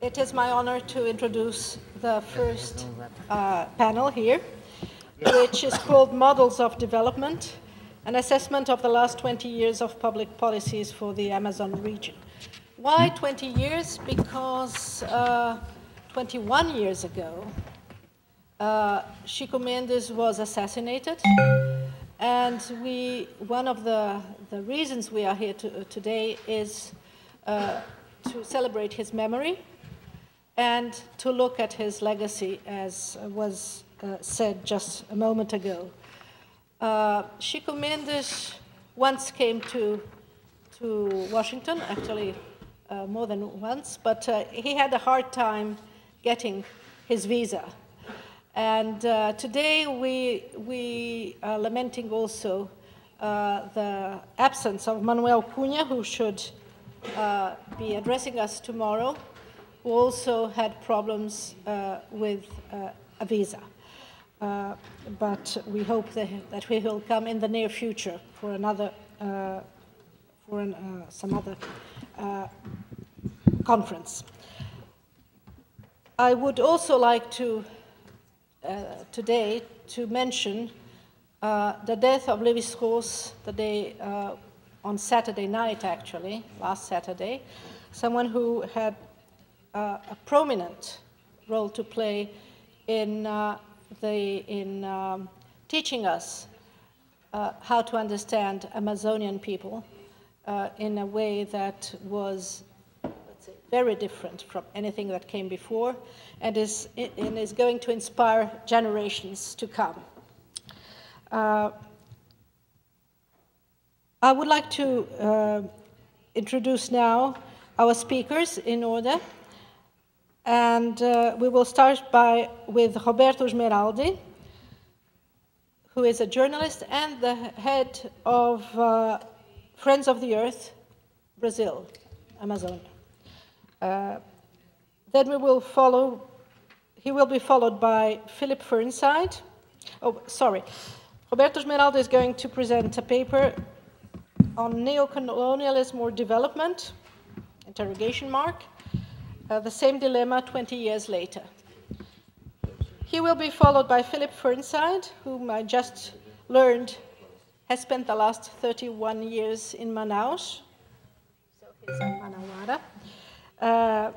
It is my honor to introduce the first uh, panel here, which is called Models of Development, an assessment of the last 20 years of public policies for the Amazon region. Why 20 years? Because uh, 21 years ago, uh, Chico Mendes was assassinated. And we, one of the, the reasons we are here to, today is uh, to celebrate his memory and to look at his legacy, as was uh, said just a moment ago. Uh, Chico Mendes once came to, to Washington, actually uh, more than once, but uh, he had a hard time getting his visa. And uh, today we, we are lamenting also uh, the absence of Manuel Cunha, who should be addressing us tomorrow also had problems uh, with uh, a visa. Uh, but we hope that, that will come in the near future for another, uh, for an, uh, some other uh, conference. I would also like to today to mention the death of Levi Strauss the day on Saturday night, actually, last Saturday, someone who had uh, a prominent role to play in, uh, the, in um, teaching us uh, how to understand Amazonian people uh, in a way that was say, very different from anything that came before and is, and is going to inspire generations to come. Uh, I would like to uh, introduce now our speakers in order. And uh, we will start by with Roberto Smeraldi, who is a journalist and the head of uh, Friends of the Earth, Brazil, Amazon. Uh, then we will follow, he will be followed by Philip Fernside. Oh, sorry. Roberto Smeraldi is going to present a paper on neocolonialism or development, interrogation mark uh, the same dilemma 20 years later. He will be followed by Philip Fernside, whom I just learned has spent the last 31 years in Manaus, so he's in Manawara. uh,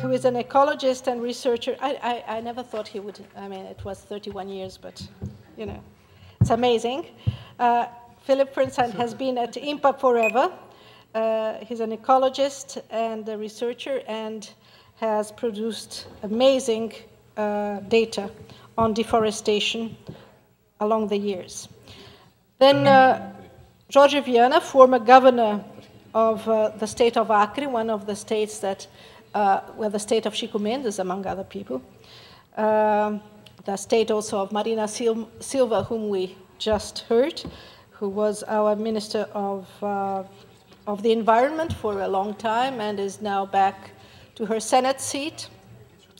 who is an ecologist and researcher. I, I, I, never thought he would, I mean, it was 31 years, but, you know, it's amazing. Uh, Philip Fernside has been at IMPA forever. Uh, he's an ecologist and a researcher and has produced amazing uh, data on deforestation along the years. Then uh, Jorge Viana, former governor of uh, the state of Acre, one of the states that uh, where the state of Chico is among other people, uh, the state also of Marina Sil Silva, whom we just heard, who was our minister of, uh, of the environment for a long time and is now back to her Senate seat,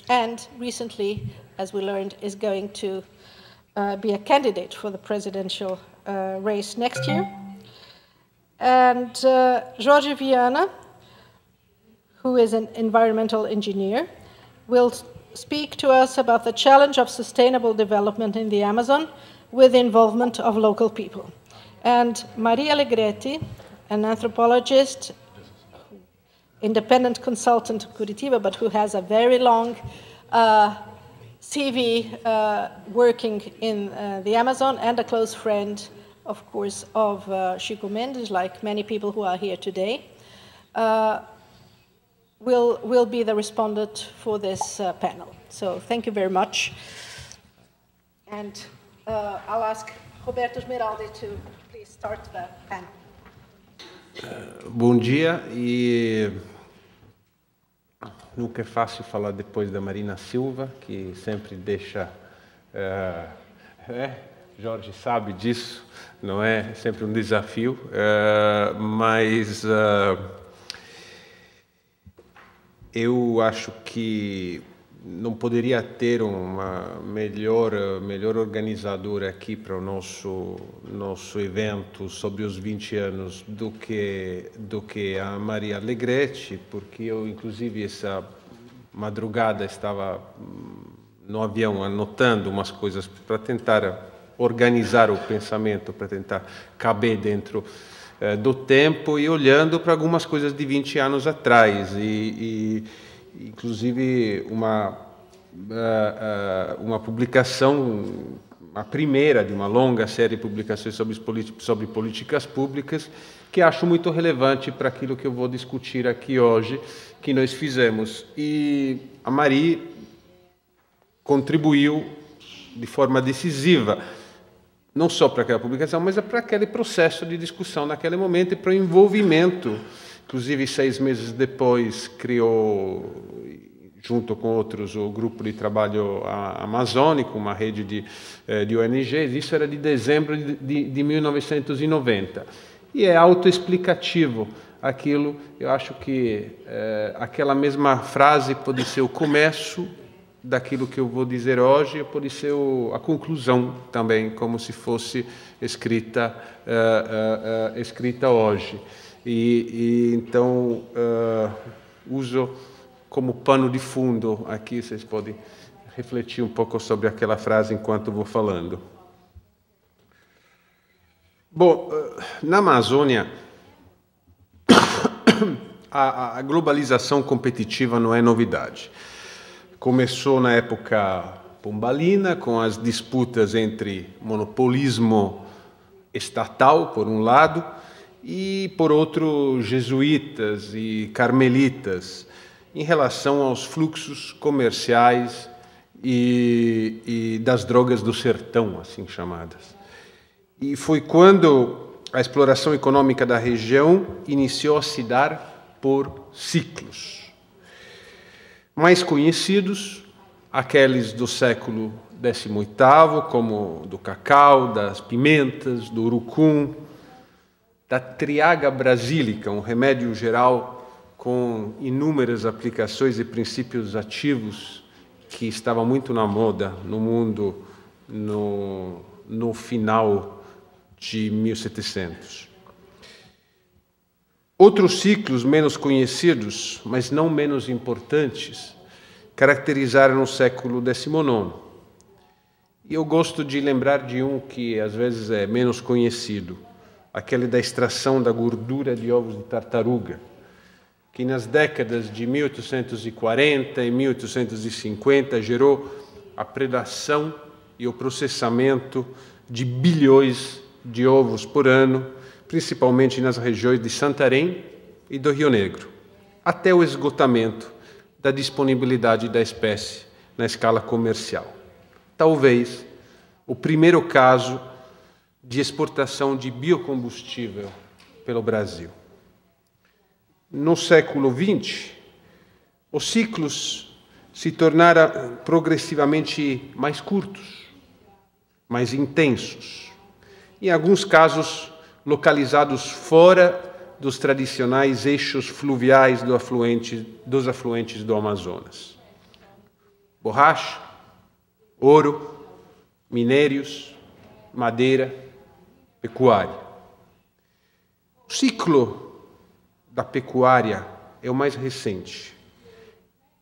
and recently, as we learned, is going to uh, be a candidate for the presidential uh, race next year. And uh, Jorge Viana, who is an environmental engineer, will speak to us about the challenge of sustainable development in the Amazon with the involvement of local people. And Maria Allegretti, an anthropologist independent consultant to Curitiba, but who has a very long uh, CV uh, working in uh, the Amazon and a close friend, of course, of uh, Chico Mendes, like many people who are here today, uh, will, will be the respondent for this uh, panel. So thank you very much. And I'll ask Roberto Smeraldi to please start the panel. Bom dia e nunca é fácil falar depois da Marina Silva, que sempre deixa. É, é, Jorge sabe disso, não é? Sempre um desafio, é, mas eh, eu acho que não poderia ter uma melhor melhor organizadora aqui para o nosso nosso evento sobre os 20 anos do que do que a Maria Alegretti, porque eu inclusive essa madrugada estava hum, no avião anotando umas coisas para tentar organizar o pensamento, para tentar caber dentro eh, do tempo e olhando para algumas coisas de 20 anos atrás e, e inclusive uma, eh, eh, uma publicação, a primeira de uma longa série de publicações sobre, sobre políticas públicas, que acho muito relevante para aquilo que eu vou discutir aqui hoje, que nós fizemos. E a Mari contribuiu de forma decisiva, não só para aquela publicação, mas é para aquele processo de discussão naquele momento e para o envolvimento Inclusive, seis meses depois, criou, junto com outros, o grupo de trabalho amazônico, uma rede de, eh, de ONGs. Isso era de dezembro de, de 1990. E é autoexplicativo aquilo. Eu acho que é, aquela mesma frase pode ser o começo daquilo que eu vou dizer hoje, pode ser o, a conclusão também, como se fosse escrita, eh, escrita hoje. E, e então uh, uso como pano de fundo aqui, vocês podem refletir um pouco sobre aquela frase enquanto vou falando. Bom, eh, na Amazônia, a, a globalização competitiva não é novidade. Começou na época pombalina, com as disputas entre monopolismo estatal, por um lado, e, por outro, jesuítas e carmelitas, em relação aos fluxos comerciais e, e das drogas do sertão, assim chamadas. E foi quando a exploração econômica da região iniciou a se dar por ciclos. Mais conhecidos, aqueles do século XVIII, como do cacau, das pimentas, do urucum, da triaga brasílica, um remédio geral com inúmeras aplicações e princípios ativos que estava muito na moda no mundo no, no final de 1700. Outros ciclos menos conhecidos, mas não menos importantes, caracterizaram o século XIX. E eu gosto de lembrar de um que às vezes é menos conhecido aquele da extração da gordura de ovos de tartaruga, que nas décadas de 1840 e 1850 gerou a predação e o processamento de bilhões de ovos por ano, principalmente nas regiões de Santarém e do Rio Negro, até o esgotamento da disponibilidade da espécie na escala comercial. Talvez o primeiro caso de exportação de biocombustível pelo Brasil. No século XX, os ciclos se tornaram progressivamente mais curtos, mais intensos, em alguns casos localizados fora dos tradicionais eixos fluviais do afluente, dos afluentes do Amazonas. Borracha, ouro, minérios, madeira, pecuária. O ciclo da pecuária é o mais recente,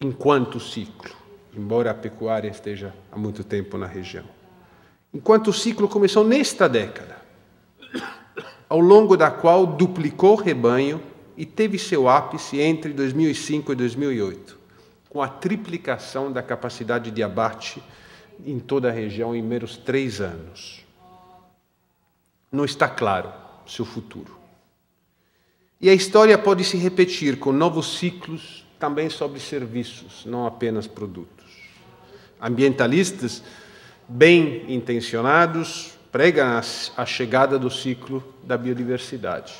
enquanto ciclo, embora a pecuária esteja há muito tempo na região. Enquanto o ciclo começou nesta década, ao longo da qual duplicou o rebanho e teve seu ápice entre 2005 e 2008, com a triplicação da capacidade de abate em toda a região em meros três anos não está claro seu futuro. E a história pode se repetir com novos ciclos também sobre serviços, não apenas produtos. Ambientalistas bem intencionados pregam a chegada do ciclo da biodiversidade.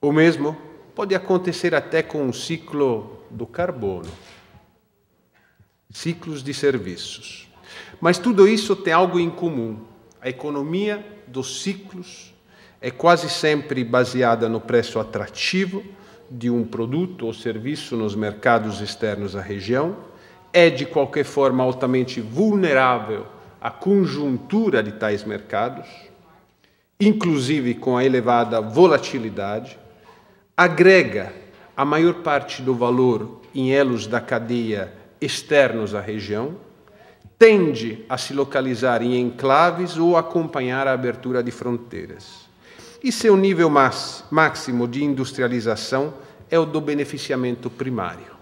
O mesmo pode acontecer até com o ciclo do carbono. Ciclos de serviços. Mas tudo isso tem algo em comum a economia dos ciclos é quase sempre baseada no preço atrativo de um produto ou serviço nos mercados externos à região, é de qualquer forma altamente vulnerável à conjuntura de tais mercados, inclusive com a elevada volatilidade, agrega a maior parte do valor em elos da cadeia externos à região, tende a se localizar em enclaves ou acompanhar a abertura de fronteiras. E seu nível máximo de industrialização é o do beneficiamento primário,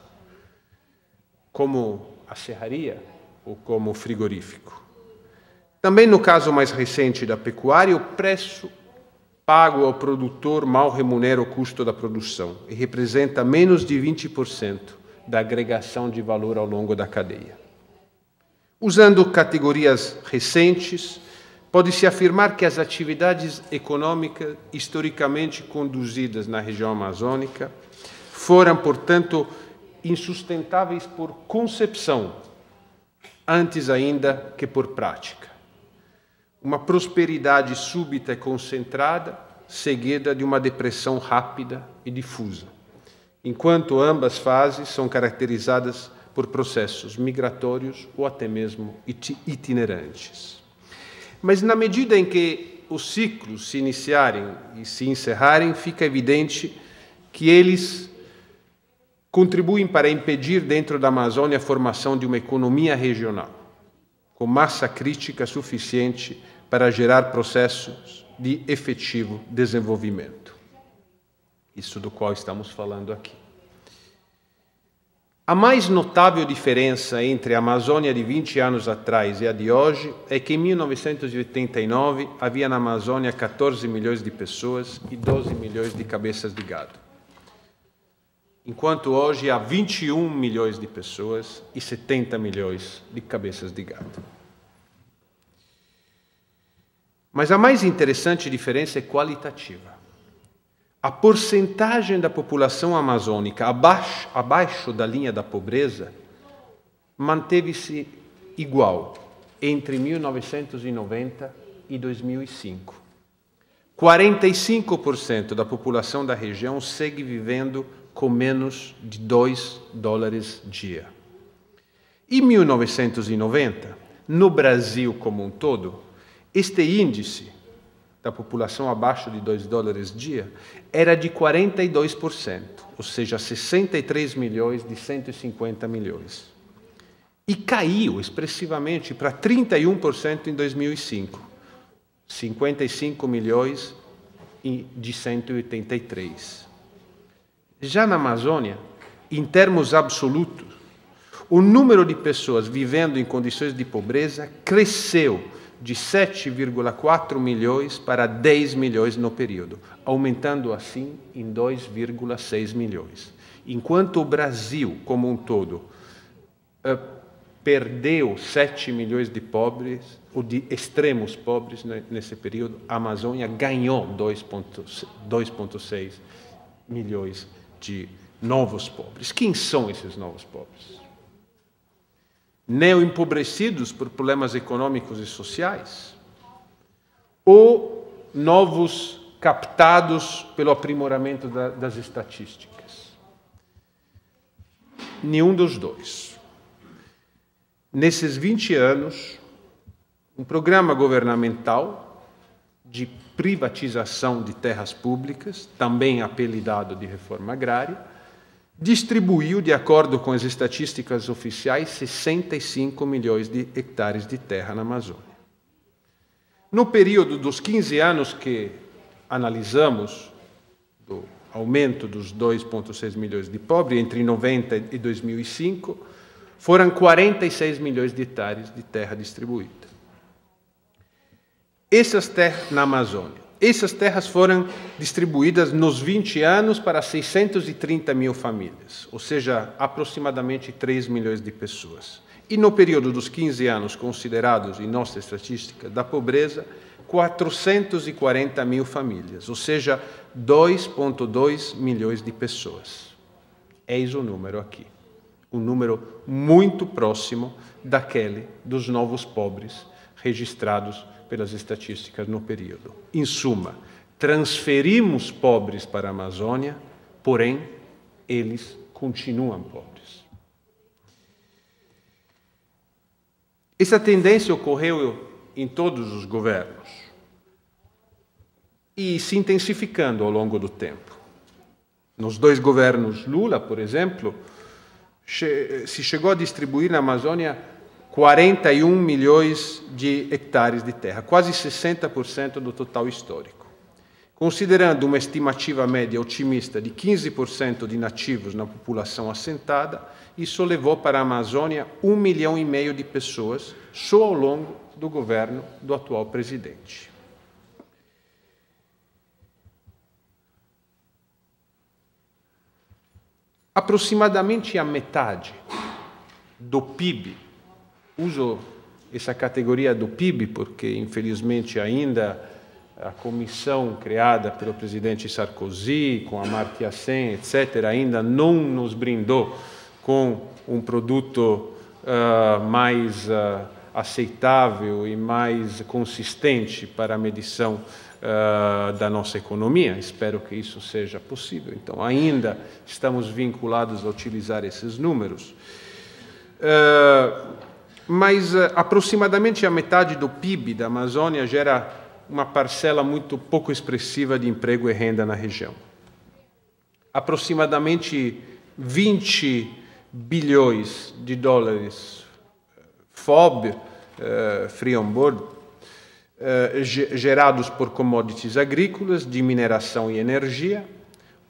como a serraria ou como o frigorífico. Também no caso mais recente da pecuária, o preço pago ao produtor mal remunera o custo da produção e representa menos de 20% da agregação de valor ao longo da cadeia. Usando categorias recentes, pode-se afirmar que as atividades econômicas historicamente conduzidas na região amazônica foram, portanto, insustentáveis por concepção, antes ainda que por prática. Uma prosperidade súbita e concentrada, seguida de uma depressão rápida e difusa, enquanto ambas fases são caracterizadas por processos migratórios ou até mesmo itinerantes. Mas, na medida em que os ciclos se iniciarem e se encerrarem, fica evidente que eles contribuem para impedir dentro da Amazônia a formação de uma economia regional, com massa crítica suficiente para gerar processos de efetivo desenvolvimento. Isso do qual estamos falando aqui. A mais notável diferença entre a Amazônia de 20 anos atrás e a de hoje é que em 1989 havia na Amazônia 14 milhões de pessoas e 12 milhões de cabeças de gado, enquanto hoje há 21 milhões de pessoas e 70 milhões de cabeças de gado. Mas a mais interessante diferença é qualitativa a porcentagem da população amazônica abaixo, abaixo da linha da pobreza manteve-se igual entre 1990 e 2005. 45% da população da região segue vivendo com menos de 2 dólares dia. Em 1990, no Brasil como um todo, este índice da população abaixo de 2 dólares dia era de 42%, ou seja, 63 milhões de 150 milhões. E caiu expressivamente para 31% em 2005, 55 milhões de 183. Já na Amazônia, em termos absolutos, o número de pessoas vivendo em condições de pobreza cresceu de 7,4 milhões para 10 milhões no período, aumentando assim em 2,6 milhões. Enquanto o Brasil, como um todo, eh, perdeu 7 milhões de pobres, ou de extremos pobres né, nesse período, a Amazônia ganhou 2,6 milhões de novos pobres. Quem são esses novos pobres? neo-empobrecidos por problemas econômicos e sociais, ou novos captados pelo aprimoramento da, das estatísticas. Nenhum dos dois. Nesses 20 anos, um programa governamental de privatização de terras públicas, também apelidado de reforma agrária, distribuiu, de acordo com as estatísticas oficiais, 65 milhões de hectares de terra na Amazônia. No período dos 15 anos que analisamos, do aumento dos 2,6 milhões de pobres entre 90 e 2005, foram 46 milhões de hectares de terra distribuída. Essas terras na Amazônia essas terras foram distribuídas nos 20 anos para 630 mil famílias, ou seja, aproximadamente 3 milhões de pessoas. E no período dos 15 anos considerados em nossa estatística da pobreza, 440 mil famílias, ou seja, 2,2 milhões de pessoas. Eis o número aqui. Um número muito próximo daquele dos novos pobres registrados pelas estatísticas no período. Em suma, transferimos pobres para a Amazônia, porém, eles continuam pobres. Essa tendência ocorreu em todos os governos e se intensificando ao longo do tempo. Nos dois governos Lula, por exemplo, se chegou a distribuir na Amazônia 41 milhões de hectares de terra, quase 60% do total histórico. Considerando uma estimativa média otimista de 15% de nativos na população assentada, isso levou para a Amazônia um milhão e meio de pessoas só ao longo do governo do atual presidente. Aproximadamente a metade do PIB uso essa categoria do PIB porque, infelizmente, ainda a comissão criada pelo presidente Sarkozy, com a Amartya Sen, etc., ainda não nos brindou com um produto uh, mais uh, aceitável e mais consistente para a medição uh, da nossa economia. Espero que isso seja possível. Então, ainda estamos vinculados a utilizar esses números. Uh, mas eh, aproximadamente a metade do PIB da Amazônia gera uma parcela muito pouco expressiva de emprego e renda na região. Aproximadamente 20 bilhões de dólares eh, FOB, uh, eh, Free On Board, uh, gerados por commodities agrícolas, de mineração e energia,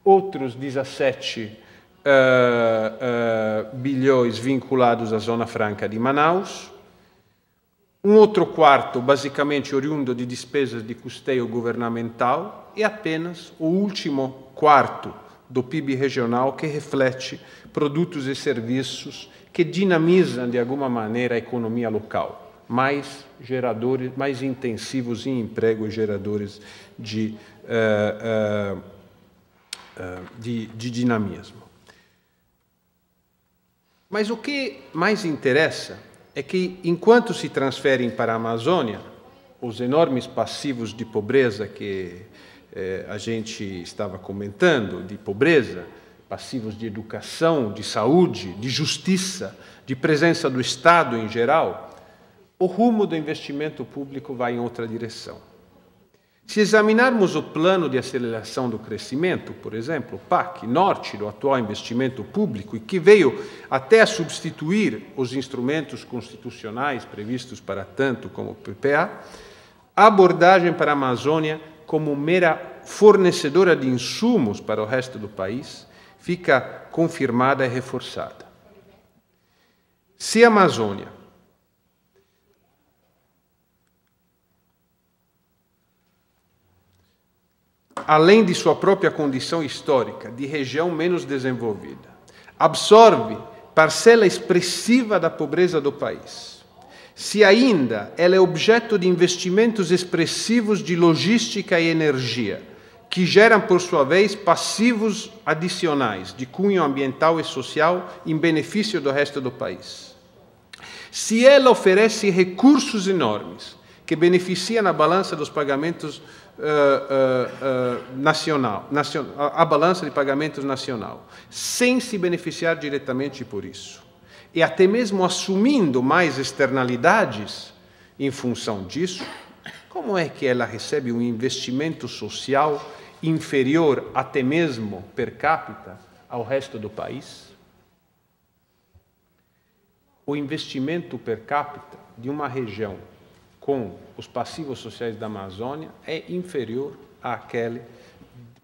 outros 17 bilhões uh, eh, bilhões eh, vinculados à Zona Franca de Manaus, um outro quarto, basicamente oriundo de despesas de custeio governamental, e apenas o último quarto do PIB regional que reflete produtos e serviços que dinamizam de alguma maneira a economia local, mais geradores, mais intensivos em emprego e geradores de, uh, uh, uh, de, de dinamismo. Mas o que mais interessa é que, enquanto se transferem para a Amazônia os enormes passivos de pobreza que eh, a gente estava comentando, de pobreza, passivos de educação, de saúde, de justiça, de presença do Estado em geral, o rumo do investimento público vai em outra direção. Se examinarmos o plano de aceleração do crescimento, por exemplo, o PAC, norte do atual investimento público e que veio até a substituir os instrumentos constitucionais previstos para tanto como o PPA, a abordagem para a Amazônia como mera fornecedora de insumos para o resto do país fica confirmada e reforçada. Se a Amazônia além de sua própria condição histórica, de região menos desenvolvida, absorve parcela expressiva da pobreza do país. Se ainda ela é objeto de investimentos expressivos de logística e energia, que geram, por sua vez, passivos adicionais de cunho ambiental e social em benefício do resto do país. Se ela oferece recursos enormes que beneficiam a balança dos pagamentos eh, eh, eh, nacional, nacional, a balança de pagamentos nacional, sem se beneficiar diretamente por isso. E até mesmo assumindo mais externalidades em função disso, como é que ela recebe um investimento social inferior, até mesmo per capita, ao resto do país? O investimento per capita de uma região com os passivos sociais da Amazônia é inferior àquele,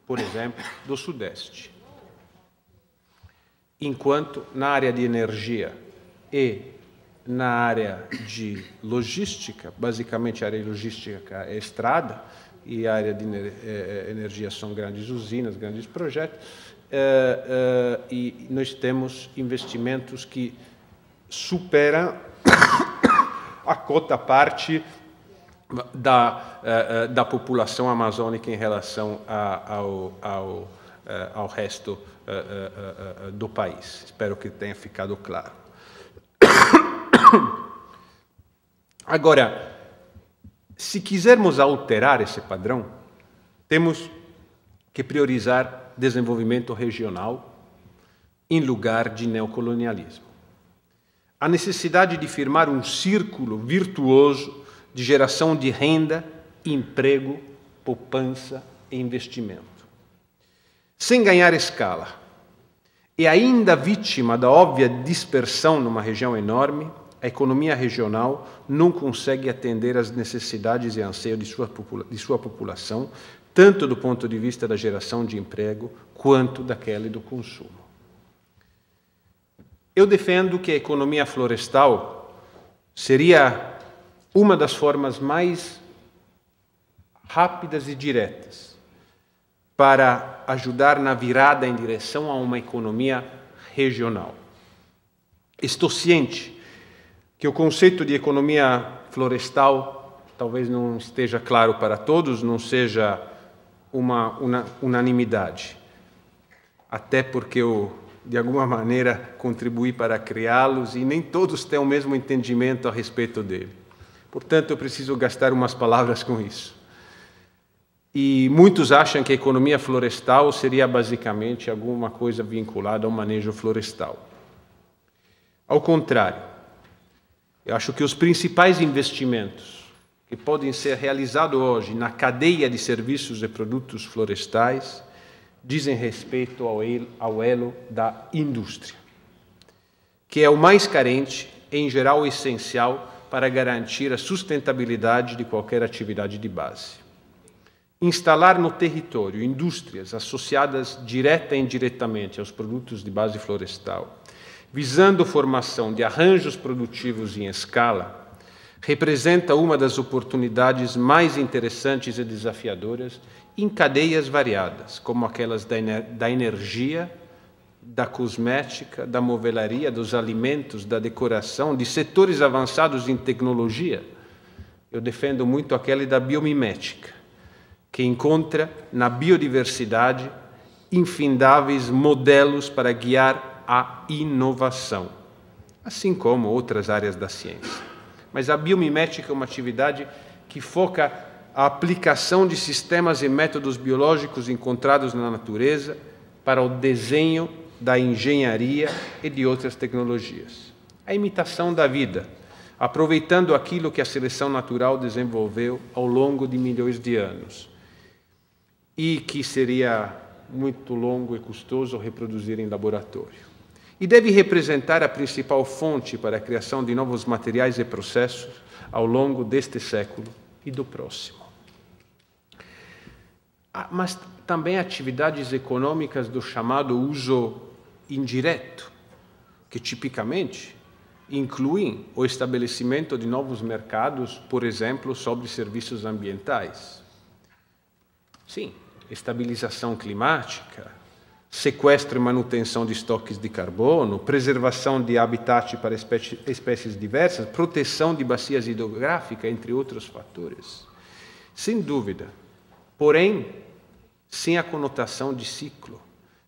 por exemplo, do Sudeste. Enquanto na área de energia e na área de logística, basicamente a área de logística é estrada e a área de eh, eh, energia são grandes usinas, grandes projetos, eh, e nós temos investimentos que superam a cota parte da, eh, eh, da população amazônica em relação ao, ao, eh, ao resto do país. Espero que tenha ficado claro. Agora, se quisermos alterar esse padrão, temos que priorizar desenvolvimento regional em lugar de neocolonialismo a necessidade de firmar um círculo virtuoso de geração de renda, emprego, poupança e investimento. Sem ganhar escala e ainda vítima da óbvia dispersão numa região enorme, a economia regional não consegue atender às necessidades e anseios de sua, de sua população, tanto do ponto de vista da geração de emprego quanto daquela do consumo. Eu defendo que a economia florestal seria uma das formas mais rápidas e diretas para ajudar na virada em direção a uma economia regional. Estou ciente que o conceito de economia florestal talvez não esteja claro para todos, não seja uma, unanimidade. Até porque o de alguma maneira, contribuir para criá-los e nem todos têm o mesmo entendimento a respeito dele. Portanto, eu preciso gastar umas palavras com isso. E muitos acham que a economia florestal seria basicamente alguma coisa vinculada ao manejo florestal. Ao contrário, eu acho que os principais investimentos que podem ser realizados hoje na cadeia de serviços e produtos florestais dizem respeito ao elo da indústria, que é o mais carente e, em geral, essencial para garantir a sustentabilidade de qualquer atividade de base. Instalar no território indústrias associadas direta e indiretamente aos produtos de base florestal, visando formação de arranjos produtivos em escala, representa uma das oportunidades mais interessantes e desafiadoras em cadeias variadas, como aquelas da, ener da energia, da cosmética, da movelaria, dos alimentos, da decoração, de setores avançados em tecnologia. Eu defendo muito aquele da biomimética, que encontra na biodiversidade infindáveis modelos para guiar a inovação, assim como outras áreas da ciência. Mas a biomimética é uma atividade que foca a aplicação de sistemas e métodos biológicos encontrados na natureza para o desenho da engenharia e de outras tecnologias. A imitação da vida, aproveitando aquilo que a seleção natural desenvolveu ao longo de milhões de anos e que seria muito longo e custoso reproduzir em laboratório e deve representar a principal fonte para a criação de novos materiais e processos ao longo deste século e do próximo. Ah, mas também atividades econômicas do chamado uso indireto, que tipicamente incluem o estabelecimento de novos mercados, por exemplo, sobre serviços ambientais. Sim, estabilização climática, sequestro e manutenção de estoques de carbono, preservação de habitats para espécies diversas, proteção de bacias hidrográficas, entre outros fatores. Sem dúvida, porém, sem a conotação de ciclo,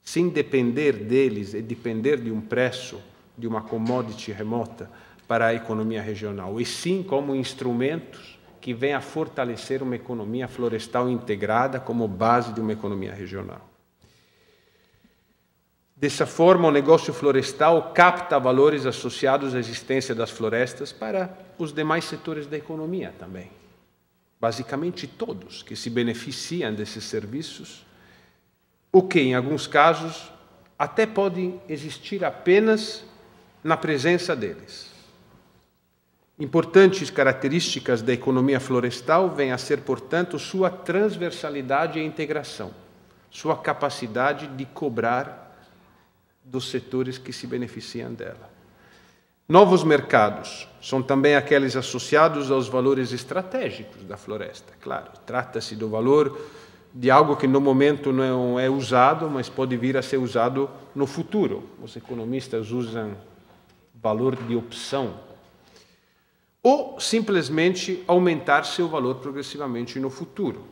sem depender deles e depender de um preço, de uma commodity remota para a economia regional, e sim como instrumentos que venham a fortalecer uma economia florestal integrada como base de uma economia regional. Dessa forma, o negócio florestal capta valores associados à existência das florestas para os demais setores da economia também. Basicamente, todos que se beneficiam desses serviços, o que, em alguns casos, até pode existir apenas na presença deles. Importantes características da economia florestal vêm a ser, portanto, sua transversalidade e integração, sua capacidade de cobrar dos setores que se beneficiam dela. Novos mercados são também aqueles associados aos valores estratégicos da floresta, claro. Trata-se do valor de algo que no momento não é, é usado, mas pode vir a ser usado no futuro. Os economistas usam valor de opção. Ou simplesmente aumentar seu valor progressivamente no futuro,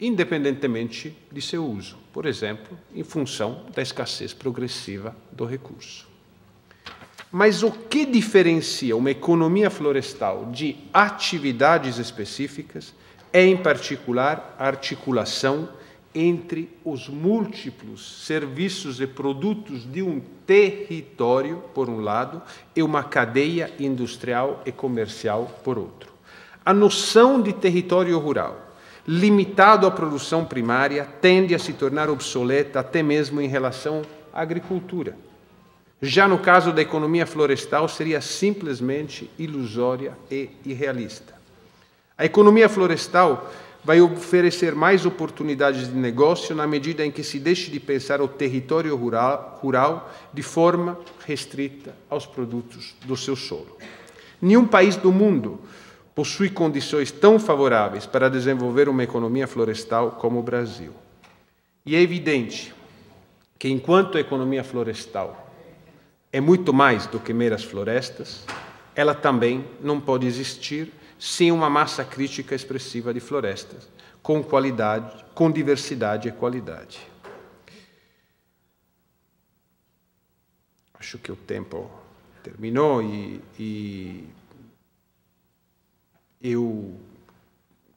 independentemente de seu uso por exemplo, em função da escassez progressiva do recurso. Mas o que diferencia uma economia florestal de atividades específicas é, em particular, a articulação entre os múltiplos serviços e produtos de um território, por um lado, e uma cadeia industrial e comercial, por outro. A noção de território rural limitado à produção primária, tende a se tornar obsoleta até mesmo em relação à agricultura. Já no caso da economia florestal, seria simplesmente ilusória e irrealista. A economia florestal vai oferecer mais oportunidades de negócio na medida em que se deixe de pensar o território rural, rural de forma restrita aos produtos do seu solo. Nenhum país do mundo possui condições tão favoráveis para desenvolver uma economia florestal como o Brasil. E é evidente que, enquanto a economia florestal é muito mais do que meras florestas, ela também não pode existir sem uma massa crítica expressiva de florestas, com qualidade, com diversidade e qualidade. Acho que o tempo terminou e, e eu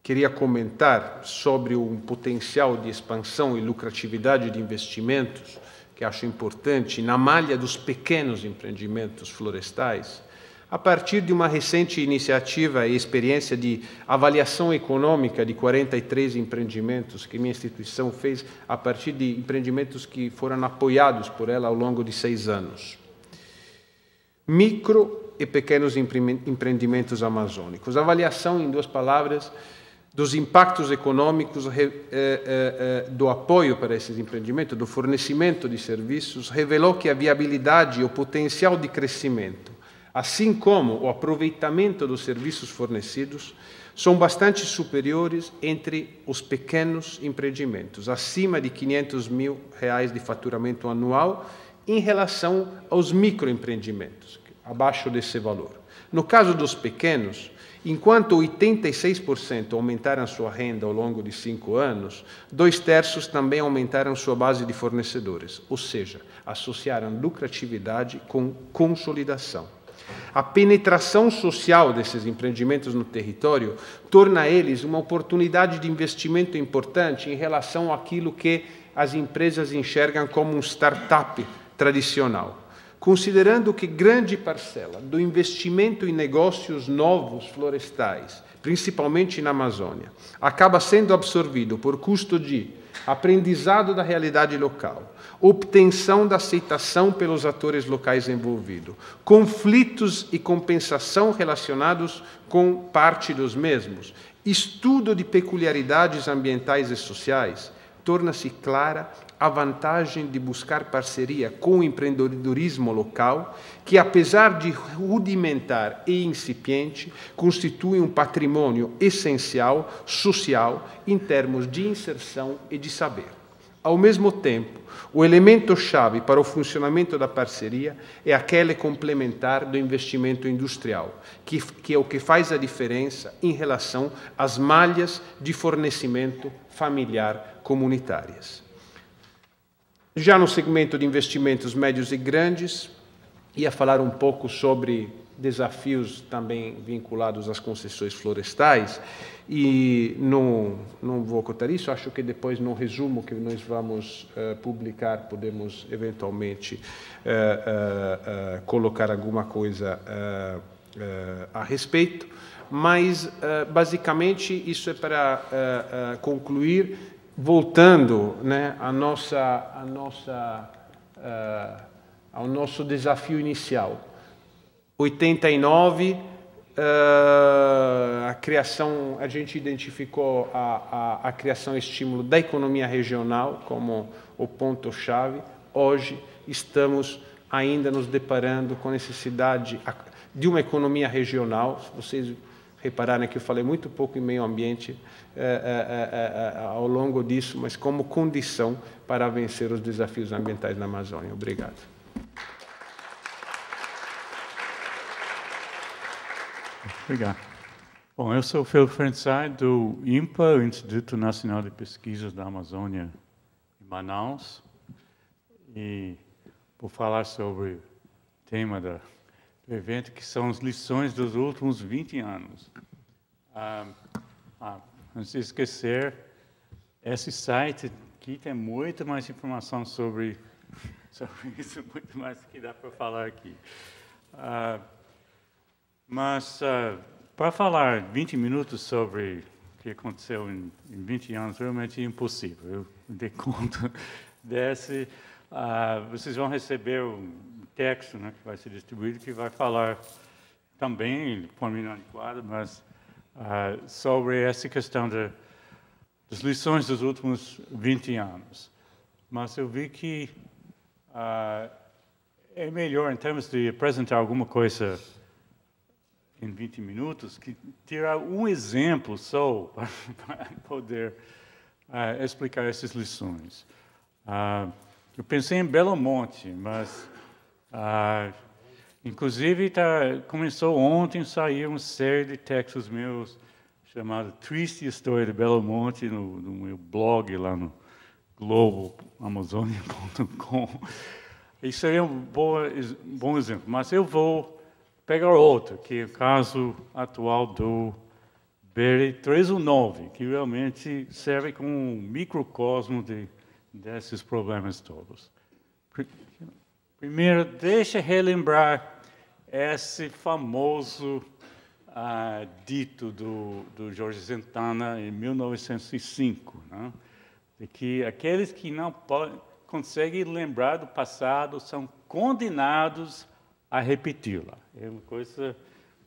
queria comentar sobre um potencial de expansão e lucratividade de investimentos que acho importante na malha dos pequenos empreendimentos florestais, a partir de uma recente iniciativa e experiência de avaliação econômica de 43 empreendimentos que minha instituição fez a partir de empreendimentos que foram apoiados por ela ao longo de seis anos. Micro e pequenos empreendimentos amazônicos. Avaliação, em duas palavras, dos impactos econômicos eh, eh, eh, do apoio para esses empreendimentos, do fornecimento de serviços, revelou que a viabilidade e o potencial de crescimento, assim como o aproveitamento dos serviços fornecidos, são bastante superiores entre os pequenos empreendimentos, acima de 500 mil reais de faturamento anual, em relação aos microempreendimentos, abaixo desse valor. No caso dos pequenos, enquanto 86% aumentaram sua renda ao longo de cinco anos, dois terços também aumentaram sua base de fornecedores, ou seja, associaram lucratividade com consolidação. A penetração social desses empreendimentos no território torna eles uma oportunidade de investimento importante em relação àquilo que as empresas enxergam como um startup tradicional considerando que grande parcela do investimento em negócios novos florestais, principalmente na Amazônia, acaba sendo absorvido por custo de aprendizado da realidade local, obtenção da aceitação pelos atores locais envolvidos, conflitos e compensação relacionados com parte dos mesmos, estudo de peculiaridades ambientais e sociais, torna-se clara a vantagem de buscar parceria com o empreendedorismo local, que, apesar de rudimentar e incipiente, constitui um patrimônio essencial social em termos de inserção e de saber. Ao mesmo tempo, o elemento chave para o funcionamento da parceria é aquele complementar do investimento industrial, que, que é o que faz a diferença em relação às malhas de fornecimento familiar comunitárias. Já no segmento de investimentos médios e grandes, ia falar um pouco sobre desafios também vinculados às concessões florestais e não, não vou contar isso, acho que depois, no resumo que nós vamos uh, publicar, podemos eventualmente uh, uh, colocar alguma coisa a respeito. Mas, basicamente, isso é para concluir, voltando né, à nossa, à nossa, ao nosso desafio inicial. 89 Uh, a criação, a gente identificou a, a, a criação estímulo da economia regional como o ponto-chave. Hoje estamos ainda nos deparando com a necessidade de uma economia regional. Se vocês repararem que eu falei muito pouco em meio ambiente é, é, é, ao longo disso, mas como condição para vencer os desafios ambientais na Amazônia. Obrigado. Obrigado. Bom, eu sou o Phil Fransai, do INPA, o Instituto Nacional de Pesquisas da Amazônia, em Manaus. E vou falar sobre o tema da, do evento, que são as lições dos últimos 20 anos. Ah, ah, antes de esquecer, esse site aqui tem muito mais informação sobre, sobre isso, muito mais que dá para falar aqui. Ah, mas uh, ah, para falar 20 minutos sobre o que aconteceu em, em 20 anos, realmente é impossível. Eu dei conta desse. Uh, vocês vão receber um texto né, que vai ser distribuído que vai falar também, por mim não adequado, mas uh, sobre essa questão de, das lições dos últimos 20 anos. Mas eu vi que é melhor, em termos de apresentar alguma coisa em 20 minutos, que tirar um exemplo só para poder uh, explicar essas lições. Uh, eu pensei em Belo Monte, mas uh, inclusive tá, começou ontem sair uma série de textos meus chamado Triste História de Belo Monte no, no meu blog lá no GloboAmazonia.com. Isso seria é um bom, bom exemplo, mas eu vou pegar outro, que é o caso atual do BR 319, que realmente serve como um microcosmo de, desses problemas todos. Primeiro, deixa relembrar esse famoso ah, dito do, do Jorge Santana em 1905, né? de que aqueles que não podem, conseguem lembrar do passado são condenados a repeti-la. É uma coisa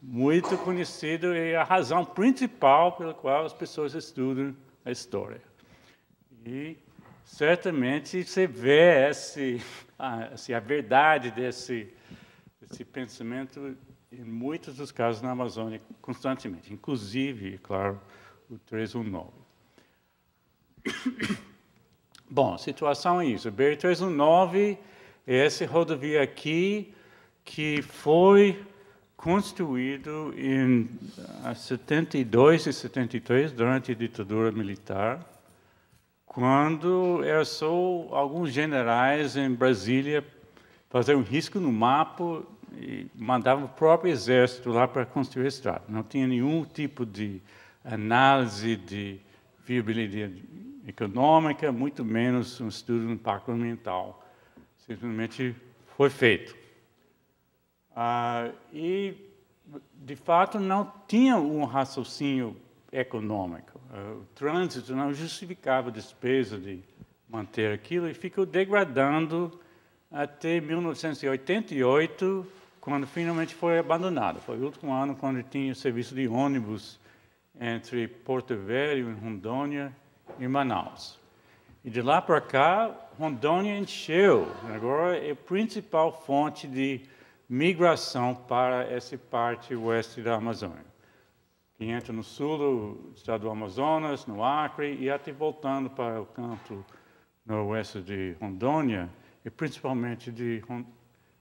muito conhecida e a razão principal pela qual as pessoas estudam a história. E certamente você vê esse, a, assim, a verdade desse, desse pensamento em muitos dos casos na Amazônia constantemente, inclusive, é claro, o 319. Bom, situação é isso. BR-319 é essa rodovia aqui, que foi construído em 72 ah, e 73, durante a ditadura militar, quando eu alguns generais em Brasília fazer um risco no mapa e mandavam o próprio exército lá para construir a estrada. Não tinha nenhum tipo de análise de viabilidade econômica, muito menos um estudo de impacto ambiental. Simplesmente foi feito. Ah, e, de fato, não tinha um raciocínio econômico. Ah, o trânsito não justificava a despesa de manter aquilo e ficou degradando até 1988, quando finalmente foi abandonado. Foi o último ano quando tinha o serviço de ônibus entre Porto Velho, em Rondônia, e Manaus. E de lá para cá, Rondônia encheu. Agora é a principal fonte de migração para essa parte oeste da Amazônia, que entra no sul do estado do Amazonas, no Acre, e até voltando para o canto noroeste de Rondônia, e principalmente de,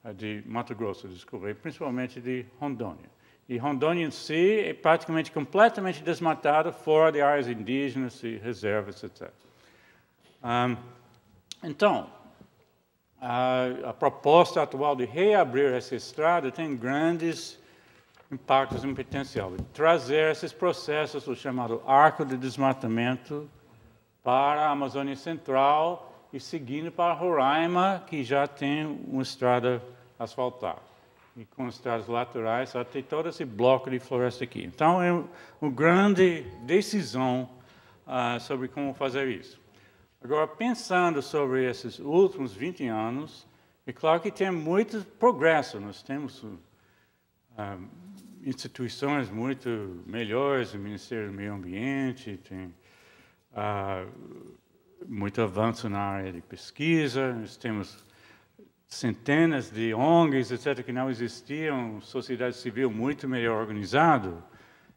ah, de Mato Grosso, desculpa, e principalmente de Rondônia. E Rondônia em si é praticamente completamente desmatada, fora de áreas indígenas e reservas, etc. Um, então, a, a proposta atual de reabrir essa estrada tem grandes impactos em potencial. Trazer esses processos o chamado arco de desmatamento para a Amazônia Central e seguindo para Roraima, que já tem uma estrada asfaltada. E com estradas laterais, até todo esse bloco de floresta aqui. Então, é uma grande decisão uh, sobre como fazer isso. Agora, pensando sobre esses últimos 20 anos, é claro que tem muito progresso, nós temos um, uh, ah, instituições muito melhores, o Ministério do Meio Ambiente, tem uh, muito avanço na área de pesquisa, nós temos centenas de ONGs, etc., que não existiam, sociedade civil muito melhor organizada.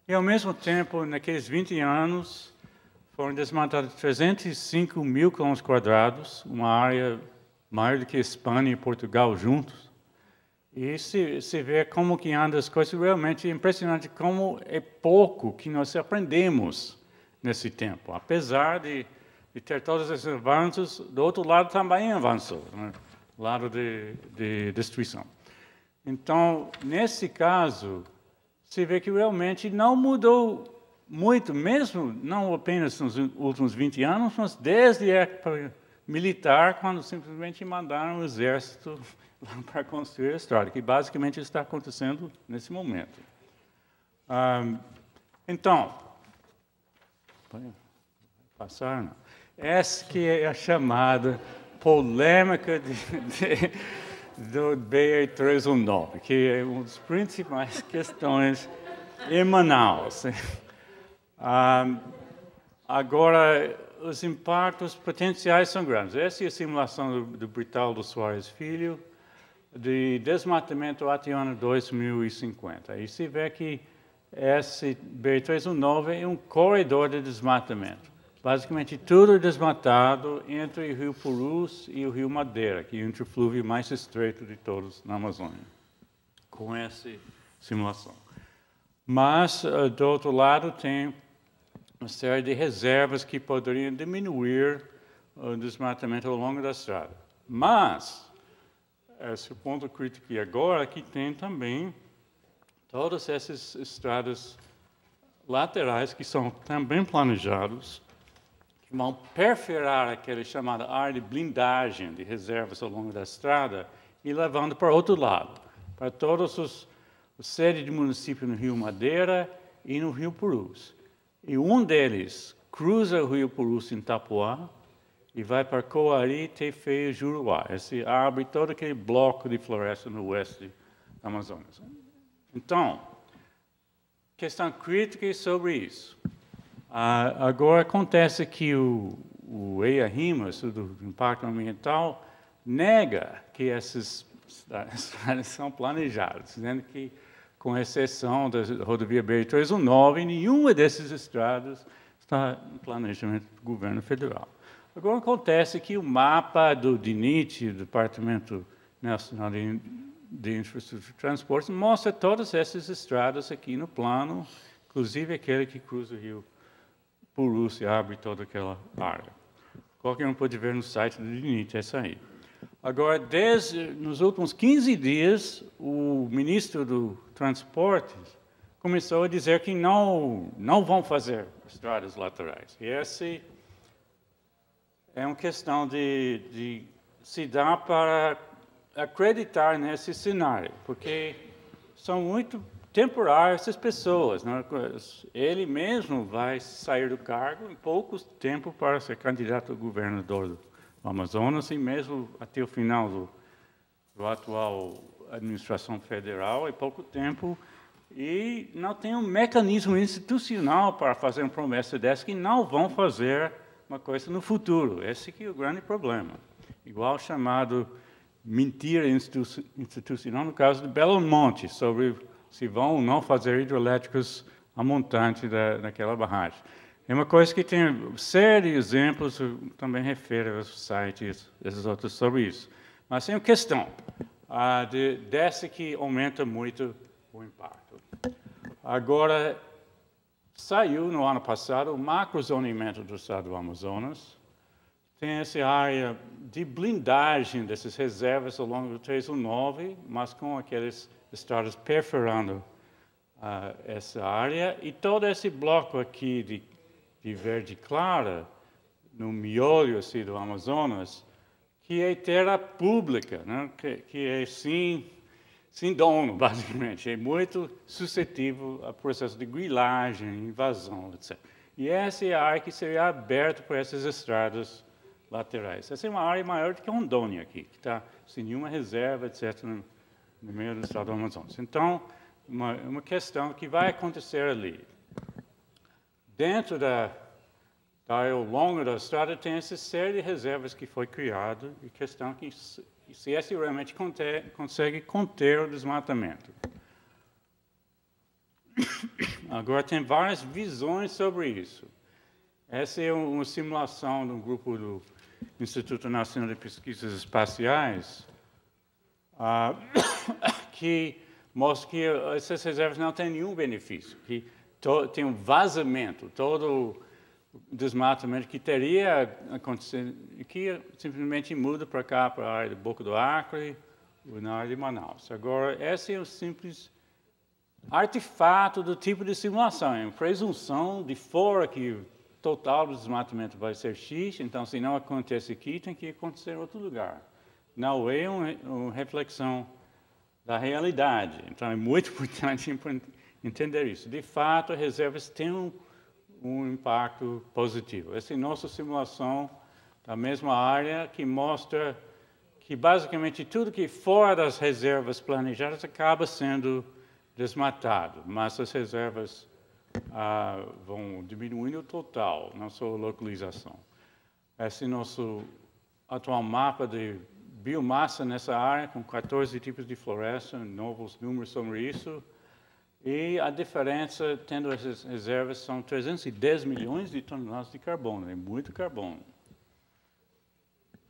E, ao mesmo tempo, naqueles 20 anos, foram desmatados 305 mil quilômetros quadrados, uma área maior do que Espanha e Portugal juntos. E se, se vê como que anda as coisas, realmente é impressionante como é pouco que nós aprendemos nesse tempo. Apesar de, de ter todos esses avanços, do outro lado também avançou, né? lado de, de destruição. Então, nesse caso, se vê que realmente não mudou muito, mesmo não apenas nos últimos 20 anos, mas desde a época militar, quando simplesmente mandaram o exército para construir a estrada, que basicamente está acontecendo nesse momento. Ah, então, passar não. Essa que é a chamada polêmica de, de, do ba 319 que é uma das principais questões em Manaus agora, os impactos potenciais são grandes. Essa é a simulação do, do Brital do Soares Filho, de desmatamento até o ano 2050. Aí se vê que esse BR-319 é um corredor de desmatamento. Basicamente, tudo desmatado entre o rio Purus e o rio Madeira, que é o interflúvio mais estreito de todos na Amazônia, com essa simulação. Mas, eh, do outro lado, tem uma série de reservas que poderiam diminuir o desmatamento ao longo da estrada. Mas, esse é ponto crítico agora é que tem também todas essas estradas laterais que são também planejados, que vão perfurar aquela chamada área de blindagem de reservas ao longo da estrada e levando para outro lado, para todos os, os sede de município no Rio Madeira e no Rio Purus. E um deles cruza o Rio Purus em Tapuá e vai para Coari, Tefei e Juruá. Esse abre todo aquele bloco de floresta no oeste da Amazônia. Então, questão crítica sobre isso. Ah, agora, acontece que o, o EIA RIMA, estudo do impacto ambiental, nega que essas cidades são planejadas, dizendo que com exceção da rodovia BR-319, nenhuma dessas estradas está no planejamento do governo federal. Agora acontece que o mapa do DINIT, Departamento Nacional de Infraestrutura e Transportes, mostra todas essas estradas aqui no plano, inclusive aquele que cruza o rio Purus e abre toda aquela área. Qualquer um pode ver no site do DINIT, é isso aí. Agora, desde, nos últimos 15 dias, o ministro do Transportes começou a dizer que não, não vão fazer estradas laterais. E esse é uma questão de, de se dar para acreditar nesse cenário, porque são muito temporárias essas pessoas. Né? Ele mesmo vai sair do cargo em pouco tempo para ser candidato a governador do Amazonas e mesmo até o final do, do atual administração federal há pouco tempo e não tem um mecanismo institucional para fazer uma promessa dessa que não vão fazer uma coisa no futuro. Esse que é o grande problema. Igual chamado mentira institucional no caso de Belo Monte, sobre se vão ou não fazer hidrelétricos a montante da, daquela barragem. É uma coisa que tem série de exemplos, também refere aos sites, esses outros sobre isso. Mas tem uma questão. Ah, de, desce que aumenta muito o impacto. Agora, saiu no ano passado o macrozoneamento do estado do Amazonas. Tem essa área de blindagem dessas reservas ao longo do 319, mas com aqueles estados perfurando ah, essa área. E todo esse bloco aqui de, de verde clara, no miolo assim, do Amazonas, que é terra pública, né? que, que é sim, sim dono, basicamente. É muito suscetível a processo de grilagem, invasão, etc. E essa é a área que seria aberta por essas estradas laterais. Essa é uma área maior do que Rondônia aqui, que está sem nenhuma reserva, etc., no, no meio do estado do Amazonas. Então, uma, uma questão que vai acontecer ali. Dentro da Tá? Ao longo da estrada tem essa série de reservas que foi criada e questão que se esse é realmente conter, consegue conter o desmatamento. Agora, tem várias visões sobre isso. Essa é uma simulação de um grupo do Instituto Nacional de Pesquisas Espaciais, ah, que mostra que essas reservas não têm nenhum benefício, que tem um vazamento, todo desmatamento que teria acontecido, que simplesmente muda para cá, para a área do Boca do Acre, na área de Manaus. Agora, esse é o um simples artefato do tipo de simulação, é uma presunção de fora que total do desmatamento vai ser X, então se não acontece aqui, tem que acontecer em outro lugar. Não é uma, uma reflexão da realidade, então é muito importante entender isso. De fato, as reservas têm um um impacto positivo. Essa é nossa simulação da mesma área que mostra que basicamente tudo que fora das reservas planejadas acaba sendo desmatado, mas as reservas ah, vão diminuindo o total, não só a localização. Esse é nosso atual mapa de biomassa nessa área, com 14 tipos de floresta, novos números sobre isso. E a diferença, tendo essas reservas, são 310 milhões de toneladas de carbono, é muito carbono.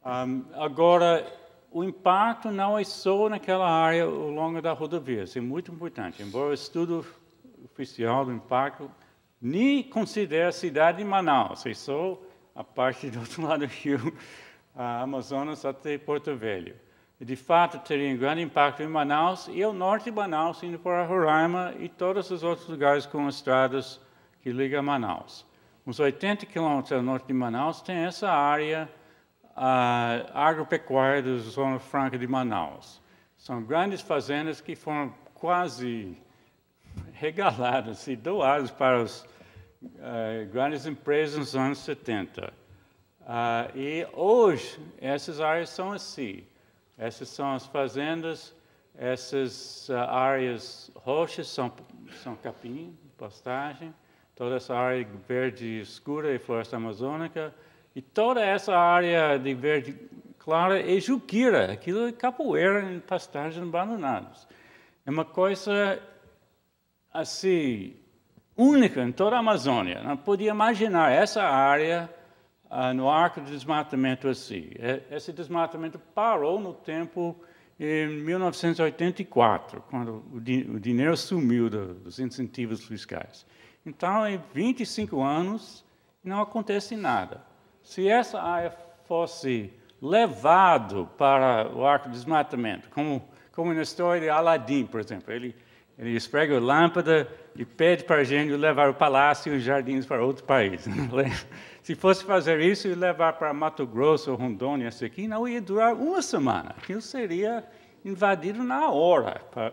Um, agora, o impacto não é só naquela área ao longo da rodovia, isso é muito importante. Embora o estudo oficial do impacto nem considere a cidade de Manaus, é só a parte do outro lado do rio, a Amazonas até Porto Velho de fato teria um grande impacto em Manaus e o norte de Manaus, indo para Roraima e todos os outros lugares com estradas que ligam a Manaus. Uns 80 quilômetros ao norte de Manaus tem essa área uh, agropecuária da Zona Franca de Manaus. São grandes fazendas que foram quase regaladas e doadas para as uh, eh, grandes empresas nos anos 70. Uh, ah, e hoje, essas áreas são assim. Essas são as fazendas, essas ah, áreas roxas são, são capim, pastagem, toda essa área verde escura é floresta amazônica, e toda essa área de verde clara é juquira, aquilo é capoeira em pastagens abandonadas. É uma coisa assim única em toda a Amazônia. Não podia imaginar essa área ah, no arco de desmatamento assim. É, esse desmatamento parou no tempo em 1984, quando o, di o dinheiro sumiu do, dos incentivos fiscais. Então, em 25 anos, não acontece nada. Se essa área fosse levado para o arco de desmatamento, como, como na história de Aladim, por exemplo, ele, ele esprega a lâmpada e pede para o gênio levar o palácio e os jardins para outro país. Se fosse fazer isso e levar para Mato Grosso Rondônia, isso aqui, não ia durar uma semana. Aquilo seria invadido na hora. Tá?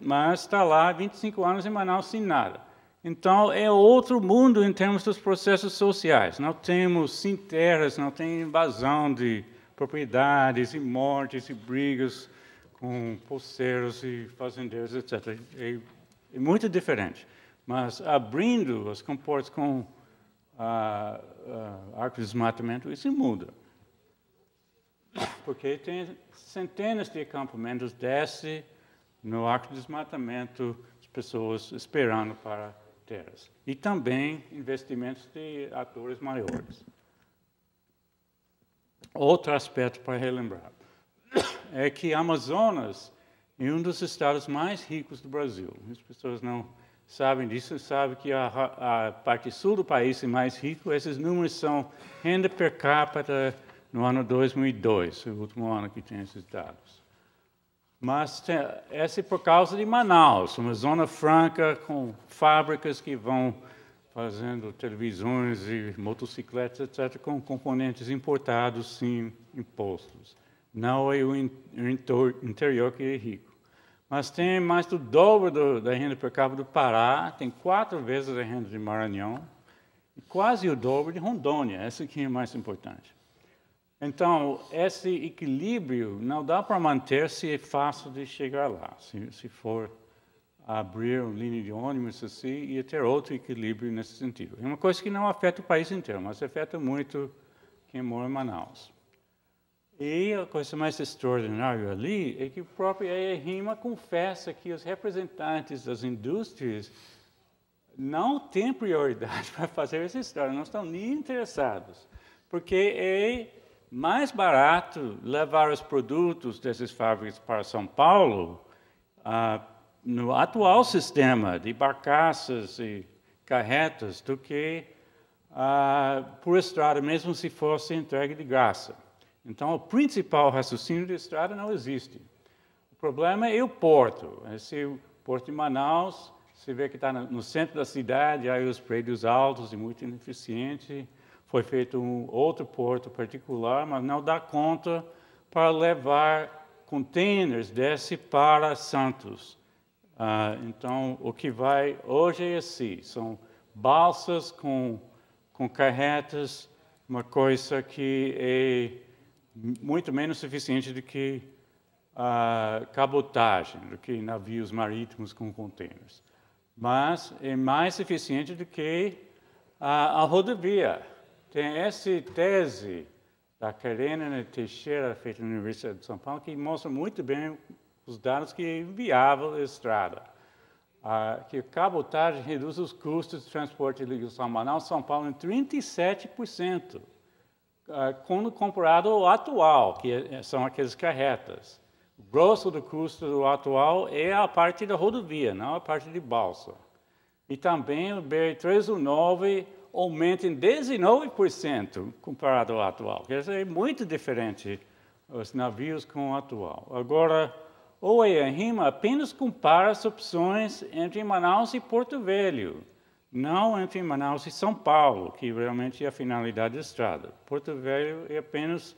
Mas está lá 25 anos em Manaus sem nada. Então, é outro mundo em termos dos processos sociais. Não temos sem terras, não tem invasão de propriedades, e mortes, e brigas com posseiros e fazendeiros, etc. É, é muito diferente. Mas abrindo os comportes com a, a arco de desmatamento, isso muda. Porque tem centenas de acampamentos desce no arco de desmatamento, as pessoas esperando para terras. E também investimentos de atores maiores. Outro aspecto para relembrar é que Amazonas é um dos estados mais ricos do Brasil. As pessoas não sabem disso, sabem que a, a parte sul do país é mais rico. Esses números são renda per capita no ano 2002, o último ano que tem esses dados. Mas tem, essa é por causa de Manaus, uma zona franca com fábricas que vão fazendo televisões e motocicletas, etc., com componentes importados, sim, impostos. Não é o interior que é rico. Mas tem mais do dobro do, da renda per capita do Pará, tem quatro vezes a renda de Maranhão, e quase o dobro de Rondônia, essa aqui é mais importante. Então, esse equilíbrio não dá para manter se é fácil de chegar lá, se, se for abrir uma linha de ônibus assim, e ter outro equilíbrio nesse sentido. É uma coisa que não afeta o país inteiro, mas afeta muito quem mora em Manaus. E a coisa mais extraordinária ali é que o próprio ERIMA confessa que os representantes das indústrias não têm prioridade para fazer essa história, não estão nem interessados, porque é mais barato levar os produtos dessas fábricas para São Paulo ah, no atual sistema de barcaças e carretas do que ah, por estrada, mesmo se fosse entregue de graça. Então, o principal raciocínio de estrada não existe. O problema é o porto. Esse é o porto de Manaus, você vê que está no centro da cidade, aí os prédios altos e muito ineficiente. Foi feito um outro porto particular, mas não dá conta para levar containers desse para Santos. Ah, então, o que vai hoje é assim, são balsas com, com carretas, uma coisa que é muito menos eficiente do que a cabotagem, do que navios marítimos com contêineres, Mas é mais eficiente do que a, a rodovia. Tem essa tese da Karen Teixeira, feita na Universidade de São Paulo, que mostra muito bem os dados que enviava a estrada. Ah, que a cabotagem reduz os custos de transporte de ligação Manaus-São Paulo em 37% quando ah, comparado ao atual, que é, são aqueles carretas. O grosso do custo do atual é a parte da rodovia, não a parte de balsa. E também o BR-319 aumenta em 19% comparado ao atual. Quer dizer, é muito diferente os navios com o atual. Agora, o EARIMA apenas compara as opções entre Manaus e Porto Velho. Não entre Manaus e São Paulo, que realmente é a finalidade da estrada. Porto Velho é apenas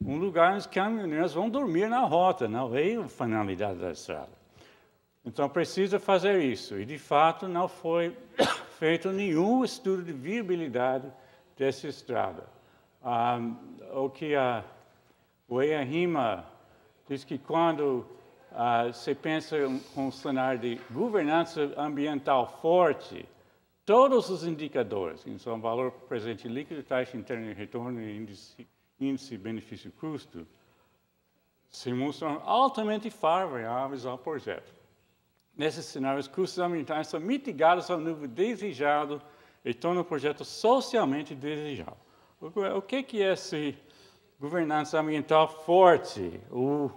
um lugar onde os caminhoneiros vão dormir na rota, não é a finalidade da estrada. Então, precisa fazer isso. E, de fato, não foi feito nenhum estudo de viabilidade dessa estrada. Ah, o que a Weia Rima diz que quando ah, se pensa com um cenário de governança ambiental forte, Todos os indicadores, em são valor presente líquido, taxa interna de retorno e índice, índice benefício-custo, se mostram altamente favoráveis ao projeto. Nesses cenários, custos ambientais são mitigados ao nível desejado e tornam o projeto socialmente desejável. O que é esse governança ambiental forte? O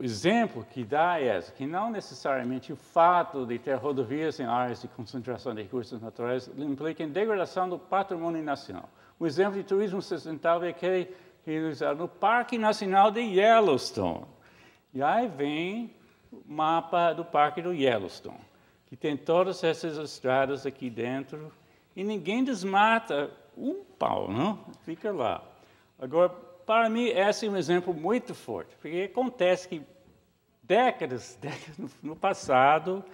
o exemplo que dá é que não necessariamente o fato de ter rodovias em áreas de concentração de recursos naturais implica em degradação do patrimônio nacional. O exemplo de turismo sustentável é aquele realizado no Parque Nacional de Yellowstone. E aí vem o mapa do Parque do Yellowstone, que tem todas essas estradas aqui dentro, e ninguém desmata um pau, não? Fica lá. Agora, para mim, esse é um exemplo muito forte, porque acontece que décadas, décadas no passado,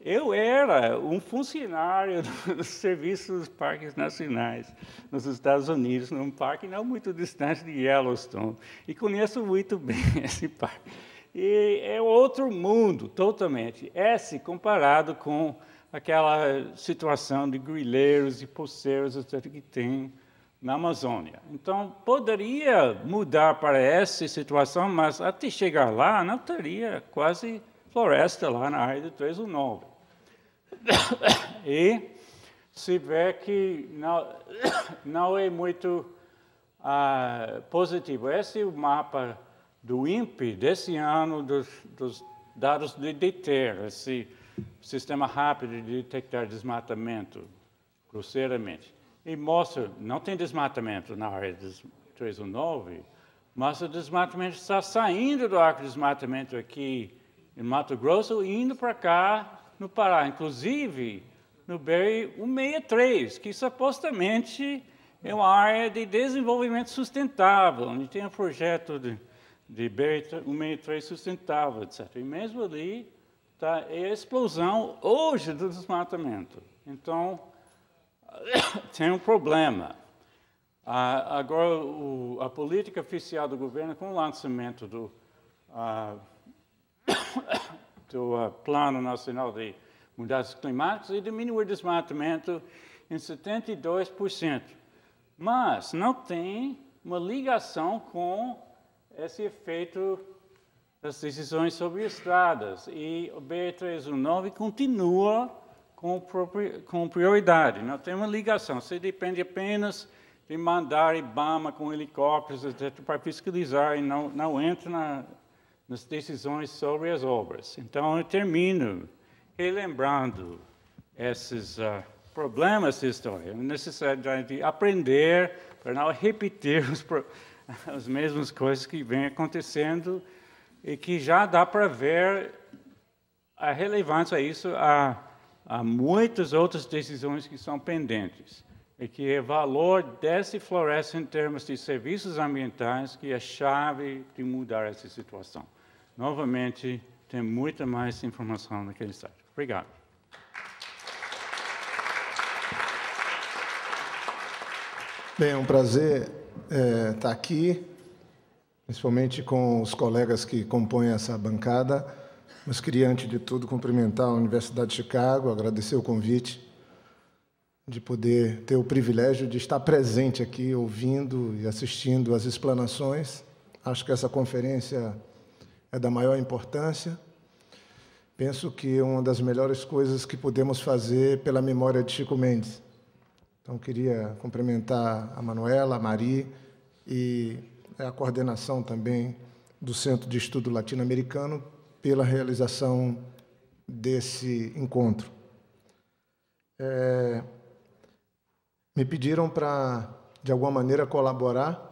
eu era um funcionário do Serviço dos Parques Nacionais nos Estados Unidos, num parque não muito distante de Yellowstone, e conheço muito bem esse parque. E é outro mundo, totalmente. Esse é comparado com aquela situação de grileiros e poceiros, etc., que tem na Amazônia. Então, poderia mudar para essa situação, mas até chegar lá, não teria quase floresta lá na área de 319. E se vê que não, não é muito ah, positivo. Esse é o mapa do INPE desse ano dos, dos dados de DETER, esse sistema rápido de detectar desmatamento, grosseiramente e mostra, não tem desmatamento na área 319, mas o desmatamento está saindo do arco de desmatamento aqui em Mato Grosso e indo para cá no Pará, inclusive no BR 163, que supostamente é uma área de desenvolvimento sustentável, onde tem um projeto de, de BR 163 sustentável, etc. E mesmo ali tá, a explosão hoje do desmatamento. Então, tem um problema. agora, o, a política oficial do governo, com o lançamento do, do Plano Nacional de Mudanças Climáticas, e diminuiu o desmatamento em 72%. Mas não tem uma ligação com esse efeito das decisões sobre estradas. E o BR319 continua com prioridade, não né? tem uma ligação. Você depende apenas de mandar IBAMA com helicópteros, etc., para fiscalizar e não, não entra na, nas decisões sobre as obras. Então, eu termino relembrando esses uh, problemas da história, a necessidade de aprender para não repetir os, as mesmas coisas que vêm acontecendo e que já dá para ver a relevância a isso, a há muitas outras decisões que são pendentes e que o valor dessa floresta em termos de serviços ambientais que é a chave de mudar essa situação. Novamente, tem muita mais informação naquele site. Obrigado. Bem, é um prazer é, estar aqui, principalmente com os colegas que compõem essa bancada. Mas queria, antes de tudo, cumprimentar a Universidade de Chicago, agradecer o convite de poder ter o privilégio de estar presente aqui, ouvindo e assistindo as explanações. Acho que essa conferência é da maior importância. Penso que uma das melhores coisas que podemos fazer pela memória de Chico Mendes. Então, queria cumprimentar a Manuela, a Mari e a coordenação também do Centro de Estudo Latino-Americano pela realização desse encontro. É, me pediram para, de alguma maneira, colaborar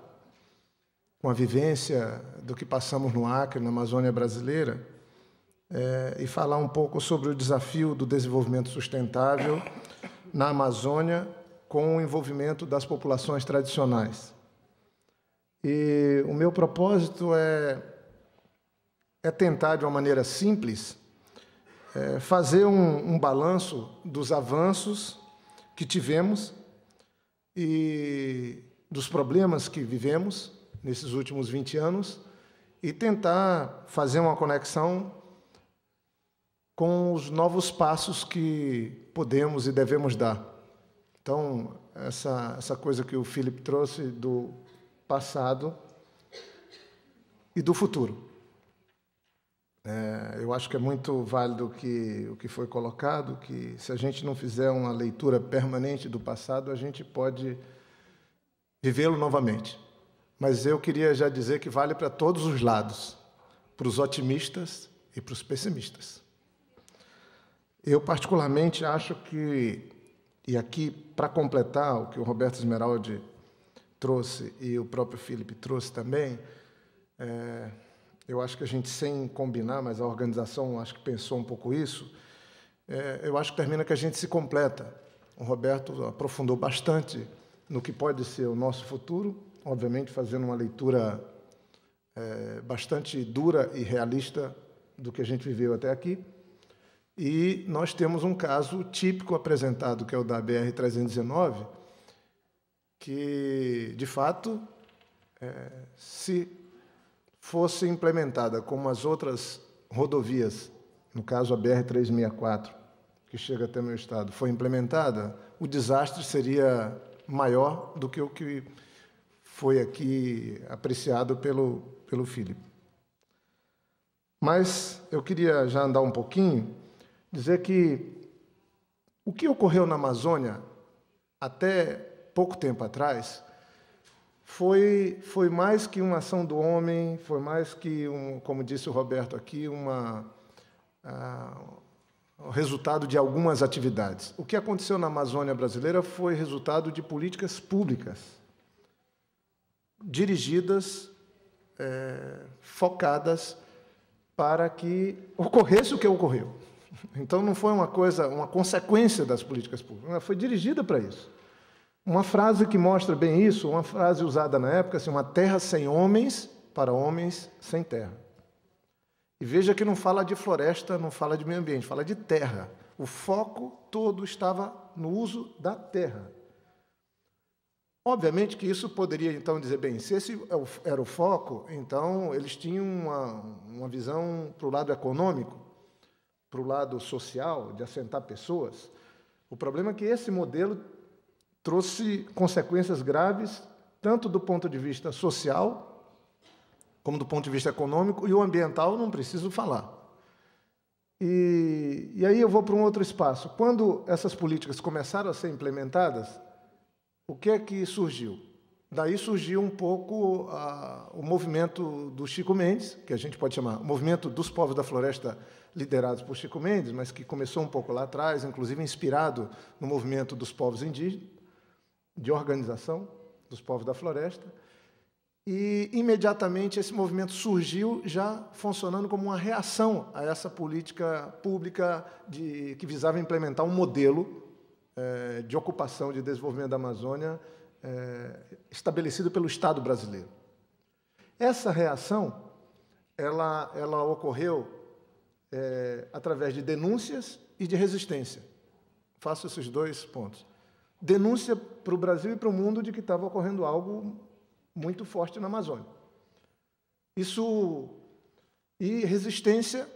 com a vivência do que passamos no Acre, na Amazônia brasileira, é, e falar um pouco sobre o desafio do desenvolvimento sustentável na Amazônia com o envolvimento das populações tradicionais. E o meu propósito é é tentar, de uma maneira simples, é, fazer um, um balanço dos avanços que tivemos e dos problemas que vivemos nesses últimos 20 anos e tentar fazer uma conexão com os novos passos que podemos e devemos dar. Então, essa, essa coisa que o Felipe trouxe do passado e do futuro. É, eu acho que é muito válido que, o que foi colocado, que se a gente não fizer uma leitura permanente do passado, a gente pode vivê-lo novamente. Mas eu queria já dizer que vale para todos os lados, para os otimistas e para os pessimistas. Eu particularmente acho que, e aqui para completar o que o Roberto Esmeraldi trouxe e o próprio Felipe trouxe também, é, eu acho que a gente, sem combinar, mas a organização acho que pensou um pouco isso, é, eu acho que termina que a gente se completa. O Roberto aprofundou bastante no que pode ser o nosso futuro, obviamente fazendo uma leitura é, bastante dura e realista do que a gente viveu até aqui. E nós temos um caso típico apresentado, que é o da BR-319, que, de fato, é, se fosse implementada como as outras rodovias, no caso a BR-364, que chega até meu estado, foi implementada, o desastre seria maior do que o que foi aqui apreciado pelo, pelo Filipe. Mas eu queria já andar um pouquinho, dizer que o que ocorreu na Amazônia até pouco tempo atrás foi, foi mais que uma ação do homem, foi mais que, um, como disse o Roberto aqui, uma, uh, o resultado de algumas atividades. O que aconteceu na Amazônia brasileira foi resultado de políticas públicas dirigidas, é, focadas para que ocorresse o que ocorreu. Então não foi uma coisa, uma consequência das políticas públicas, foi dirigida para isso. Uma frase que mostra bem isso, uma frase usada na época, assim, uma terra sem homens para homens sem terra. E veja que não fala de floresta, não fala de meio ambiente, fala de terra. O foco todo estava no uso da terra. Obviamente que isso poderia então dizer, bem, se esse é era o foco, então eles tinham uma, uma visão para o lado econômico, para o lado social, de assentar pessoas. O problema é que esse modelo trouxe consequências graves, tanto do ponto de vista social, como do ponto de vista econômico, e o ambiental não preciso falar. E, e aí eu vou para um outro espaço. Quando essas políticas começaram a ser implementadas, o que é que surgiu? Daí surgiu um pouco a, o movimento do Chico Mendes, que a gente pode chamar o movimento dos povos da floresta liderados por Chico Mendes, mas que começou um pouco lá atrás, inclusive inspirado no movimento dos povos indígenas, de organização dos povos da floresta, e imediatamente esse movimento surgiu já funcionando como uma reação a essa política pública de, que visava implementar um modelo eh, de ocupação de desenvolvimento da Amazônia eh, estabelecido pelo Estado brasileiro. Essa reação ela, ela ocorreu eh, através de denúncias e de resistência. Faço esses dois pontos denúncia para o Brasil e para o mundo de que estava ocorrendo algo muito forte na Amazônia. Isso e resistência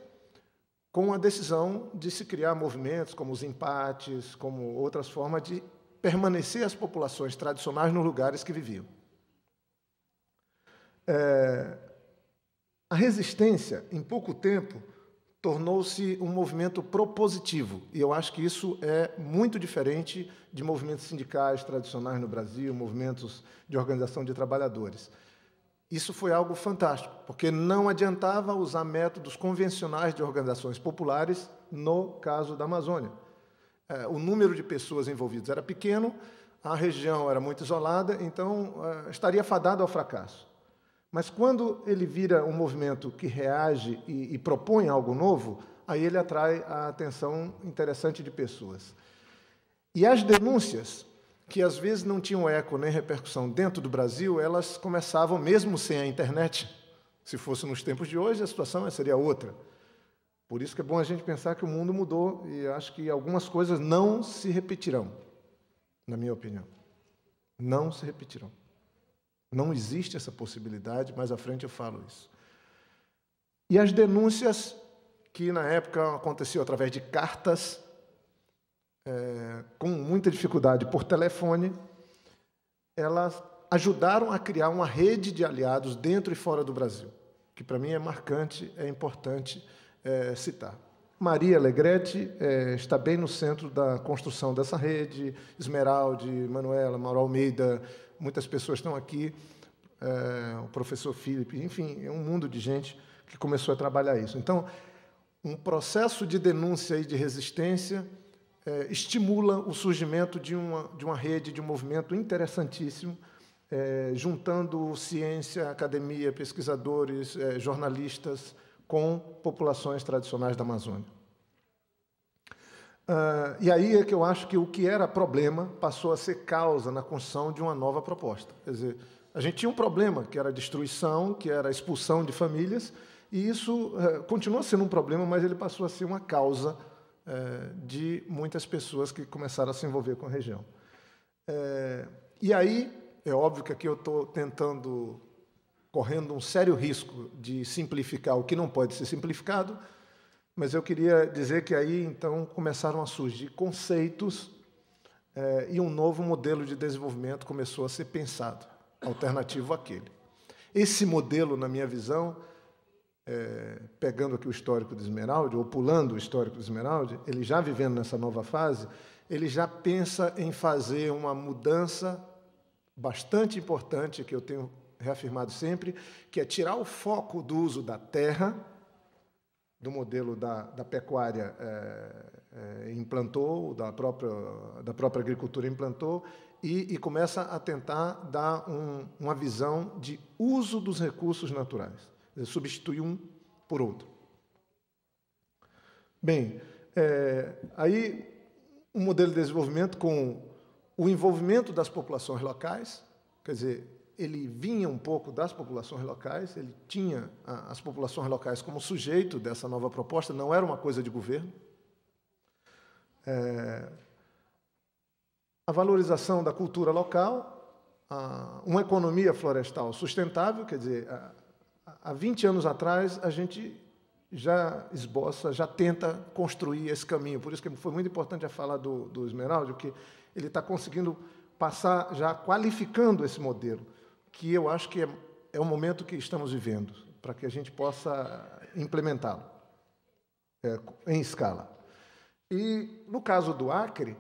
com a decisão de se criar movimentos como os empates, como outras formas de permanecer as populações tradicionais nos lugares que viviam. É, a resistência, em pouco tempo, tornou-se um movimento propositivo. E eu acho que isso é muito diferente de movimentos sindicais tradicionais no Brasil, movimentos de organização de trabalhadores. Isso foi algo fantástico, porque não adiantava usar métodos convencionais de organizações populares no caso da Amazônia. É, o número de pessoas envolvidas era pequeno, a região era muito isolada, então é, estaria fadado ao fracasso. Mas quando ele vira um movimento que reage e, e propõe algo novo, aí ele atrai a atenção interessante de pessoas. E as denúncias, que às vezes não tinham eco nem repercussão dentro do Brasil, elas começavam mesmo sem a internet. Se fosse nos tempos de hoje, a situação seria outra. Por isso que é bom a gente pensar que o mundo mudou e acho que algumas coisas não se repetirão, na minha opinião. Não se repetirão. Não existe essa possibilidade, mais à frente eu falo isso. E as denúncias que na época aconteciam através de cartas, é, com muita dificuldade por telefone, elas ajudaram a criar uma rede de aliados dentro e fora do Brasil, que para mim é marcante, é importante é, citar. Maria Alegrete é, está bem no centro da construção dessa rede, Esmeralda, Manuela, Mauro Almeida, muitas pessoas estão aqui, é, o professor Felipe, enfim, é um mundo de gente que começou a trabalhar isso. Então, um processo de denúncia e de resistência é, estimula o surgimento de uma, de uma rede, de um movimento interessantíssimo, é, juntando ciência, academia, pesquisadores, é, jornalistas com populações tradicionais da Amazônia. Uh, e aí é que eu acho que o que era problema passou a ser causa na construção de uma nova proposta. Quer dizer, a gente tinha um problema, que era a destruição, que era a expulsão de famílias, e isso uh, continua sendo um problema, mas ele passou a ser uma causa uh, de muitas pessoas que começaram a se envolver com a região. Eh, e aí, é óbvio que aqui eu estou tentando, correndo um sério risco de simplificar o que não pode ser simplificado, mas eu queria dizer que aí então começaram a surgir conceitos é, e um novo modelo de desenvolvimento começou a ser pensado, alternativo àquele. Esse modelo, na minha visão, é, pegando aqui o histórico de Esmeralda, ou pulando o histórico de Esmeralda, ele já vivendo nessa nova fase, ele já pensa em fazer uma mudança bastante importante, que eu tenho reafirmado sempre, que é tirar o foco do uso da terra do modelo da, da pecuária é, é, implantou, da própria, da própria agricultura implantou, e, e começa a tentar dar um, uma visão de uso dos recursos naturais, eh, substituir um por outro. Bem, é, aí um modelo de desenvolvimento com o envolvimento das populações locais, quer dizer, ele vinha um pouco das populações locais, ele tinha as populações locais como sujeito dessa nova proposta, não era uma coisa de governo. É, a valorização da cultura local, a, uma economia florestal sustentável, quer dizer, há 20 anos atrás a gente já esboça, já tenta construir esse caminho. Por isso que foi muito importante a fala do, do Esmeralda, que ele está conseguindo passar, já qualificando esse modelo que eu acho que é, é o momento que estamos vivendo, para que a gente possa implementá-lo é, em escala. E, no caso do Acre,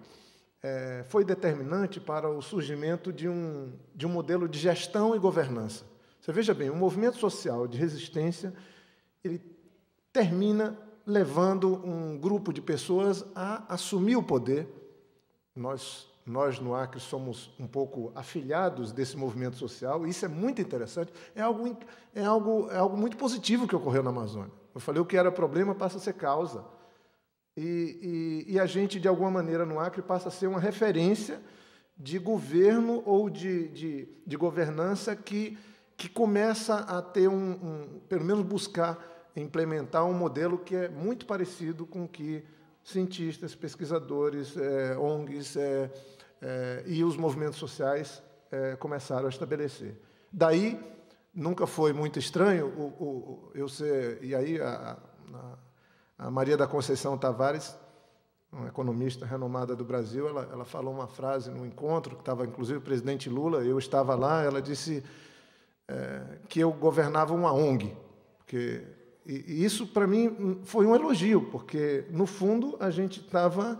é, foi determinante para o surgimento de um, de um modelo de gestão e governança. Você veja bem, o movimento social de resistência ele termina levando um grupo de pessoas a assumir o poder. Nós nós no Acre somos um pouco afiliados desse movimento social, e isso é muito interessante, é algo, é algo, é algo muito positivo que ocorreu na Amazônia. Eu falei o que era problema passa a ser causa. E, e, e a gente, de alguma maneira, no Acre, passa a ser uma referência de governo ou de, de, de governança que, que começa a ter um, um, pelo menos buscar implementar um modelo que é muito parecido com o que cientistas, pesquisadores, é, ONGs é, é, e os movimentos sociais começaram a estabelecer. Daí, nunca foi muito estranho o, o, eu ser. E aí, a, a, Maria da Conceição Tavares, uma economista renomada do Brasil, ela, ela falou uma frase no encontro, que estava inclusive o presidente Lula, eu estava lá, ela disse que eu governava uma ONG, porque e isso, para mim, hum, foi um elogio, porque, no fundo, a gente estava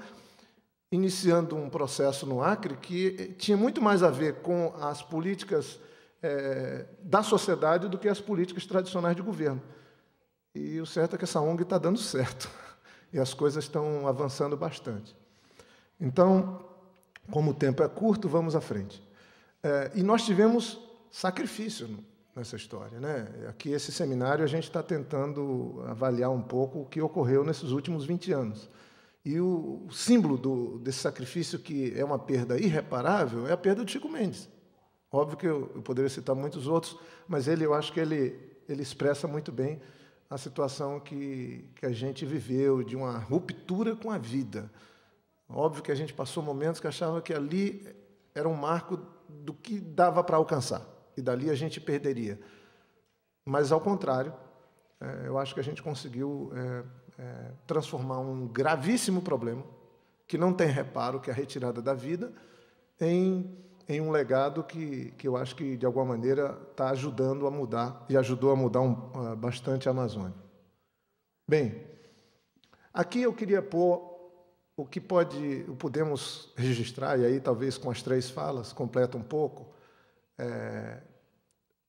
iniciando um processo no Acre que eh, tinha muito mais a ver com as políticas é, da sociedade do que as políticas tradicionais de governo. E o certo é que essa ONG está dando certo, e as coisas estão avançando bastante. Então, como o tempo é curto, vamos à frente. É, e nós tivemos sacrifício nessa história. Né? Aqui, esse seminário, a gente está tentando avaliar um pouco o que ocorreu nesses últimos 20 anos. E o, o símbolo do, desse sacrifício, que é uma perda irreparável, é a perda de Chico Mendes. Óbvio que eu, eu poderia citar muitos outros, mas ele, eu acho que ele, ele expressa muito bem a situação que, que a gente viveu, de uma ruptura com a vida. Óbvio que a gente passou momentos que achava que ali era um marco do que dava para alcançar e dali a gente perderia. Mas, ao contrário, é, eu acho que a gente conseguiu é, é, transformar um gravíssimo problema, que não tem reparo, que é a retirada da vida, em, em um legado que, que eu acho que, de alguma maneira, está ajudando a mudar, e ajudou a mudar um, bastante a Amazônia. Bem, aqui eu queria pôr o que pode, podemos registrar, e aí talvez com as três falas completa um pouco, é,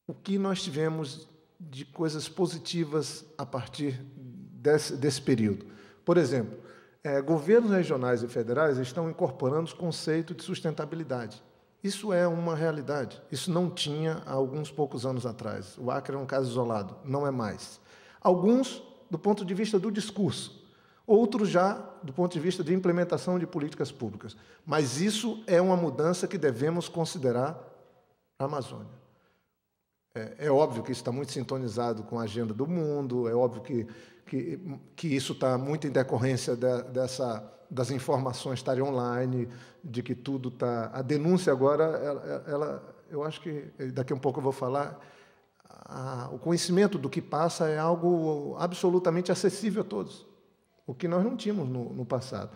o que nós tivemos de coisas positivas a partir desse, desse período. Por exemplo, é, governos regionais e federais estão incorporando os conceitos de sustentabilidade. Isso é uma realidade. Isso não tinha há alguns poucos anos atrás. O Acre é um caso isolado, não é mais. Alguns do ponto de vista do discurso, outros já do ponto de vista de implementação de políticas públicas. Mas isso é uma mudança que devemos considerar Amazônia. É, é, óbvio que isso está muito sintonizado com a agenda do mundo, é óbvio que, que, que isso está muito em decorrência de, dessa, das informações estarem online, de que tudo está. A denúncia agora, ela, ela, eu acho que daqui a um pouco eu vou falar, a, o conhecimento do que passa é algo absolutamente acessível a todos, o que nós não tínhamos no, no passado.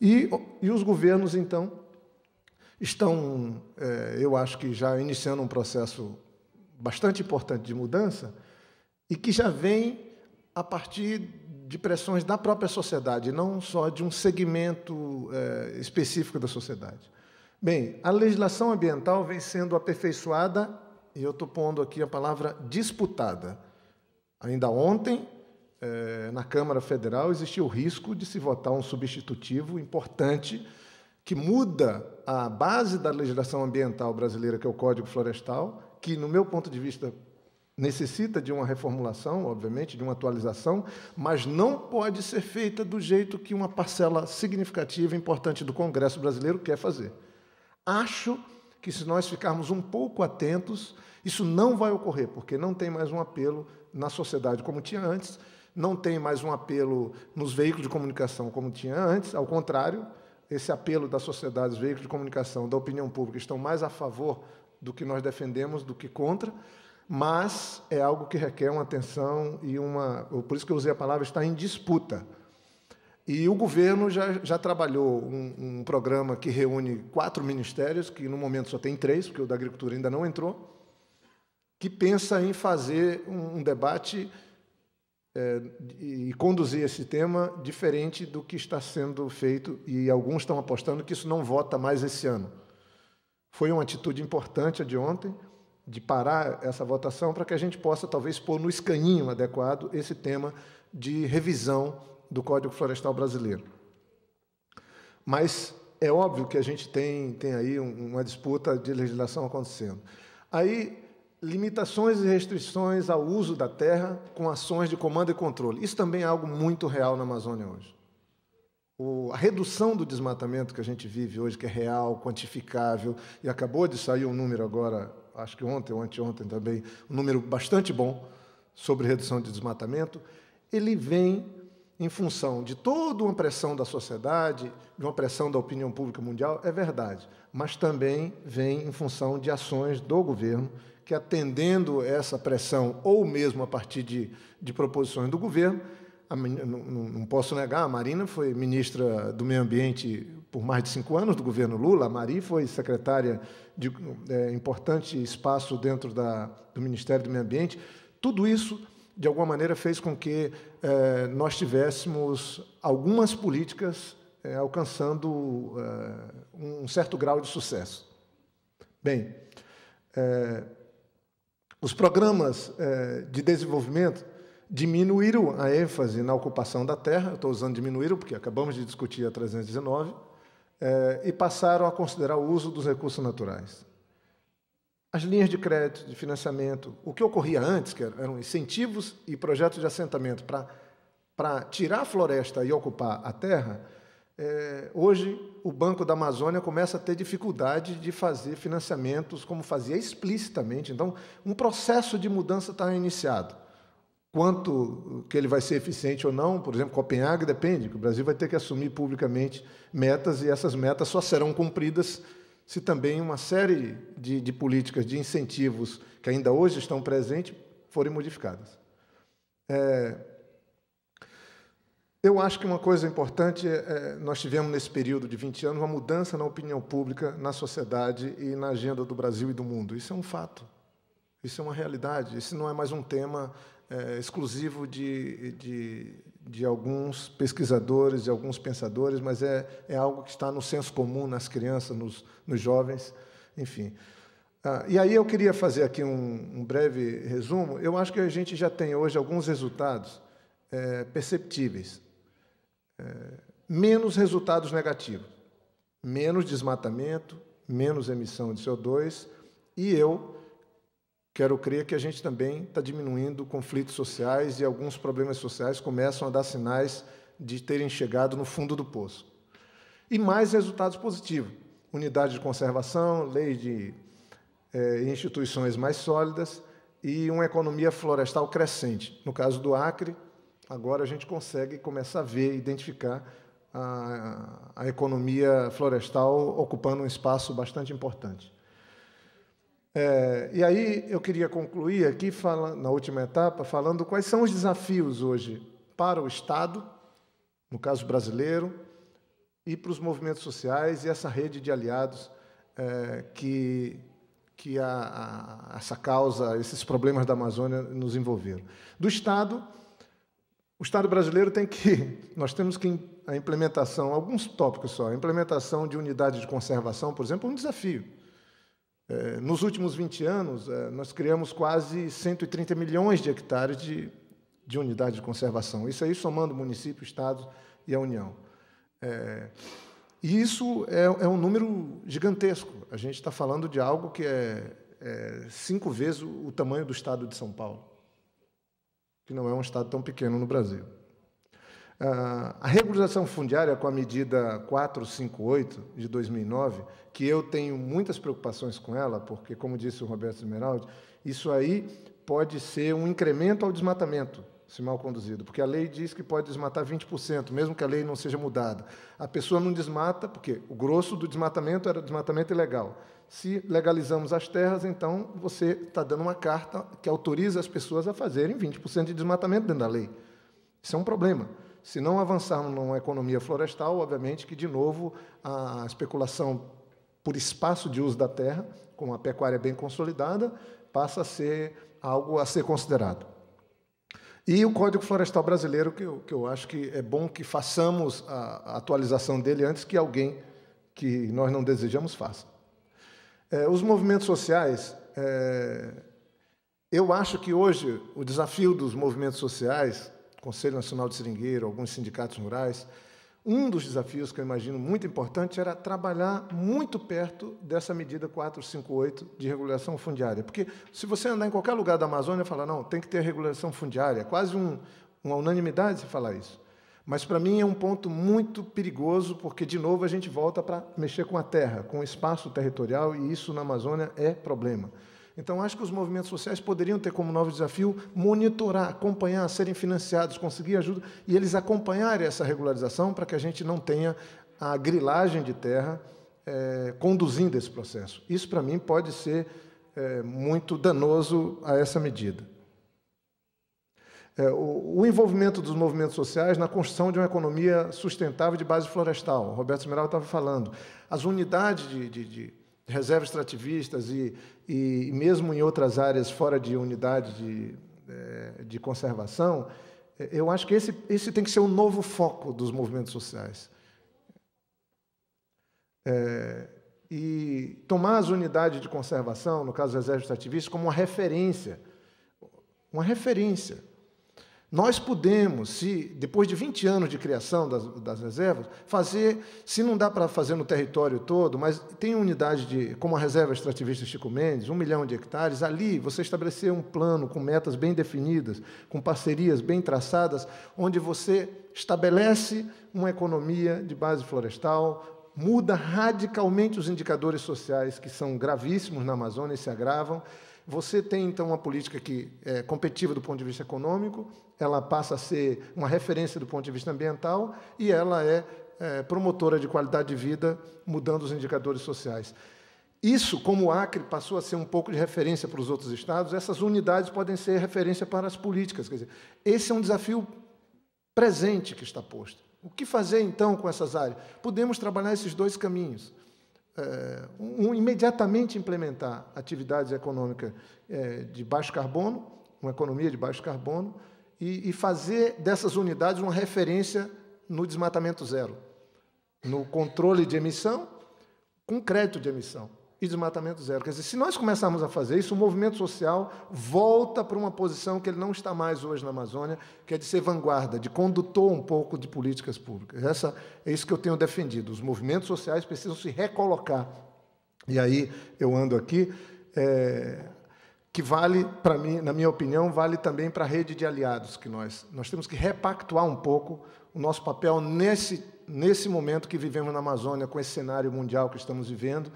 E, e os governos, então, estão, é, eu acho que já iniciando um processo bastante importante de mudança e que já vem a partir de pressões da própria sociedade, não só de um segmento é, específico da sociedade. Bem, a legislação ambiental vem sendo aperfeiçoada, e eu estou pondo aqui a palavra disputada. Ainda ontem, é, na Câmara Federal, existia o risco de se votar um substitutivo importante que muda a base da legislação ambiental brasileira, que é o Código Florestal, que, no meu ponto de vista, necessita de uma reformulação, obviamente, de uma atualização, mas não pode ser feita do jeito que uma parcela significativa e importante do Congresso brasileiro quer fazer. Acho que, se nós ficarmos um pouco atentos, isso não vai ocorrer, porque não tem mais um apelo na sociedade como tinha antes, não tem mais um apelo nos veículos de comunicação como tinha antes, ao contrário, esse apelo da sociedade, dos veículos de comunicação, da opinião pública, estão mais a favor do que nós defendemos do que contra, mas é algo que requer uma atenção e uma. Por isso que eu usei a palavra está em disputa. E o governo já, já trabalhou um, um programa que reúne quatro ministérios, que no momento só tem três, porque o da agricultura ainda não entrou, que pensa em fazer um, um debate é, e conduzir esse tema diferente do que está sendo feito, e alguns estão apostando que isso não vota mais esse ano. Foi uma atitude importante a de ontem, de parar essa votação, para que a gente possa, talvez, pôr no escaninho adequado esse tema de revisão do Código Florestal Brasileiro. Mas é óbvio que a gente tem, tem aí uma disputa de legislação acontecendo. Aí limitações e restrições ao uso da terra com ações de comando e controle. Isso também é algo muito real na Amazônia hoje. O, a redução do desmatamento que a gente vive hoje, que é real, quantificável, e acabou de sair um número agora, acho que ontem ou anteontem também, um número bastante bom sobre redução de desmatamento, ele vem em função de toda uma pressão da sociedade, de uma pressão da opinião pública mundial, é verdade, mas também vem em função de ações do governo que, atendendo essa pressão, ou mesmo a partir de, de proposições do governo, a, não, não, posso negar, a Marina foi ministra do Meio Ambiente por mais de cinco anos do governo Lula, a Mari foi secretária de é, importante espaço dentro da, do Ministério do Meio Ambiente. Tudo isso, de alguma maneira, fez com que é, nós tivéssemos algumas políticas é, alcançando é, um certo grau de sucesso. Bem, é, os programas é, de desenvolvimento diminuíram a ênfase na ocupação da terra, estou usando diminuíram porque acabamos de discutir a 319, é, e passaram a considerar o uso dos recursos naturais. As linhas de crédito, de financiamento, o que ocorria antes, que eram incentivos e projetos de assentamento para tirar a floresta e ocupar a terra, é, hoje, o Banco da Amazônia começa a ter dificuldade de fazer financiamentos como fazia explicitamente. Então, um processo de mudança está iniciado. Quanto que ele vai ser eficiente ou não, por exemplo, Copenhague depende, o Brasil vai ter que assumir publicamente metas e essas metas só serão cumpridas se também uma série de, de políticas de incentivos que ainda hoje estão presentes forem modificadas. É, eu acho que uma coisa importante, é, é nós tivemos nesse período de 20 anos uma mudança na opinião pública, na sociedade e na agenda do Brasil e do mundo. Isso é um fato, isso é uma realidade, isso não é mais um tema é, exclusivo de, de, de, alguns pesquisadores, de alguns pensadores, mas é, é algo que está no senso comum nas crianças, nos, nos jovens, enfim. Ah, e aí eu queria fazer aqui um, um breve resumo. Eu acho que a gente já tem hoje alguns resultados é, perceptíveis menos resultados negativos, menos desmatamento, menos emissão de CO2, e eu quero crer que a gente também está diminuindo conflitos sociais e alguns problemas sociais começam a dar sinais de terem chegado no fundo do poço. E mais resultados positivos: unidade de conservação, lei de é, instituições mais sólidas e uma economia florestal crescente. No caso do Acre, agora a gente consegue começar a ver, identificar a, a economia florestal ocupando um espaço bastante importante. É, e aí eu queria concluir aqui, fala, na última etapa, falando quais são os desafios hoje para o Estado, no caso brasileiro, e para os movimentos sociais e essa rede de aliados é, que, que a, a, essa causa, esses problemas da Amazônia nos envolveram. Do Estado, o Estado brasileiro tem que. Nós temos que a implementação, alguns tópicos só. A implementação de unidades de conservação, por exemplo, é um desafio. É, nos últimos 20 anos, é, nós criamos quase 130 milhões de hectares de, de unidade de conservação. Isso aí somando município, Estado e a União. É, e isso é, é, um número gigantesco. A gente está falando de algo que é, é cinco vezes o, o tamanho do Estado de São Paulo que não é um Estado tão pequeno no Brasil. Ah, a regularização fundiária com a medida 458 de 2009, que eu tenho muitas preocupações com ela, porque, como disse o Roberto Esmeraldi, isso aí pode ser um incremento ao desmatamento, se mal conduzido, porque a lei diz que pode desmatar 20%, mesmo que a lei não seja mudada. A pessoa não desmata, porque o grosso do desmatamento era desmatamento ilegal se legalizamos as terras, então você está dando uma carta que autoriza as pessoas a fazerem 20% de desmatamento dentro da lei. Isso é um problema. Se não avançarmos numa economia florestal, obviamente que, de novo, a especulação por espaço de uso da terra, com a pecuária bem consolidada, passa a ser algo a ser considerado. E o Código Florestal Brasileiro, que eu, que eu acho que é bom que façamos a atualização dele antes que alguém que nós não desejamos faça. É, os movimentos sociais, é, eu acho que hoje o desafio dos movimentos sociais, Conselho Nacional de Seringueiro, alguns sindicatos rurais, um dos desafios que eu imagino muito importante era trabalhar muito perto dessa medida 458 de regulação fundiária. Porque se você andar em qualquer lugar da Amazônia e falar, não, tem que ter regulação fundiária, é quase um, uma unanimidade se falar isso. Mas para mim é um ponto muito perigoso, porque de novo a gente volta para mexer com a terra, com o espaço territorial, e isso na Amazônia é problema. Então, acho que os movimentos sociais poderiam ter como novo desafio monitorar, acompanhar, serem financiados, conseguir ajuda e eles acompanharem essa regularização para que a gente não tenha a grilagem de terra é, conduzindo esse processo. Isso, para mim, pode ser é, muito danoso a essa medida é, o, o, envolvimento dos movimentos sociais na construção de uma economia sustentável de base florestal. O Roberto Esmeralda estava falando. As unidades de, de, de reservas extrativistas e, e, mesmo em outras áreas fora de unidade de, é, de conservação, é, eu acho que esse, esse tem que ser o um novo foco dos movimentos sociais. É, e tomar as unidades de conservação, no caso as reservas extrativistas, como uma referência. Uma referência. Nós podemos, se depois de 20 anos de criação das, das reservas, fazer, se não dá para fazer no território todo, mas tem unidade de, como a reserva extrativista Chico Mendes, um milhão de hectares, ali você estabelecer um plano com metas bem definidas, com parcerias bem traçadas, onde você estabelece uma economia de base florestal, muda radicalmente os indicadores sociais que são gravíssimos na Amazônia e se agravam, você tem, então, uma política que é competitiva do ponto de vista econômico, ela passa a ser uma referência do ponto de vista ambiental e ela é, é promotora de qualidade de vida, mudando os indicadores sociais. Isso, como o Acre passou a ser um pouco de referência para os outros estados, essas unidades podem ser referência para as políticas. Quer dizer, esse é um desafio presente que está posto. O que fazer então com essas áreas? Podemos trabalhar esses dois caminhos. É, um, imediatamente implementar atividades econômicas é, de baixo carbono, uma economia de baixo carbono, e, e, fazer dessas unidades uma referência no desmatamento zero, no controle de emissão, com crédito de emissão e desmatamento zero. Quer dizer, se nós começarmos a fazer isso, o movimento social volta para uma posição que ele não está mais hoje na Amazônia, que é de ser vanguarda, de condutor um pouco de políticas públicas. Essa é isso que eu tenho defendido. Os movimentos sociais precisam se recolocar. E aí eu ando aqui, é, que vale para mim, na minha opinião, vale também para a rede de aliados que nós nós temos que repactuar um pouco o nosso papel nesse nesse momento que vivemos na Amazônia com esse cenário mundial que estamos vivendo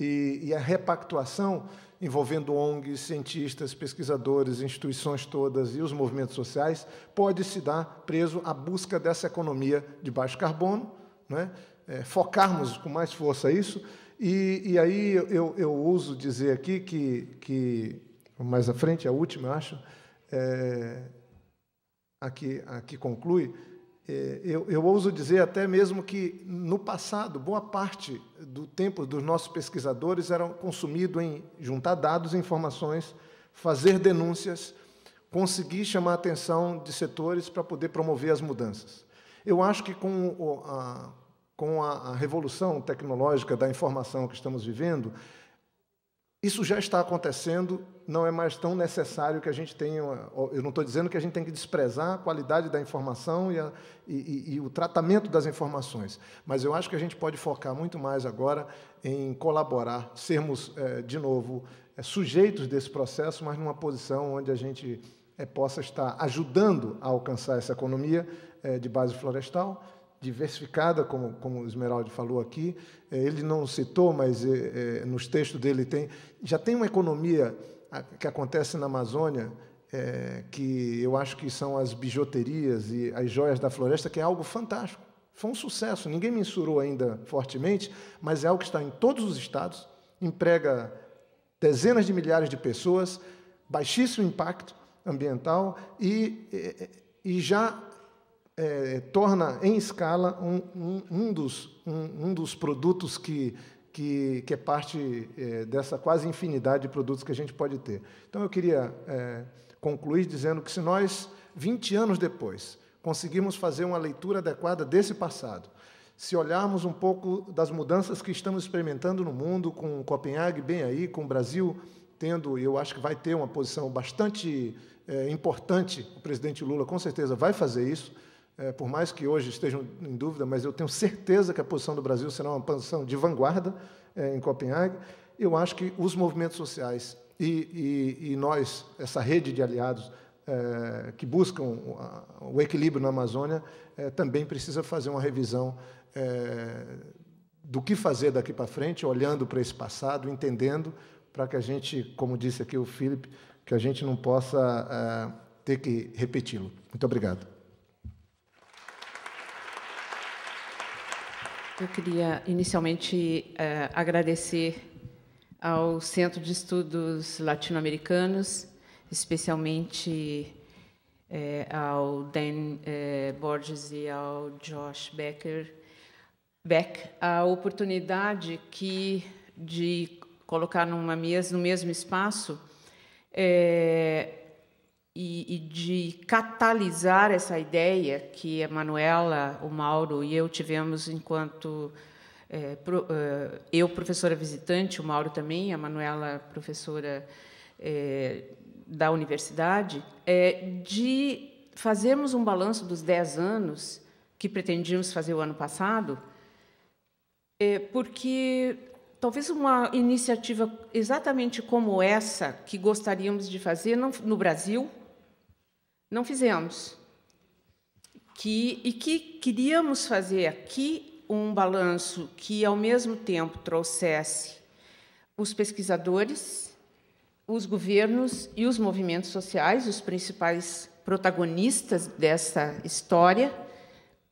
e, e a repactuação envolvendo ONGs, cientistas, pesquisadores, instituições todas e os movimentos sociais, pode se dar preso à busca dessa economia de baixo carbono, né? É, focarmos com mais força isso. E, e aí eu, eu uso dizer aqui que, que, mais à frente, a última, acho, é, aqui, aqui conclui, é, eu, eu ouso dizer até mesmo que no passado, boa parte do tempo dos nossos pesquisadores era consumido em juntar dados e informações, fazer denúncias, conseguir chamar a atenção de setores para poder promover as mudanças. Eu acho que com a, com a, revolução tecnológica da informação que estamos vivendo, isso já está acontecendo não é mais tão necessário que a gente tenha. Eu não estou dizendo que a gente tem que desprezar a qualidade da informação e, a, e, e, o tratamento das informações, mas eu acho que a gente pode focar muito mais agora em colaborar, sermos, é, de novo, é, sujeitos desse processo, mas numa posição onde a gente é, possa estar ajudando a alcançar essa economia é, de base florestal diversificada, como, como o Esmeralda falou aqui. É, ele não citou, mas é, nos textos dele tem. Já tem uma economia que acontece na Amazônia, é, que eu acho que são as bijuterias e as joias da floresta, que é algo fantástico. Foi um sucesso, ninguém mensurou ainda fortemente, mas é algo que está em todos os estados, emprega dezenas de milhares de pessoas, baixíssimo impacto ambiental e, é, é, e já é, torna em escala um, um, um, dos, um, um dos produtos que que, que é parte é, dessa quase infinidade de produtos que a gente pode ter. Então, eu queria é, concluir dizendo que se nós, 20 anos depois, conseguirmos fazer uma leitura adequada desse passado, se olharmos um pouco das mudanças que estamos experimentando no mundo, com Copenhague bem aí, com o Brasil tendo, e eu acho que vai ter uma posição bastante é, importante, o presidente Lula com certeza vai fazer isso, é, por mais que hoje estejam em dúvida, mas eu tenho certeza que a posição do Brasil será uma posição de vanguarda é, em Copenhague. Eu acho que os movimentos sociais e, e, e nós, essa rede de aliados é, que buscam o equilíbrio na Amazônia, é, também precisa fazer uma revisão é, do que fazer daqui para frente, olhando para esse passado, entendendo, para que a gente, como disse aqui o Felipe, que a gente não possa é, ter que repeti-lo. Muito obrigado. Eu queria inicialmente eh, agradecer ao Centro de Estudos Latino-Americanos, especialmente eh, ao Dan eh, Borges e ao Josh Becker, Beck, a oportunidade que de colocar numa mesa, no mesmo espaço, é, e, e de catalisar essa ideia que a Manuela, o Mauro e eu tivemos enquanto é, pro, é, eu professora visitante, o Mauro também, a Manuela professora é, da universidade, é, de fazermos um balanço dos 10 anos que pretendíamos fazer o ano passado, é, porque talvez uma iniciativa exatamente como essa que gostaríamos de fazer no Brasil não fizemos. Que, e que queríamos fazer aqui um balanço que, ao mesmo tempo, trouxesse os pesquisadores, os governos e os movimentos sociais, os principais protagonistas dessa história.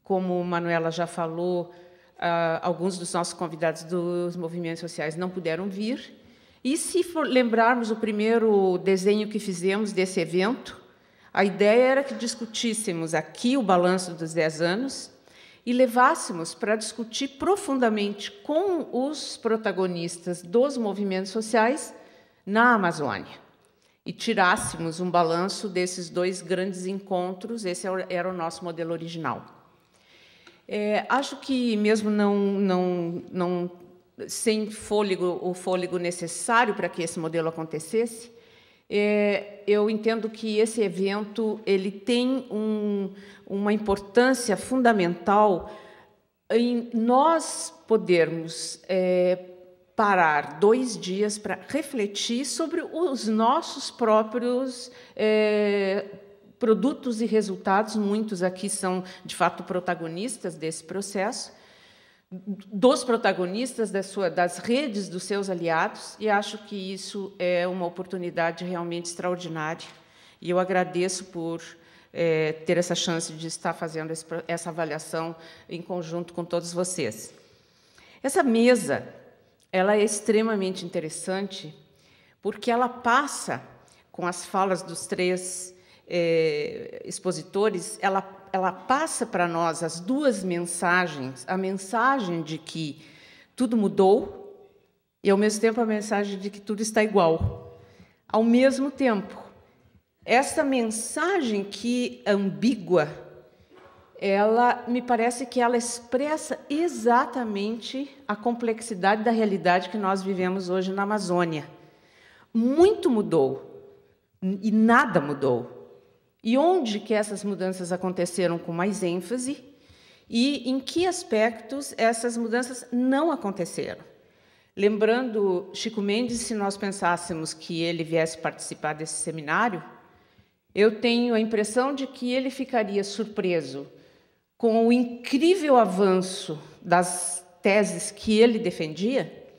Como Manuela já falou, Uh, alguns dos nossos convidados dos movimentos sociais não puderam vir. E se lembrarmos o primeiro desenho que fizemos desse evento, a ideia era que discutíssemos aqui o balanço dos 10 anos e levássemos para discutir profundamente com os protagonistas dos movimentos sociais na Amazônia e tirássemos um balanço desses dois grandes encontros. Esse era o nosso modelo original. É, acho que mesmo não, não, não sem fôlego, o fôlego necessário para que esse modelo acontecesse, é, eu entendo que esse evento ele tem um, uma importância fundamental em nós podermos é, parar dois dias para refletir sobre os nossos próprios é, produtos e resultados. Muitos aqui são, de fato, protagonistas desse processo dos protagonistas da sua, das redes dos seus aliados, e acho que isso é uma oportunidade realmente extraordinária. E eu agradeço por é, ter essa chance de estar fazendo esse, essa avaliação em conjunto com todos vocês. Essa mesa ela é extremamente interessante porque ela passa, com as falas dos três é, expositores, ela ela passa para nós as duas mensagens: a mensagem de que tudo mudou e, ao mesmo tempo, a mensagem de que tudo está igual. Ao mesmo tempo, essa mensagem que é ambígua, ela me parece que ela expressa exatamente a complexidade da realidade que nós vivemos hoje na Amazônia. Muito mudou e nada mudou e onde que essas mudanças aconteceram com mais ênfase e em que aspectos essas mudanças não aconteceram. Lembrando Chico Mendes, se nós pensássemos que ele viesse participar desse seminário, eu tenho a impressão de que ele ficaria surpreso com o incrível avanço das teses que ele defendia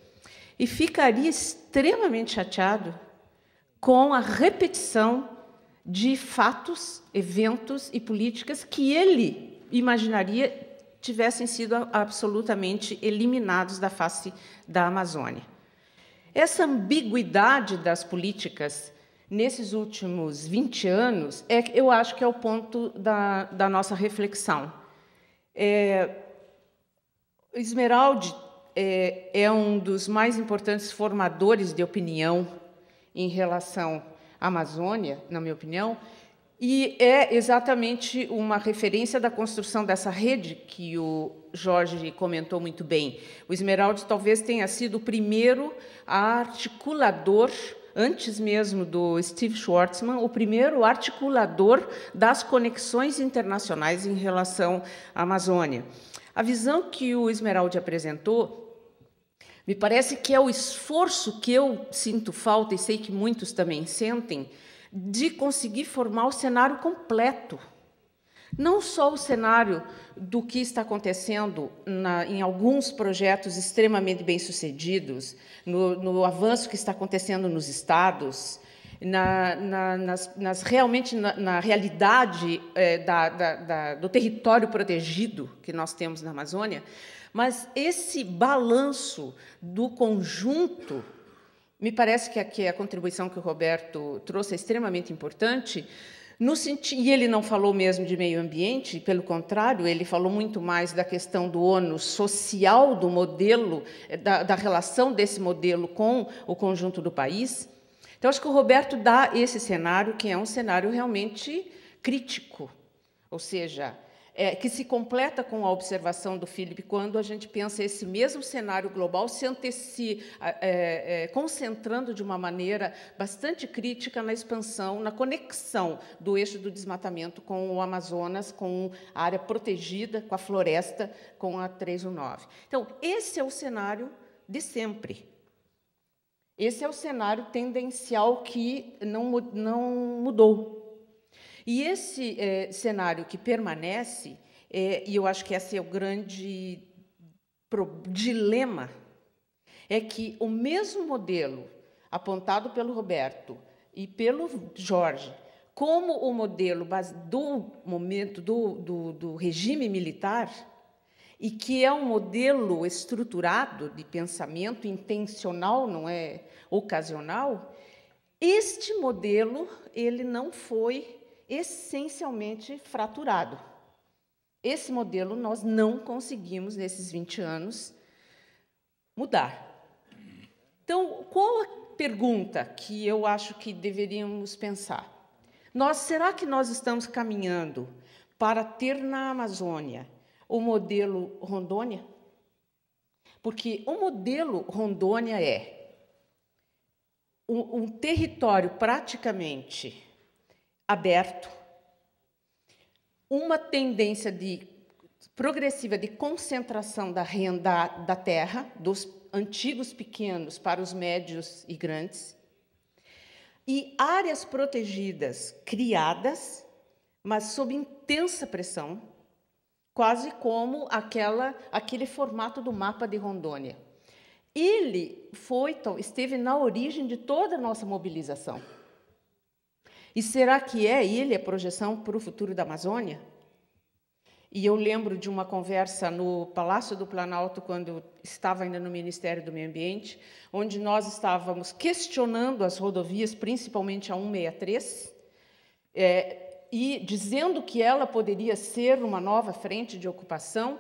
e ficaria extremamente chateado com a repetição de fatos, eventos e políticas que ele imaginaria tivessem sido absolutamente eliminados da face da Amazônia. Essa ambiguidade das políticas nesses últimos 20 anos é eu acho que é o ponto da, da nossa reflexão. É, é, é um dos mais importantes formadores de opinião em relação Amazônia, na minha opinião, e é exatamente uma referência da construção dessa rede que o Jorge comentou muito bem. O Esmeralda talvez tenha sido o primeiro articulador, antes mesmo do Steve Schwartzman, o primeiro articulador das conexões internacionais em relação à Amazônia. A visão que o Esmeralda apresentou me parece que é o esforço que eu sinto falta, e sei que muitos também sentem, de conseguir formar o cenário completo. Não só o cenário do que está acontecendo na, em alguns projetos extremamente bem-sucedidos, no, no, avanço que está acontecendo nos estados, na, na, nas, nas, realmente na, realidade é, da, da, da, do território protegido que nós temos na Amazônia, mas esse balanço do conjunto, me parece que aqui a contribuição que o Roberto trouxe é extremamente importante. No e ele não falou mesmo de meio ambiente, pelo contrário, ele falou muito mais da questão do ônus social do modelo, eh, da, da relação desse modelo com o conjunto do país. Então, acho que o Roberto dá esse cenário, que é um cenário realmente crítico, ou seja, é, que se completa com a observação do Philip quando a gente pensa esse mesmo cenário global se anteci, é, é, concentrando de uma maneira bastante crítica na expansão, na conexão do eixo do desmatamento com o Amazonas, com a área protegida, com a floresta, com a 319. Então, esse é o cenário de sempre. Esse é o cenário tendencial que não, não mudou. E esse é, cenário que permanece, é, e eu acho que esse é o grande dilema, é que o mesmo modelo apontado pelo Roberto e pelo Jorge, como o modelo do momento do, do, do regime militar, e que é um modelo estruturado de pensamento intencional, não é ocasional, este modelo ele não foi essencialmente fraturado. Esse modelo nós não conseguimos, nesses 20 anos, mudar. Então, qual a pergunta que eu acho que deveríamos pensar? Nós, será que nós estamos caminhando para ter na Amazônia o modelo Rondônia? Porque o modelo Rondônia é um, um território praticamente aberto, uma tendência de progressiva de concentração da renda da terra, dos antigos pequenos para os médios e grandes, e áreas protegidas criadas, mas sob intensa pressão, quase como aquela, aquele formato do mapa de Rondônia. Ele foi, então, esteve na origem de toda a nossa mobilização. E será que é ele a projeção para o futuro da Amazônia? E eu lembro de uma conversa no Palácio do Planalto, quando estava ainda no Ministério do Meio Ambiente, onde nós estávamos questionando as rodovias, principalmente a 163, é, eh, e dizendo que ela poderia ser uma nova frente de ocupação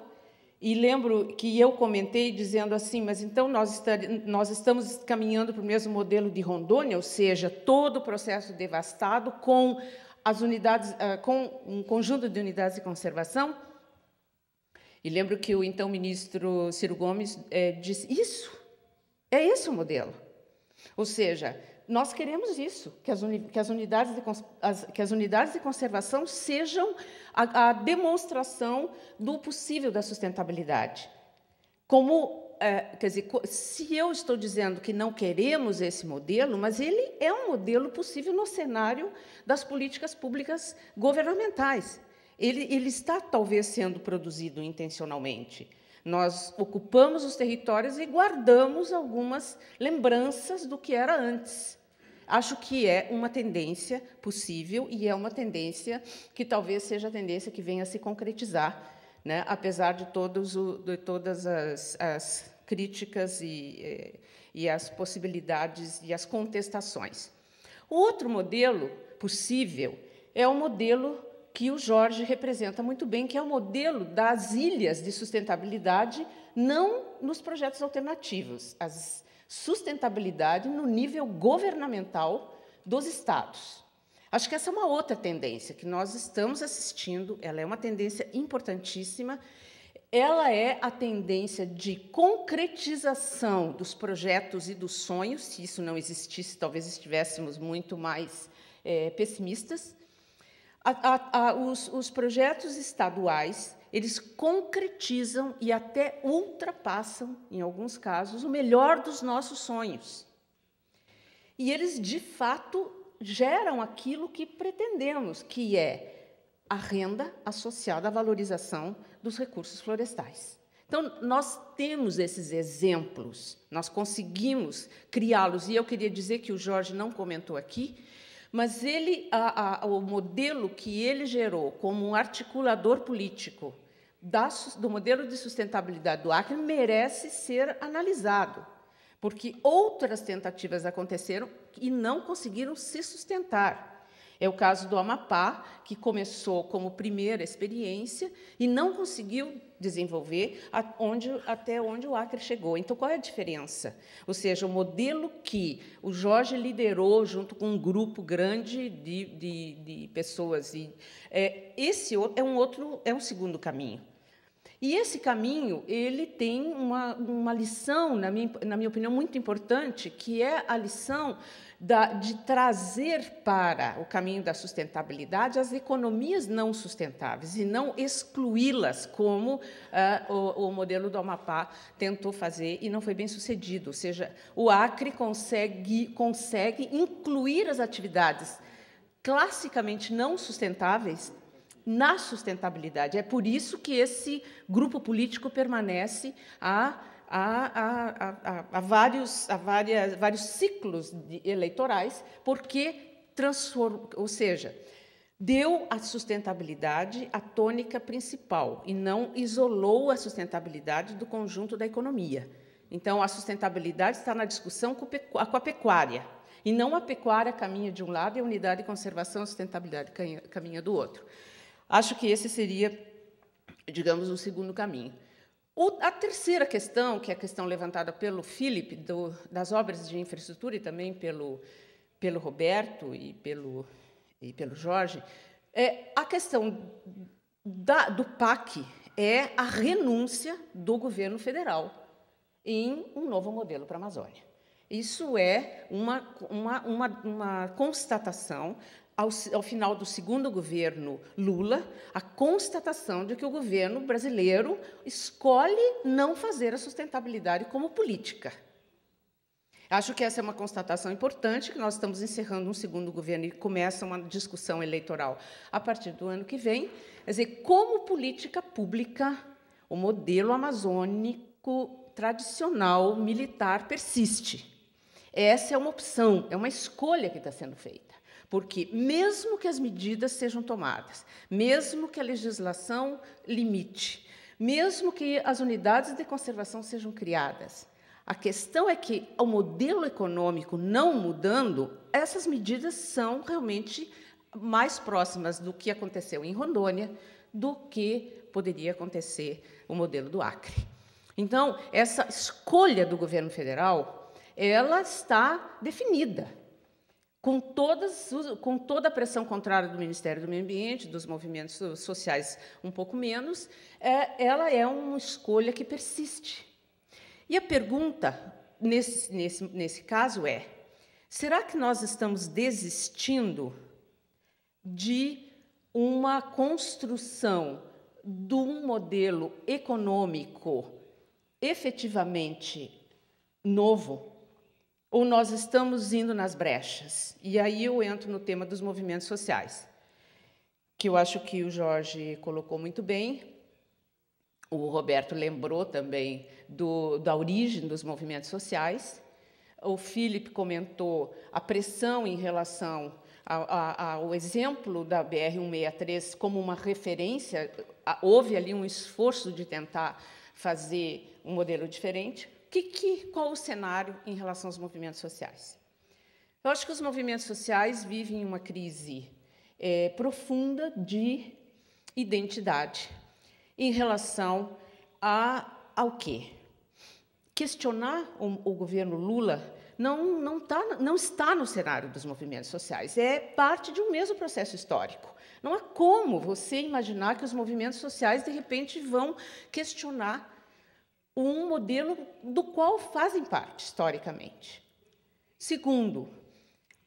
e lembro que eu comentei dizendo assim, mas então nós, nós estamos caminhando para o mesmo modelo de Rondônia, ou seja, todo o processo devastado com as unidades, ah, com um conjunto de unidades de conservação. E lembro que o então ministro Ciro Gomes é, disse: isso é esse o modelo. Ou seja, nós queremos isso, que as, uni, que as, unidades, de, as, que as unidades de conservação sejam a, a demonstração do possível da sustentabilidade. Como, é, quer dizer, se eu estou dizendo que não queremos esse modelo, mas ele é um modelo possível no cenário das políticas públicas governamentais. Ele, ele está talvez sendo produzido intencionalmente. Nós ocupamos os territórios e guardamos algumas lembranças do que era antes. Acho que é uma tendência possível e é uma tendência que talvez seja a tendência que venha a se concretizar, né? apesar de, todos o, de todas as, as críticas e, eh, e as possibilidades e as contestações. O outro modelo possível é o modelo que o Jorge representa muito bem, que é o modelo das ilhas de sustentabilidade, não nos projetos alternativos. As, sustentabilidade no nível governamental dos estados. Acho que essa é uma outra tendência que nós estamos assistindo, ela é uma tendência importantíssima. Ela é a tendência de concretização dos projetos e dos sonhos. Se isso não existisse, talvez estivéssemos muito mais é, pessimistas. A, a, a, os, os projetos estaduais eles concretizam e até ultrapassam, em alguns casos, o melhor dos nossos sonhos. E eles, de fato, geram aquilo que pretendemos, que é a renda associada à valorização dos recursos florestais. Então, nós temos esses exemplos, nós conseguimos criá-los. E eu queria dizer que o Jorge não comentou aqui, mas ele, a, a, o modelo que ele gerou como um articulador político da, do modelo de sustentabilidade do Acre merece ser analisado, porque outras tentativas aconteceram e não conseguiram se sustentar. É o caso do Amapá, que começou como primeira experiência e não conseguiu desenvolver onde, até onde o Acre chegou. Então, qual é a diferença? Ou seja, o modelo que o Jorge liderou junto com um grupo grande de, de, de pessoas, e, é, esse é um outro, é um segundo caminho. E esse caminho ele tem uma, uma lição, na minha, na minha opinião, muito importante, que é a lição de trazer para o caminho da sustentabilidade as economias não sustentáveis e não excluí-las, como ah, o, modelo do Amapá tentou fazer e não foi bem sucedido. Ou seja, o Acre consegue, consegue incluir as atividades classicamente não sustentáveis na sustentabilidade. É por isso que esse grupo político permanece a a, a, a, vários, a várias, vários ciclos eleitorais, porque transformou, ou seja, deu à sustentabilidade a tônica principal e não isolou a sustentabilidade do conjunto da economia. Então, a sustentabilidade está na discussão com a pecuária, e não a pecuária caminha de um lado e a unidade de conservação e sustentabilidade caminha do outro. Acho que esse seria, digamos, o segundo caminho a terceira questão, que é a questão levantada pelo Felipe, do, das obras de infraestrutura e também pelo, pelo Roberto e pelo, e pelo Jorge, é a questão da, do PAC é a renúncia do governo federal em um novo modelo para a Amazônia. Isso é uma, uma, uma, uma constatação ao, ao, final do segundo governo Lula, a constatação de que o governo brasileiro escolhe não fazer a sustentabilidade como política. Acho que essa é uma constatação importante, que nós estamos encerrando um segundo governo e começa uma discussão eleitoral a partir do ano que vem. Quer dizer, como política pública, o modelo amazônico tradicional militar persiste. Essa é uma opção, é uma escolha que está sendo feita. Porque, mesmo que as medidas sejam tomadas, mesmo que a legislação limite, mesmo que as unidades de conservação sejam criadas, a questão é que, o modelo econômico não mudando, essas medidas são realmente mais próximas do que aconteceu em Rondônia, do que poderia acontecer o modelo do Acre. Então, essa escolha do governo federal, ela está definida com, todas, com toda a pressão contrária do Ministério do Meio Ambiente, dos movimentos sociais um pouco menos, é, ela é uma escolha que persiste. E a pergunta, nesse, nesse, nesse caso, é: será que nós estamos desistindo de uma construção de um modelo econômico efetivamente novo? ou nós estamos indo nas brechas? E aí eu entro no tema dos movimentos sociais, que eu acho que o Jorge colocou muito bem. O Roberto lembrou também do, da origem dos movimentos sociais. O Felipe comentou a pressão em relação ao, ao, ao exemplo da BR-163 como uma referência. Houve ali um esforço de tentar fazer um modelo diferente. Que, que, qual o cenário em relação aos movimentos sociais? Eu acho que os movimentos sociais vivem uma crise é, profunda de identidade em relação a, ao quê? Questionar o, o governo Lula não, não, tá, não está no cenário dos movimentos sociais, é parte de um mesmo processo histórico. Não há como você imaginar que os movimentos sociais, de repente, vão questionar um modelo do qual fazem parte historicamente. Segundo,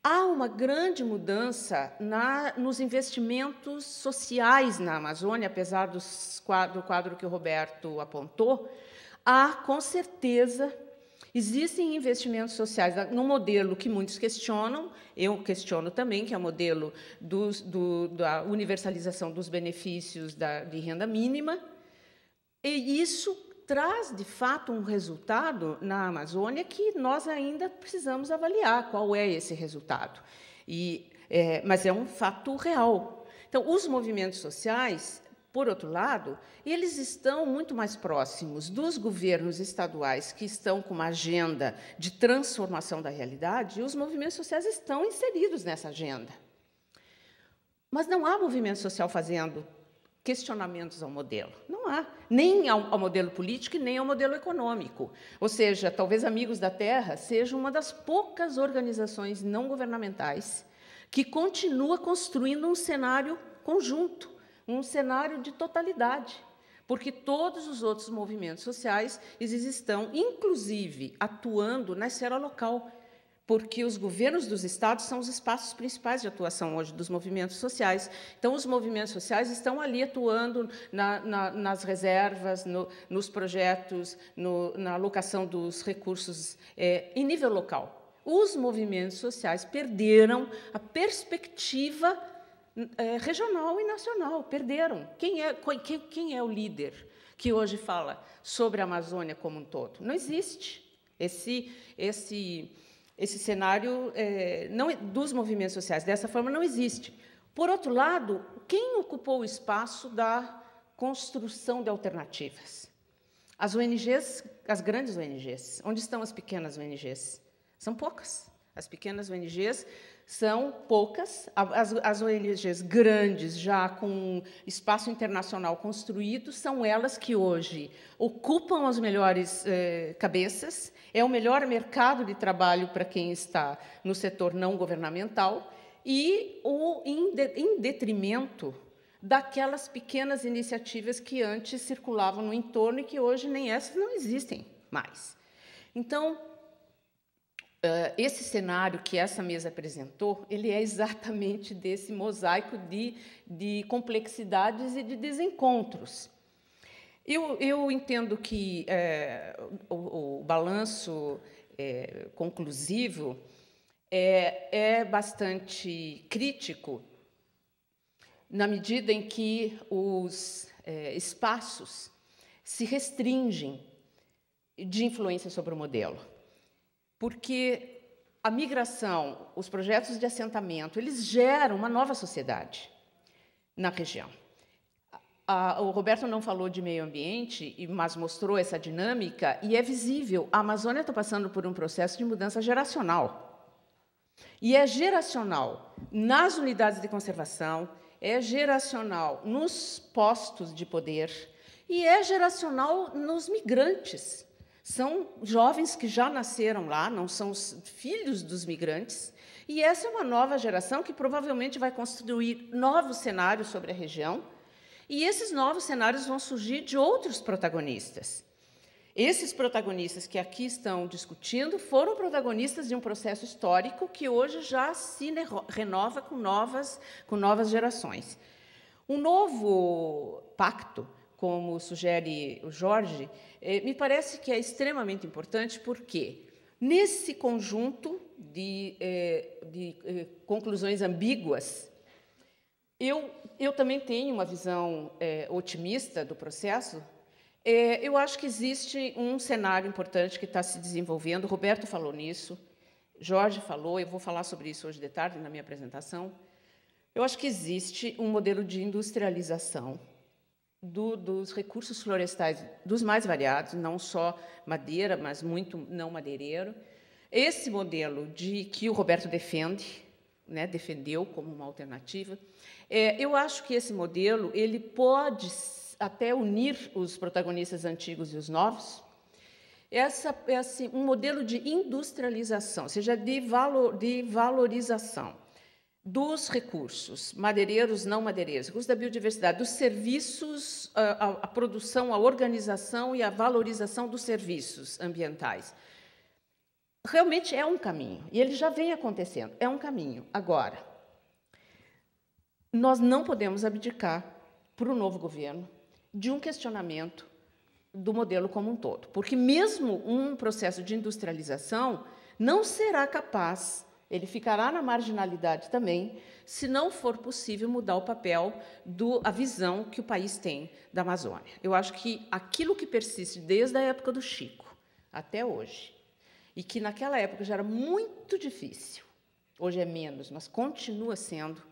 há uma grande mudança na, nos investimentos sociais na Amazônia, apesar do quadro que o Roberto apontou, há, com certeza, Existem investimentos sociais num modelo que muitos questionam, eu questiono também, que é o modelo dos, do, da universalização dos benefícios da, de renda mínima, e isso traz, de fato, um resultado na Amazônia que nós ainda precisamos avaliar qual é esse resultado. E, é, mas é um fato real. Então, os movimentos sociais, por outro lado, eles estão muito mais próximos dos governos estaduais que estão com uma agenda de transformação da realidade, e os movimentos sociais estão inseridos nessa agenda. Mas não há movimento social fazendo questionamentos ao modelo. Não há, nem ao, ao, modelo político e nem ao modelo econômico. Ou seja, talvez Amigos da Terra seja uma das poucas organizações não governamentais que continua construindo um cenário conjunto, um cenário de totalidade, porque todos os outros movimentos sociais estão, inclusive, atuando na esfera local, porque os governos dos estados são os espaços principais de atuação hoje dos movimentos sociais. Então, os movimentos sociais estão ali atuando na, na, nas reservas, no, nos projetos, no, na alocação dos recursos é, em nível local. Os movimentos sociais perderam a perspectiva é, regional e nacional, perderam. Quem é, quem, quem é o líder que hoje fala sobre a Amazônia como um todo? Não existe. Esse, esse esse cenário é, não, é, dos movimentos sociais dessa forma não existe. Por outro lado, quem ocupou o espaço da construção de alternativas? As ONGs, as grandes ONGs. Onde estão as pequenas ONGs? São poucas. As pequenas ONGs são poucas, as, as ONGs grandes, já com espaço internacional construído, são elas que hoje ocupam as melhores eh, cabeças, é o melhor mercado de trabalho para quem está no setor não governamental, e o, em, de, em detrimento daquelas pequenas iniciativas que antes circulavam no entorno e que hoje nem essas não existem mais. Então, ah, esse cenário que essa mesa apresentou, ele é exatamente desse mosaico de, de complexidades e de desencontros. Eu, eu entendo que é, o, o, balanço é, conclusivo é, é bastante crítico na medida em que os é, espaços se restringem de influência sobre o modelo porque a migração, os projetos de assentamento, eles geram uma nova sociedade na região. A, o Roberto não falou de meio ambiente, mas mostrou essa dinâmica, e é visível. A Amazônia está passando por um processo de mudança geracional. E é geracional nas unidades de conservação, é geracional nos postos de poder e é geracional nos migrantes. São jovens que já nasceram lá, não são filhos dos migrantes, e essa é uma nova geração que provavelmente vai construir novos cenários sobre a região, e esses novos cenários vão surgir de outros protagonistas. Esses protagonistas que aqui estão discutindo foram protagonistas de um processo histórico que hoje já se renova com novas, com novas gerações. Um novo pacto como sugere o Jorge, eh, me parece que é extremamente importante porque, nesse conjunto de, eh, de eh, conclusões ambíguas, eu, eu também tenho uma visão otimista do processo. eu acho que existe um cenário importante que está se desenvolvendo. Roberto falou nisso, Jorge falou, eu vou falar sobre isso hoje de tarde na minha apresentação. Eu acho que existe um modelo de industrialização do, dos recursos florestais, dos mais variados, não só madeira, mas muito não madeireiro. Esse modelo de que o Roberto defende, né, defendeu como uma alternativa, é, eu acho que esse modelo ele pode até unir os protagonistas antigos e os novos. Essa, é assim, um modelo de industrialização, ou seja, de, valor, de valorização dos recursos madeireiros, não madeireiros, recursos da biodiversidade, dos serviços, ah, a, a, produção, a organização e a valorização dos serviços ambientais. Realmente é um caminho, e ele já vem acontecendo, é um caminho. Agora, nós não podemos abdicar para o novo governo de um questionamento do modelo como um todo, porque mesmo um processo de industrialização não será capaz ele ficará na marginalidade também, se não for possível mudar o papel do a visão que o país tem da Amazônia. Eu acho que aquilo que persiste desde a época do Chico até hoje, e que naquela época já era muito difícil, hoje é menos, mas continua sendo,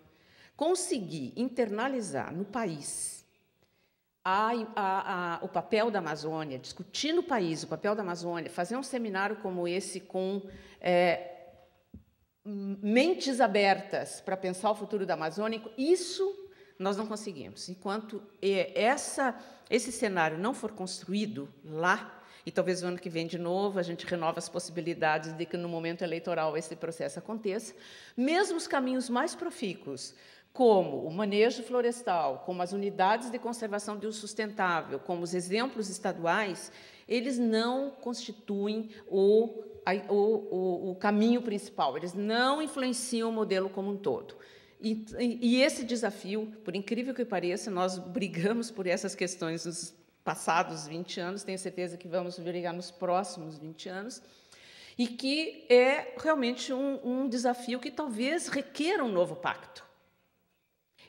conseguir internalizar no país a, a, a, o papel da Amazônia, discutir no país o papel da Amazônia, fazer um seminário como esse com é, mentes abertas para pensar o futuro da Amazônia, isso nós não conseguimos. Enquanto essa, esse cenário não for construído lá, e talvez no ano que vem de novo a gente renova as possibilidades de que no momento eleitoral esse processo aconteça, mesmo os caminhos mais profícuos, como o manejo florestal, como as unidades de conservação de uso sustentável, como os exemplos estaduais, eles não constituem o a, o, o, o, caminho principal, eles não influenciam o modelo como um todo. E, e, esse desafio, por incrível que pareça, nós brigamos por essas questões nos passados 20 anos, tenho certeza que vamos brigar nos próximos 20 anos, e que é realmente um, um desafio que talvez requer um novo pacto.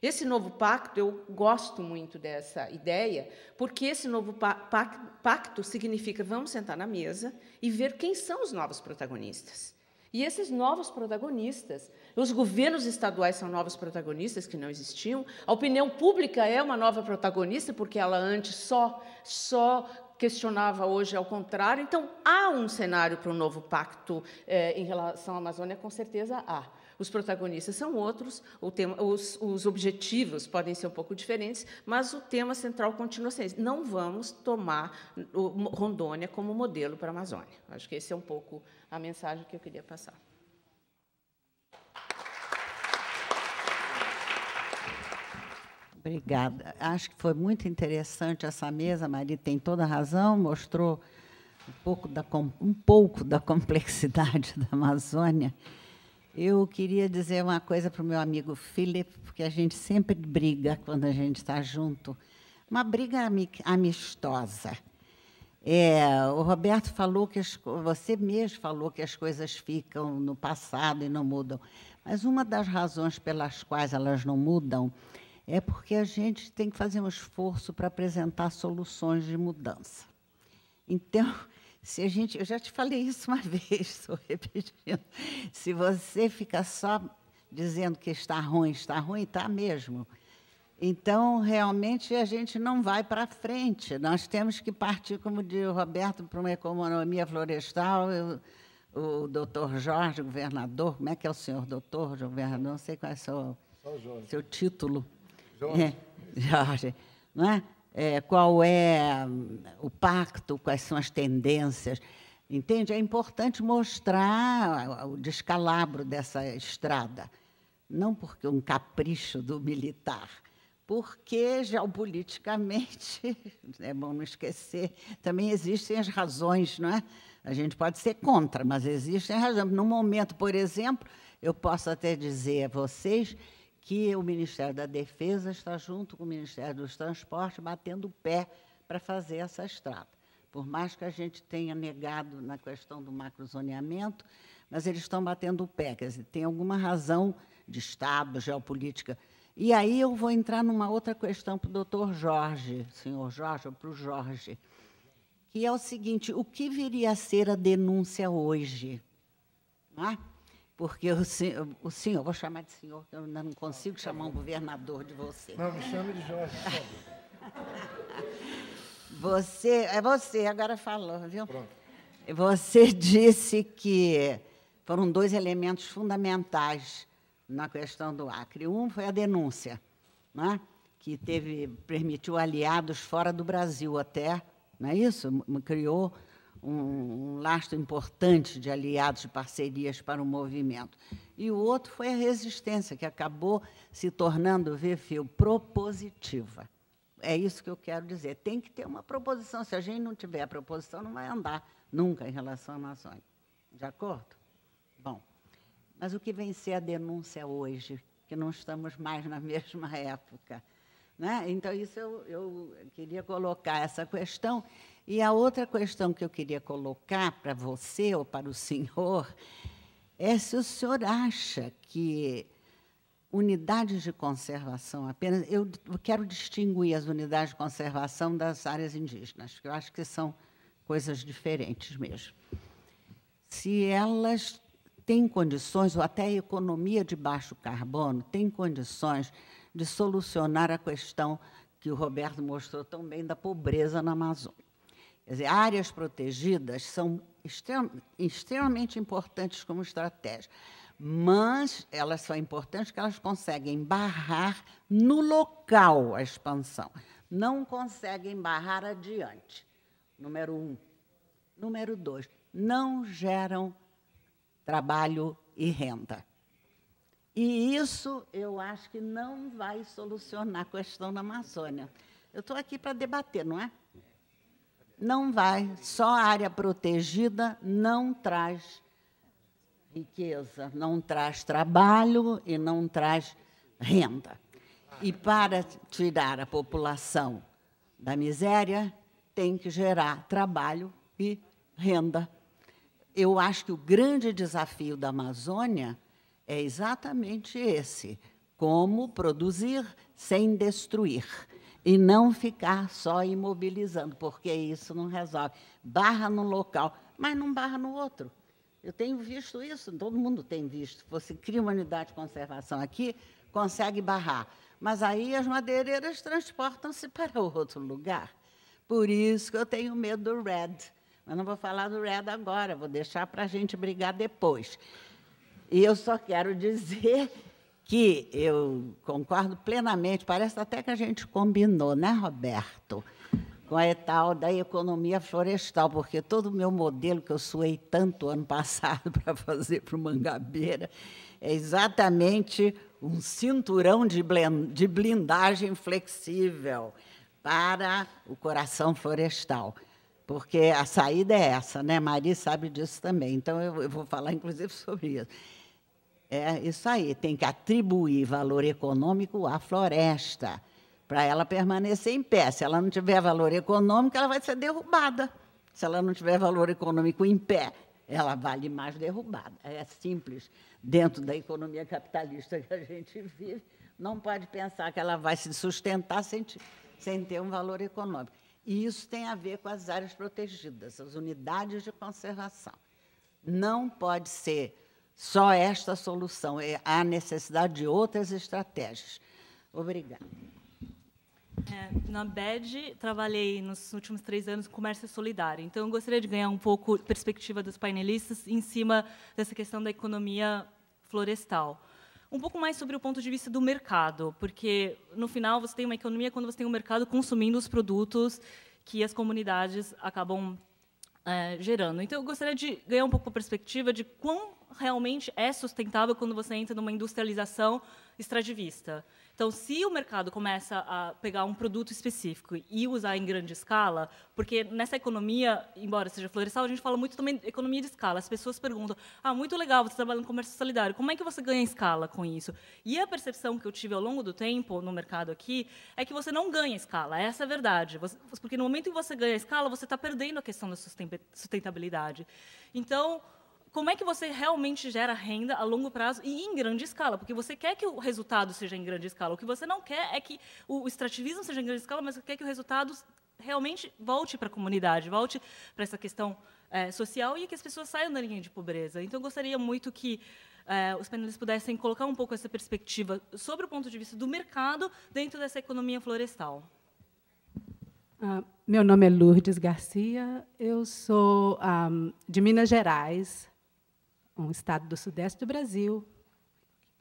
Esse novo pacto, eu gosto muito dessa ideia, porque esse novo pacto significa vamos sentar na mesa e ver quem são os novos protagonistas. E esses novos protagonistas, os governos estaduais são novos protagonistas que não existiam, a opinião pública é uma nova protagonista porque ela antes só só questionava hoje ao é contrário. Então há um cenário para um novo pacto eh, em relação à Amazônia, com certeza há os protagonistas são outros, tema, os, os, objetivos podem ser um pouco diferentes, mas o tema central continua sendo Não vamos tomar Rondônia como modelo para a Amazônia. Acho que esse é um pouco a mensagem que eu queria passar. Obrigada. Acho que foi muito interessante essa mesa, Maria tem toda a razão, mostrou um pouco da, um pouco da complexidade da Amazônia. Eu queria dizer uma coisa para o meu amigo Felipe, porque a gente sempre briga quando a gente está junto. Uma briga amistosa. É, o Roberto falou que as, você mesmo falou que as coisas ficam no passado e não mudam. Mas uma das razões pelas quais elas não mudam é porque a gente tem que fazer um esforço para apresentar soluções de mudança. Então, se a gente, eu já te falei isso uma vez, estou repetindo. Se você fica só dizendo que está ruim, está ruim, está mesmo. Então, realmente, a gente não vai para frente. Nós temos que partir, como diz o Roberto, para uma economia florestal. Eu, o doutor Jorge, governador, como é que é o senhor doutor, governador? Não sei qual é o seu, seu título. Jorge. É, Jorge. Não é? é, qual é hum, o pacto, quais são as tendências. Entende? É importante mostrar o descalabro dessa estrada. Não porque um capricho do militar, porque geopoliticamente, é bom não esquecer, também existem as razões, não é? A gente pode ser contra, mas existem razões. No momento, por exemplo, eu posso até dizer a vocês que o Ministério da Defesa está junto com o Ministério dos Transportes batendo o pé para fazer essa estrada. Por mais que a gente tenha negado na questão do macrozoneamento, mas eles estão batendo o pé, quer dizer, tem alguma razão de Estado, geopolítica. E aí eu vou entrar numa outra questão para o doutor Jorge, senhor Jorge, ou para o Jorge, que é o seguinte: o que viria a ser a denúncia hoje? Não é? porque o senhor, o senhor, vou chamar de senhor, eu ainda não consigo chamar um governador de você. Não, me chame de Jorge, Você, é você, agora falou, viu? Pronto. Você disse que foram dois elementos fundamentais na questão do Acre. Um foi a denúncia, né? que teve, permitiu aliados fora do Brasil até, não é isso? Criou um, um lastro importante de aliados, de parcerias para o movimento. E o outro foi a resistência, que acabou se tornando, ver fio, propositiva. É isso que eu quero dizer. Tem que ter uma proposição. Se a gente não tiver a proposição, não vai andar nunca em relação à Amazônia. De acordo? Bom, mas o que vem ser a denúncia hoje, que não estamos mais na mesma época? Né? Então, isso eu, eu queria colocar essa questão e a outra questão que eu queria colocar para você ou para o senhor é se o senhor acha que unidades de conservação apenas. Eu quero distinguir as unidades de conservação das áreas indígenas, que eu acho que são coisas diferentes mesmo. Se elas têm condições, ou até a economia de baixo carbono tem condições de solucionar a questão que o Roberto mostrou tão bem da pobreza na Amazônia. Dizer, áreas protegidas são extremamente importantes como estratégia, mas elas são importantes porque elas conseguem barrar no local a expansão, não conseguem barrar adiante. Número um. Número dois, não geram trabalho e renda. E isso eu acho que não vai solucionar a questão da Amazônia. Eu estou aqui para debater, não é? não vai. Só área protegida não traz riqueza, não traz trabalho e não traz renda. E para tirar a população da miséria, tem que gerar trabalho e renda. Eu acho que o grande desafio da Amazônia é exatamente esse: como produzir sem destruir e não ficar só imobilizando, porque isso não resolve. Barra num local, mas não barra no outro. Eu tenho visto isso, todo mundo tem visto. Você cria uma unidade de conservação aqui, consegue barrar. Mas aí as madeireiras transportam-se para outro lugar. Por isso que eu tenho medo do RED. Mas não vou falar do RED agora, vou deixar para a gente brigar depois. E eu só quero dizer que eu concordo plenamente, parece até que a gente combinou, né, Roberto? Com a tal da economia florestal, porque todo o meu modelo que eu suei tanto ano passado para fazer para o Mangabeira é exatamente um cinturão de blindagem flexível para o coração florestal porque a saída é essa, né? Mari sabe disso também. Então eu, vou falar inclusive sobre isso. É isso aí, tem que atribuir valor econômico à floresta para ela permanecer em pé. Se ela não tiver valor econômico, ela vai ser derrubada. Se ela não tiver valor econômico em pé, ela vale mais derrubada. É simples. Dentro da economia capitalista que a gente vive, não pode pensar que ela vai se sustentar sem, sem ter um valor econômico. E isso tem a ver com as áreas protegidas, as unidades de conservação. Não pode ser só esta solução. É, há necessidade de outras estratégias. Obrigada. É, na BED, trabalhei nos últimos três anos com comércio solidário. Então, eu gostaria de ganhar um pouco a perspectiva dos painelistas em cima dessa questão da economia florestal. Um pouco mais sobre o ponto de vista do mercado, porque, no final, você tem uma economia quando você tem um mercado consumindo os produtos que as comunidades acabam é, gerando. Então, eu gostaria de ganhar um pouco a perspectiva de quão realmente é sustentável quando você entra numa industrialização extrativista. Então, se o mercado começa a pegar um produto específico e usar em grande escala, porque nessa economia, embora seja florestal, a gente fala muito também de economia de escala. As pessoas perguntam: ah, muito legal, você trabalha no comércio solidário, como é que você ganha escala com isso? E a percepção que eu tive ao longo do tempo no mercado aqui é que você não ganha escala, essa é a verdade. porque no momento em que você ganha escala, você está perdendo a questão da sustentabilidade. Então, como é que você realmente gera renda a longo prazo e em grande escala? Porque você quer que o resultado seja em grande escala. O que você não quer é que o extrativismo seja em grande escala, mas você quer que o resultado realmente volte para a comunidade, volte para essa questão é, social e que as pessoas saiam da linha de pobreza. Então, eu gostaria muito que é, os panelistas pudessem colocar um pouco essa perspectiva sobre o ponto de vista do mercado dentro dessa economia florestal. Ah, meu nome é Lourdes Garcia, eu sou ah, de Minas Gerais, um estado do sudeste do Brasil,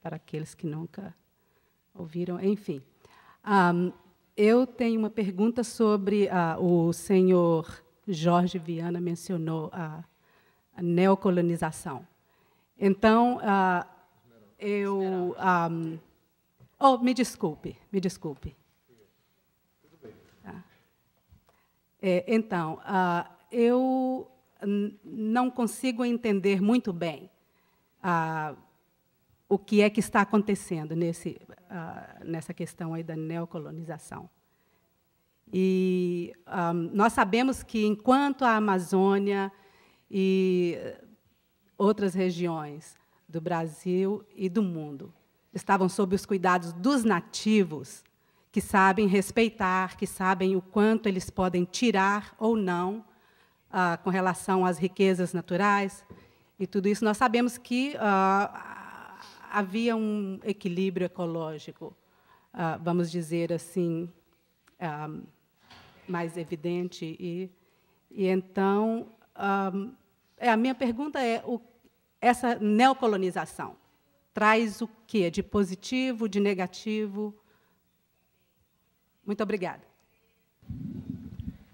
para aqueles que nunca ouviram, enfim. Um, eu tenho uma pergunta sobre uh, o senhor Jorge Viana mencionou a, a neocolonização. Então, uh, eu. Um, oh, me desculpe, me desculpe. Tá. É, então, uh, eu não consigo entender muito bem ah, o que é que está acontecendo nesse, ah, nessa questão aí da neocolonização. E ah, nós sabemos que, enquanto a Amazônia e outras regiões do Brasil e do mundo estavam sob os cuidados dos nativos, que sabem respeitar, que sabem o quanto eles podem tirar ou não ah, com relação às riquezas naturais, e tudo isso, nós sabemos que ah, havia um equilíbrio ecológico, ah, vamos dizer assim, ah, mais evidente. E, e então, ah, é, a minha pergunta é: o, essa neocolonização traz o que de positivo, de negativo? Muito obrigada.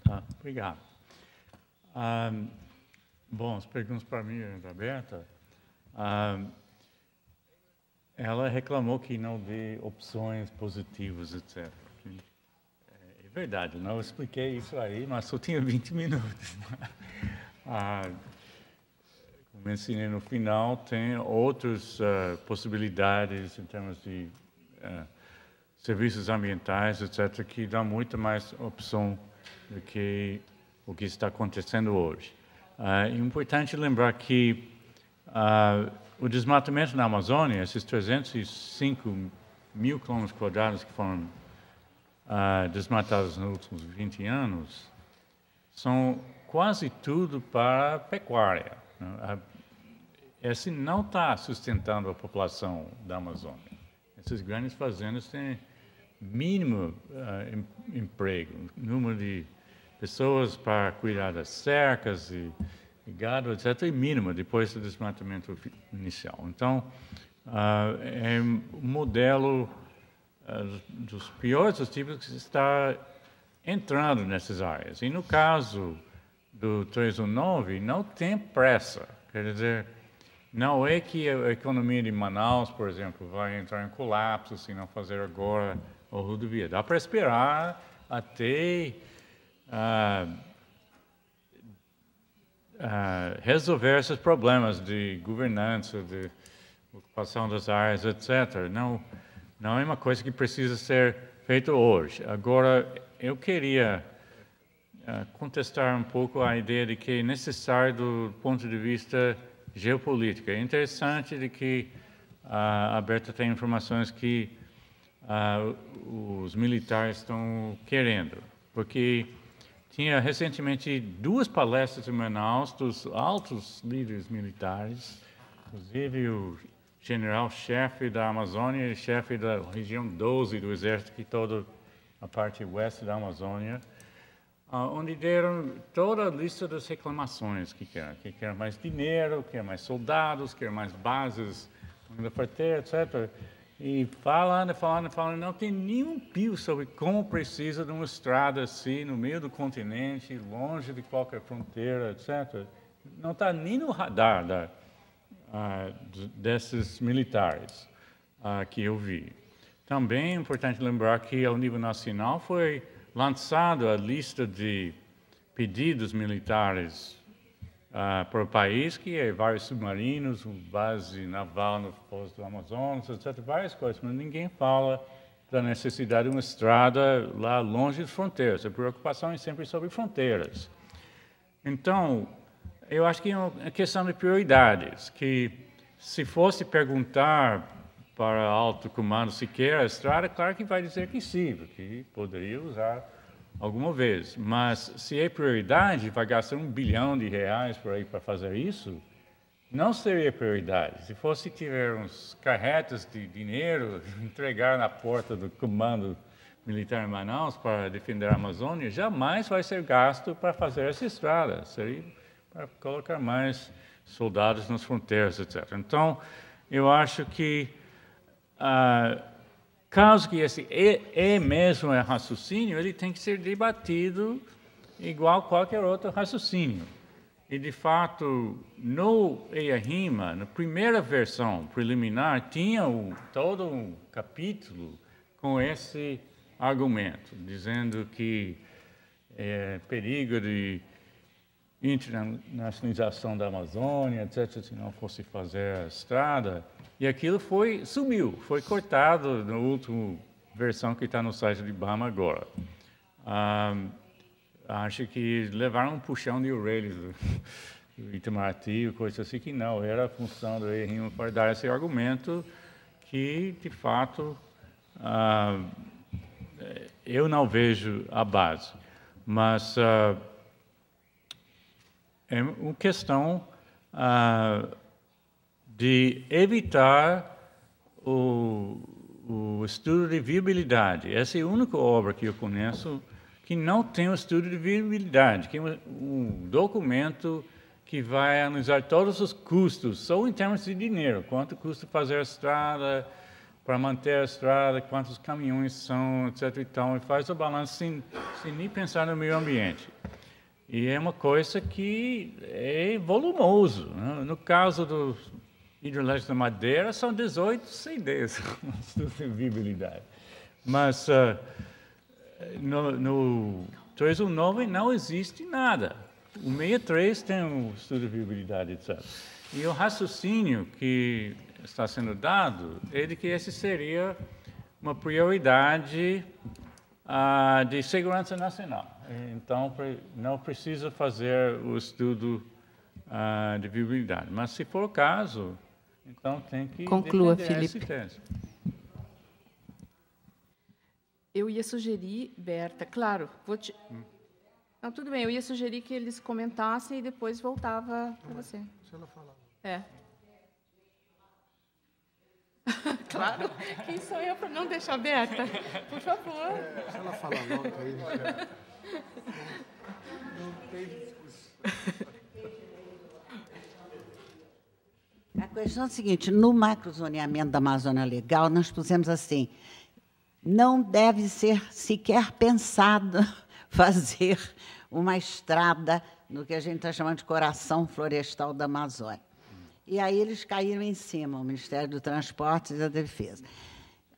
Tá, obrigado. Um, ah, Bom, as perguntas para mim, da Berta. Ah, ela reclamou que não dê opções positivas, etc. É, é verdade, não eu expliquei isso aí, mas só tinha 20 minutos. Ah, como ensinei no final, tem outras uh, possibilidades em termos de uh, serviços ambientais, etc., que dá muito mais opção do que o que está acontecendo hoje. Ah, é importante lembrar que uh, o desmatamento na Amazônia, esses 305 mil quilômetros quadrados que foram uh, desmatados nos últimos 20 anos, são quase tudo para pecuária. Né? Esse não está sustentando a população da Amazônia. Essas grandes fazendas têm mínimo uh, emprego, número de pessoas para cuidar das cercas e, e gado, etc., é mínima depois do desmatamento inicial. Então, uh, é um modelo uh, dos piores dos tipos que está entrando nessas áreas. E no caso do 319, não tem pressa. Quer dizer, não é que a economia de Manaus, por exemplo, vai entrar em colapso se não fazer agora o rodovia. Dá para esperar até ah, ah, resolver esses problemas de governança, de ocupação das áreas, etc. Não, não é uma coisa que precisa ser feita hoje. Agora, eu queria ah, contestar um pouco a ideia de que é necessário do ponto de vista geopolítico. É interessante de que a Berta tem informações que os militares estão querendo, porque tinha recentemente duas palestras em Manaus dos altos líderes militares, inclusive o general-chefe da Amazônia e chefe da região 12 do Exército, que toda a parte oeste da Amazônia, ah, onde deram toda a lista das reclamações que quer, que quer mais dinheiro, quer mais soldados, quer mais bases, fartura, etc. E falando, falando, falando, não tem nenhum pio sobre como precisa de uma estrada assim, no meio do continente, longe de qualquer fronteira, etc. Não está nem no radar da, ah, desses militares ah, que eu vi. Também é importante lembrar que, ao nível nacional, foi lançada a lista de pedidos militares ah, para o país, que é vários submarinos, base naval no posto do Amazonas, etc., várias coisas, mas ninguém fala da necessidade de uma estrada lá longe de fronteiras. A preocupação é sempre sobre fronteiras. Então, eu acho que é uma é questão de prioridades, que se fosse perguntar para alto comando se quer a estrada, claro que vai dizer que sim, porque poderia usar alguma vez, mas se é prioridade, vai gastar um bilhão de reais por aí para fazer isso, não seria prioridade. Se fosse tiver uns carretas de dinheiro, entregar na porta do comando militar em Manaus para defender a Amazônia, jamais vai ser gasto para fazer essa estrada. Seria para colocar mais soldados nas fronteiras, etc. Então, eu acho que... Ah, Caso que esse e, é, é mesmo é raciocínio, ele tem que ser debatido igual qualquer outro raciocínio. E, de fato, no Eia Rima, na primeira versão preliminar, tinha todo um capítulo com esse argumento, dizendo que é, perigo de internacionalização da Amazônia, etc., se não fosse fazer a estrada. E aquilo foi sumiu, foi cortado na última versão que está no site de Bama agora. Ah, acho que levaram um puxão de orelhas do, do Itamaraty, coisa assim, que não, era a função do Errinho para dar esse argumento que, de fato, ah, eu não vejo a base. Mas ah, é uma questão... Uh, de evitar o, o estudo de viabilidade. Essa é a única obra que eu conheço que não tem o estudo de viabilidade, que é um documento que vai analisar todos os custos, só em termos de dinheiro, quanto custa fazer a estrada, para manter a estrada, quantos caminhões são, etc. E, tal, e faz o balanço sem, sem nem pensar no meio ambiente. E é uma coisa que é volumoso. Né? No caso dos hidrológicos da Madeira são 18 sem viabilidade. Mas uh, no, no 319 não existe nada. O 63 tem um estudo de viabilidade, etc. E o raciocínio que está sendo dado é de que esse seria uma prioridade uh, de segurança nacional. Então, não precisa fazer o estudo uh, de viabilidade. Mas, se for o caso, então tem que conclua, Felipe. Eu ia sugerir, Berta, claro, vou te. Hum. Não, tudo bem, eu ia sugerir que eles comentassem e depois voltava para você. Se ela falar. É. claro, quem sou eu para não deixar aberta? Por favor. É, se ela falar logo aí, Não tem discussão. A questão é a seguinte: no macrozoneamento da Amazônia Legal, nós pusemos assim: não deve ser sequer pensado fazer uma estrada no que a gente está chamando de coração florestal da Amazônia. E aí eles caíram em cima, o Ministério do Transporte e da Defesa.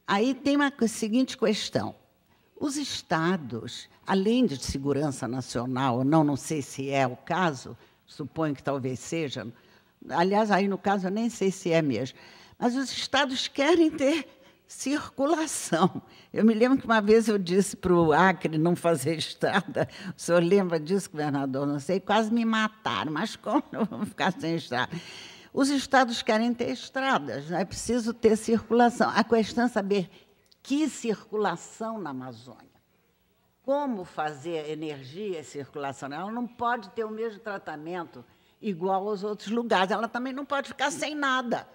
Aí tem uma seguinte questão. Os estados, além de segurança nacional, não, não sei se é o caso, suponho que talvez seja, Aliás, aí no caso, eu nem sei se é mesmo. Mas os estados querem ter circulação. Eu me lembro que uma vez eu disse para o Acre não fazer estrada. O senhor lembra disso, governador? Não sei, quase me mataram, mas como não vou ficar sem estrada? Os estados querem ter estradas, né? é preciso ter circulação. A questão é saber que circulação na Amazônia. Como fazer energia e circulação? Ela não pode ter o mesmo tratamento igual aos outros lugares. Ela também não pode ficar sem nada.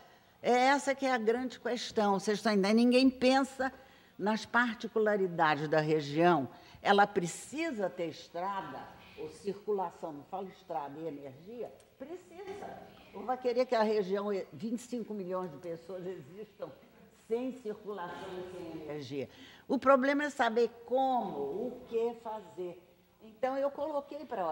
É essa que é a grande questão. Vocês estão ainda Ninguém pensa nas particularidades da região. Ela precisa ter estrada ou circulação, não falo estrada e energia, precisa. Ou vai querer que a região, 25 milhões de pessoas existam sem circulação e sem energia. O problema é saber como, o que fazer. Então, eu coloquei para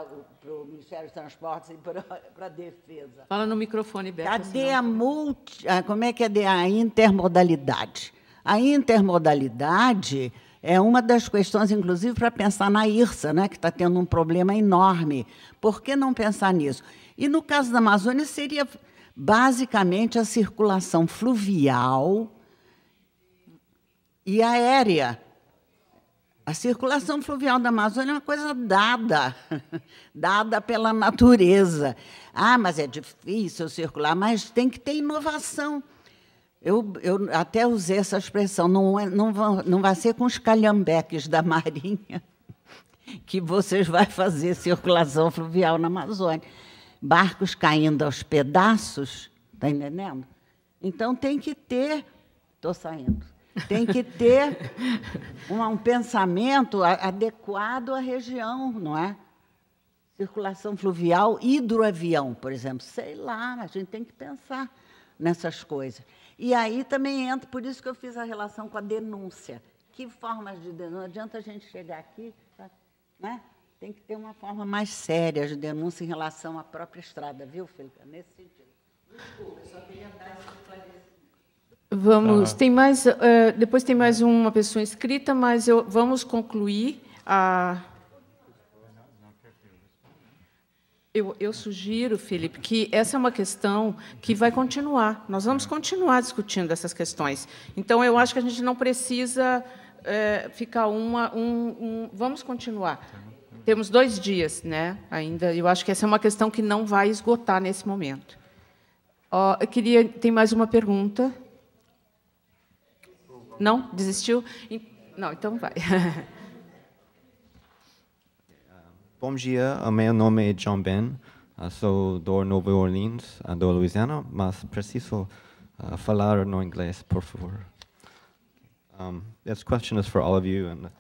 o Ministério dos Transportes e para a Defesa. Fala no microfone, Beto. Cadê a multi... Como é que é a intermodalidade? A intermodalidade é uma das questões, inclusive, para pensar na IRSA, né, que está tendo um problema enorme. Por que não pensar nisso? E, no caso da Amazônia, seria basicamente a circulação fluvial e aérea, a circulação fluvial da Amazônia é uma coisa dada, dada pela natureza. Ah, mas é difícil circular, mas tem que ter inovação. Eu, eu até usei essa expressão, não, é, não, vão, não vai ser com os calhambeques da Marinha que vocês vão fazer circulação fluvial na Amazônia. Barcos caindo aos pedaços, está entendendo? Então tem que ter. Estou saindo. Tem que ter um, um pensamento adequado à região, não é? Circulação fluvial, hidroavião, por exemplo. Sei lá, a gente tem que pensar nessas coisas. E aí também entra, por isso que eu fiz a relação com a denúncia. Que formas de denúncia? Não adianta a gente chegar aqui, tá, né? Tem que ter uma forma mais séria de denúncia em relação à própria estrada, viu, Felipe? Nesse sentido. Desculpa, só queria dar esse Vamos. Ah. Tem mais. Uh, depois tem mais uma pessoa inscrita, mas eu, vamos concluir a. Eu, eu, sugiro, Felipe, que essa é uma questão que vai continuar. Nós vamos continuar discutindo essas questões. Então, eu acho que a gente não precisa é, ficar uma. Um, um, vamos continuar. Temos dois dias, né? Ainda. Eu acho que essa é uma questão que não vai esgotar nesse momento. Oh, eu queria. Tem mais uma pergunta. Não? Desistiu? Não, então vai. Bom dia, meu nome é John Ben, ah, sou do Nova Orleans, ah, do Louisiana, mas preciso ah, falar no inglês, por favor. Um, this question is for all of you, and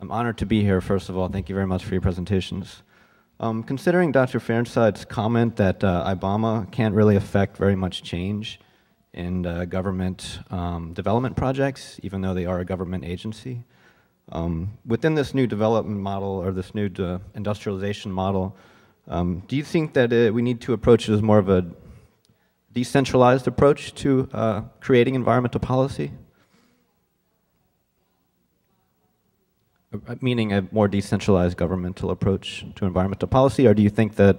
I'm honored to be here, first of all. Thank you very much for your presentations. Um, considering Dr. Fairside's comment that uh, Obama can't really affect very much change, and uh, government um, development projects, even though they are a government agency. Um, within this new development model or this new uh, industrialization model, um, do you think that uh, we need to approach it as more of a decentralized approach to uh, creating environmental policy? Uh, meaning a more decentralized governmental approach to environmental policy, or do you think that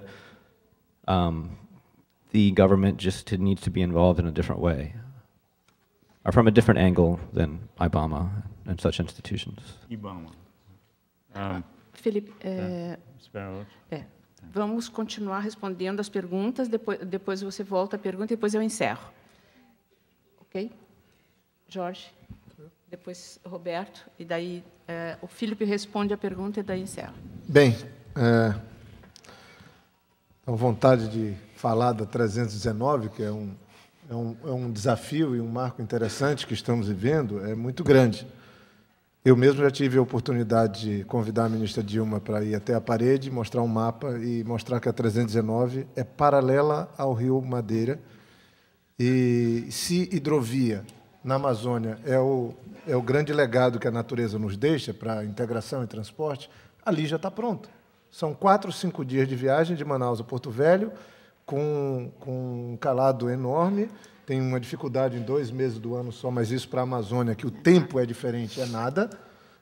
um, the government just needs to be involved in a different way, or from a different angle than Obama and such institutions. Obama. Um, ah, ah, Felipe, tá. eh, é, vamos continuar respondendo as perguntas, depois, depois você volta a pergunta e depois eu encerro. Ok? Jorge, depois Roberto, e daí eh, o Felipe responde a pergunta e daí encerra. Bem, é, vontade de falar da 319, que é um, é um, é um desafio e um marco interessante que estamos vivendo, é muito grande. Eu mesmo já tive a oportunidade de convidar a ministra Dilma para ir até a parede, mostrar um mapa e mostrar que a 319 é paralela ao rio Madeira. E se hidrovia na Amazônia é o, é o grande legado que a natureza nos deixa para integração e transporte, ali já está pronto. São quatro, cinco dias de viagem de Manaus a Porto Velho, com, com um calado enorme, tem uma dificuldade em dois meses do ano só, mas isso para a Amazônia, que o tempo é diferente, é nada.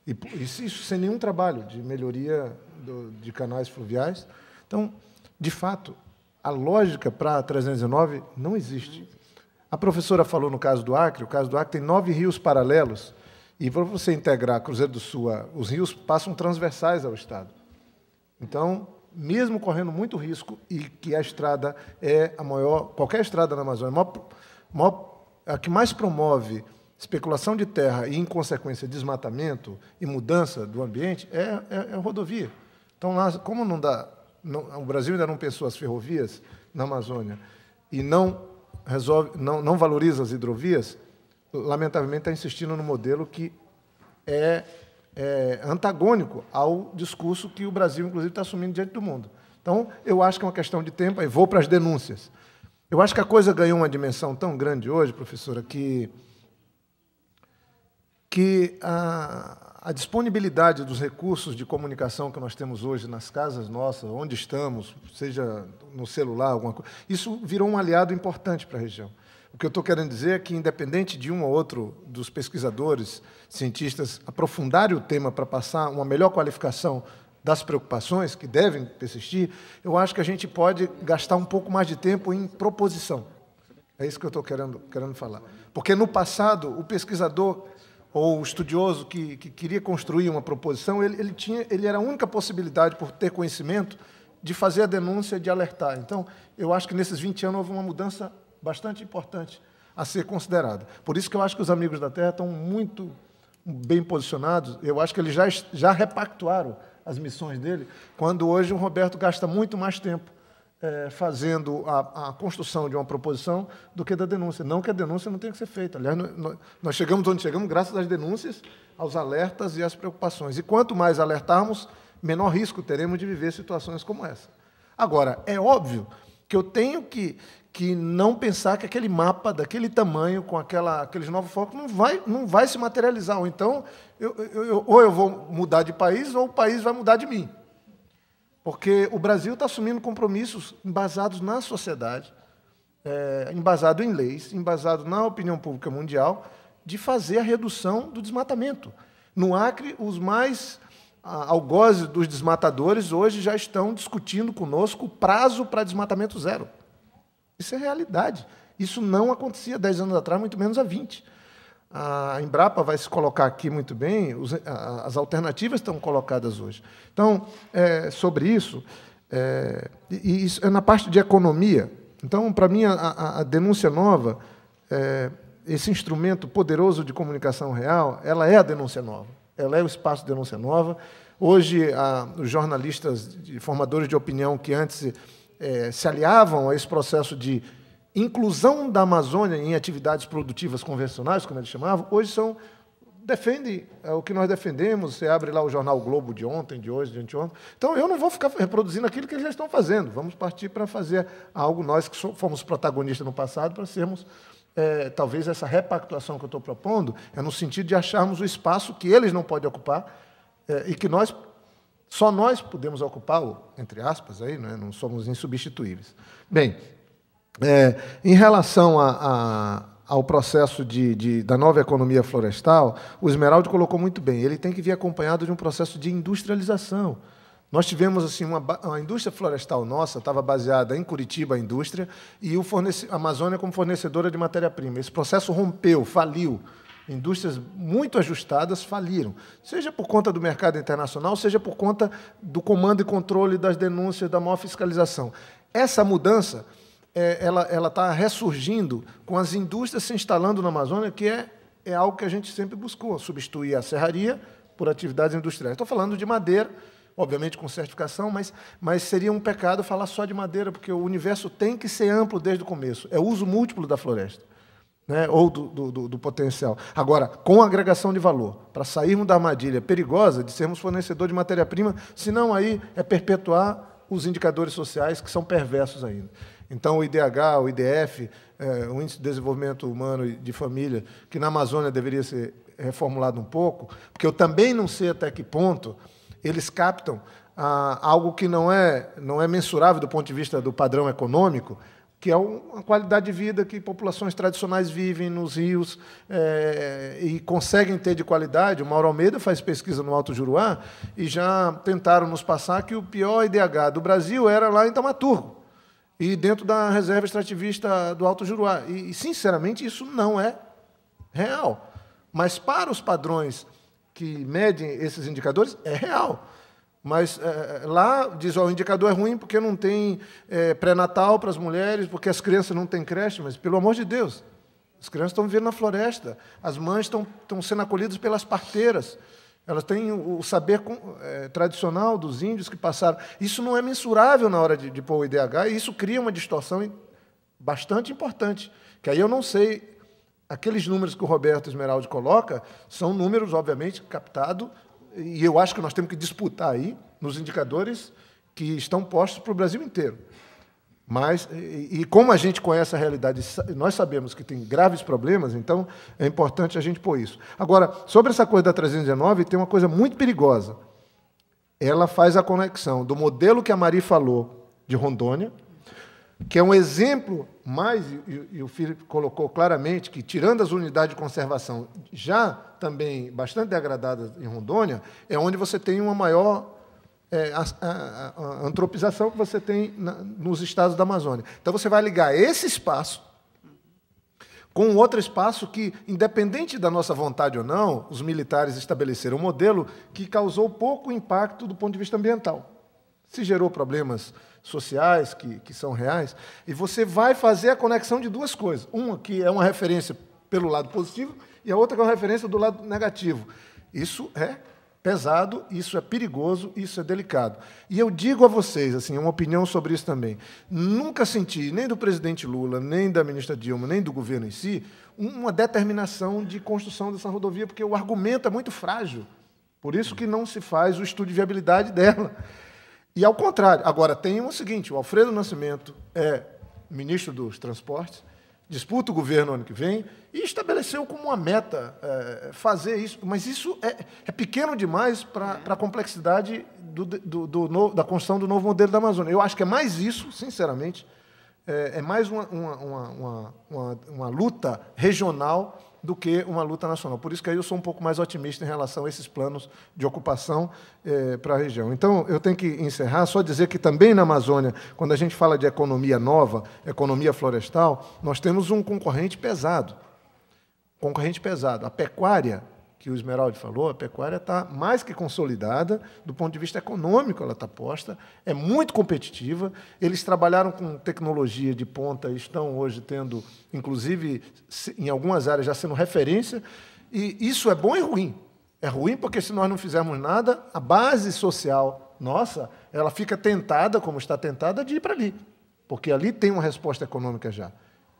E isso, isso sem nenhum trabalho de melhoria do, de canais fluviais. Então, de fato, a lógica para 309 não existe. A professora falou no caso do Acre, o caso do Acre tem nove rios paralelos, e para você integrar Cruzeiro do Sul, os rios passam transversais ao Estado. Então, mesmo correndo muito risco, e que a estrada é a maior, qualquer estrada na Amazônia, a, maior, a, que mais promove especulação de terra e, em consequência, desmatamento e mudança do ambiente, é, é, é rodovia. Então, lá, como não dá. Não, o Brasil ainda não pensou as ferrovias na Amazônia e não, resolve, não, não valoriza as hidrovias, lamentavelmente está insistindo no modelo que é é, antagônico ao discurso que o Brasil, inclusive, está assumindo diante do mundo. Então, eu acho que é uma questão de tempo, e vou para as denúncias. Eu acho que a coisa ganhou uma dimensão tão grande hoje, professora, que, que a, a disponibilidade dos recursos de comunicação que nós temos hoje nas casas nossas, onde estamos, seja no celular, alguma coisa, isso virou um aliado importante para a região. O que eu estou querendo dizer é que, independente de um ou outro dos pesquisadores, cientistas, aprofundarem o tema para passar uma melhor qualificação das preocupações que devem persistir, eu acho que a gente pode gastar um pouco mais de tempo em proposição. É isso que eu estou querendo, querendo falar. Porque no passado, o pesquisador ou o estudioso que, que queria construir uma proposição, ele, ele, tinha, ele era a única possibilidade, por ter conhecimento, de fazer a denúncia, de alertar. Então, eu acho que nesses 20 anos houve uma mudança bastante importante a ser considerada. Por isso que eu acho que os amigos da Terra estão muito bem posicionados. Eu acho que eles já, já repactuaram as missões dele, quando hoje o Roberto gasta muito mais tempo é, fazendo a, a, construção de uma proposição do que da denúncia. Não que a denúncia não tenha que ser feita. Aliás, nós, nós chegamos onde chegamos graças às denúncias, aos alertas e às preocupações. E quanto mais alertarmos, menor risco teremos de viver situações como essa. Agora, é óbvio que eu tenho que, que não pensar que aquele mapa daquele tamanho, com aquela, aqueles novos focos, não vai, não vai se materializar. Ou então, eu, eu, ou eu vou mudar de país, ou o país vai mudar de mim. Porque o Brasil está assumindo compromissos embasados na sociedade, é, embasado em leis, embasado na opinião pública mundial, de fazer a redução do desmatamento. No Acre, os mais ah, algozes dos desmatadores hoje já estão discutindo conosco o prazo para desmatamento zero. Isso é realidade. Isso não acontecia 10 anos atrás, muito menos há 20. A Embrapa vai se colocar aqui muito bem, as alternativas estão colocadas hoje. Então, é, sobre isso, é, e isso é na parte de economia. Então, para mim, a, a, denúncia nova, é, esse instrumento poderoso de comunicação real, ela é a denúncia nova. Ela é o espaço de denúncia nova. Hoje, a, os jornalistas, formadores de opinião que antes é, se aliavam a esse processo de inclusão da Amazônia em atividades produtivas convencionais, como eles chamavam, hoje são defende é, o que nós defendemos. Você abre lá o jornal Globo de ontem, de hoje, de anteontem. Então, eu não vou ficar reproduzindo aquilo que eles já estão fazendo. Vamos partir para fazer algo nós que fomos protagonistas no passado para sermos é, talvez essa repactuação que eu estou propondo é no sentido de acharmos o espaço que eles não podem ocupar é, e que nós só nós podemos ocupá-lo, entre aspas, aí, né? não somos insubstituíveis. Bem, é, em relação a, a, ao processo de, de, da nova economia florestal, o Esmeralda colocou muito bem, ele tem que vir acompanhado de um processo de industrialização. Nós tivemos assim uma, uma indústria florestal nossa, estava baseada em Curitiba, a indústria, e o a Amazônia como fornecedora de matéria-prima. Esse processo rompeu, faliu. Indústrias muito ajustadas faliram, seja por conta do mercado internacional, seja por conta do comando e controle das denúncias, da maior fiscalização. Essa mudança é, ela está ressurgindo com as indústrias se instalando na Amazônia, que é, é algo que a gente sempre buscou, substituir a serraria por atividades industriais. Estou falando de madeira, obviamente com certificação, mas, mas seria um pecado falar só de madeira, porque o universo tem que ser amplo desde o começo. É uso múltiplo da floresta né, ou do, do, do, potencial. Agora, com agregação de valor, para sairmos da armadilha perigosa de sermos fornecedor de matéria-prima, senão aí é perpetuar os indicadores sociais que são perversos ainda. Então, o IDH, o IDF, é, o Índice de Desenvolvimento Humano e de Família, que na Amazônia deveria ser reformulado um pouco, porque eu também não sei até que ponto eles captam ah, algo que não é, não é mensurável do ponto de vista do padrão econômico, que é uma qualidade de vida que populações tradicionais vivem nos rios é, e conseguem ter de qualidade. O Mauro Almeida faz pesquisa no Alto Juruá e já tentaram nos passar que o pior IDH do Brasil era lá em Tamaturgo e dentro da reserva extrativista do Alto Juruá. E, sinceramente, isso não é real. Mas, para os padrões que medem esses indicadores, é real. Mas é, é, lá diz, ó, o indicador é ruim porque não tem é, pré-natal para as mulheres, porque as crianças não têm creche, mas pelo amor de Deus, as crianças estão vivendo na floresta, as mães estão, sendo acolhidas pelas parteiras. Elas têm o saber é, tradicional dos índios que passaram. Isso não é mensurável na hora de, de pôr o IDH, e isso cria uma distorção bastante importante. Que aí eu não sei, aqueles números que o Roberto Esmeralda coloca são números, obviamente, captados e eu acho que nós temos que disputar aí nos indicadores que estão postos para o Brasil inteiro. Mas, e, e como a gente conhece a realidade, nós sabemos que tem graves problemas, então é importante a gente pôr isso. Agora, sobre essa coisa da 319, tem uma coisa muito perigosa. Ela faz a conexão do modelo que a Mari falou de Rondônia, que é um exemplo mais, e, e o Felipe colocou claramente, que tirando as unidades de conservação, já também bastante degradada em Rondônia, é onde você tem uma maior é, a, a, a, antropização que você tem na, nos estados da Amazônia. Então você vai ligar esse espaço com outro espaço que, independente da nossa vontade ou não, os militares estabeleceram um modelo que causou pouco impacto do ponto de vista ambiental. Se gerou problemas sociais que, que são reais, e você vai fazer a conexão de duas coisas. Uma que é uma referência pelo lado positivo e a outra é uma referência do lado negativo. Isso é pesado, isso é perigoso, isso é delicado. E eu digo a vocês, assim, uma opinião sobre isso também. Nunca senti, nem do presidente Lula, nem da ministra Dilma, nem do governo em si, uma determinação de construção dessa rodovia, porque o argumento é muito frágil. Por isso que não se faz o estudo de viabilidade dela. E ao contrário, agora tem o seguinte, o Alfredo Nascimento é ministro dos Transportes, disputa o governo ano que vem, e estabeleceu como uma meta é, fazer isso. Mas isso é, é pequeno demais para é. a complexidade do, do, do, da construção do novo modelo da Amazônia. Eu acho que é mais isso, sinceramente, é, é mais uma, uma, uma, uma, uma luta regional do que uma luta nacional. Por isso que aí eu sou um pouco mais otimista em relação a esses planos de ocupação eh, para a região. Então, eu tenho que encerrar, só dizer que também na Amazônia, quando a gente fala de economia nova, economia florestal, nós temos um concorrente pesado. Concorrente pesado. A pecuária que o Esmeralda falou, a pecuária está mais que consolidada, do ponto de vista econômico ela está posta, é muito competitiva. Eles trabalharam com tecnologia de ponta e estão hoje tendo, inclusive, em algumas áreas já sendo referência. E isso é bom e ruim. É ruim porque se nós não fizermos nada, a base social nossa, ela fica tentada, como está tentada, de ir para ali. Porque ali tem uma resposta econômica já.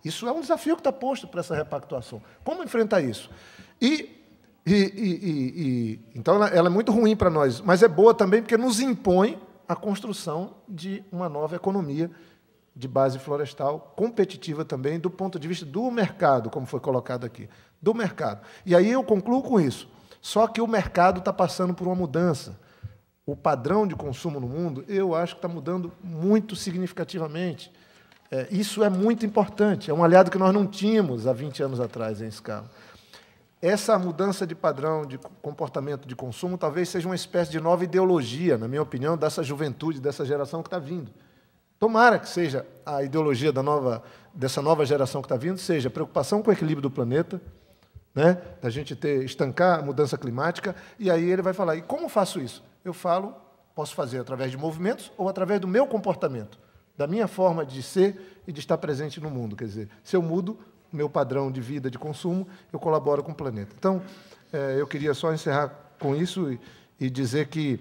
Isso é um desafio que está posto para essa repactuação. Como enfrentar isso? E e, e, e, então ela, ela é muito ruim para nós, mas é boa também porque nos impõe a construção de uma nova economia de base florestal, competitiva também do ponto de vista do mercado, como foi colocado aqui, do mercado. E aí eu concluo com isso. Só que o mercado está passando por uma mudança. O padrão de consumo no mundo, eu acho que está mudando muito significativamente. É, isso é muito importante. É um aliado que nós não tínhamos há 20 anos atrás em escala. Essa mudança de padrão de comportamento de consumo talvez seja uma espécie de nova ideologia, na minha opinião, dessa juventude, dessa geração que está vindo. Tomara que seja a ideologia da nova, dessa nova geração que está vindo, seja preocupação com o equilíbrio do planeta, né? da gente ter, estancar a mudança climática, e aí ele vai falar, e como faço isso? Eu falo, posso fazer através de movimentos ou através do meu comportamento, da minha forma de ser e de estar presente no mundo. Quer dizer, se eu mudo, meu padrão de vida, de consumo, eu colaboro com o planeta. Então, é, eu queria só encerrar com isso e, e, dizer que,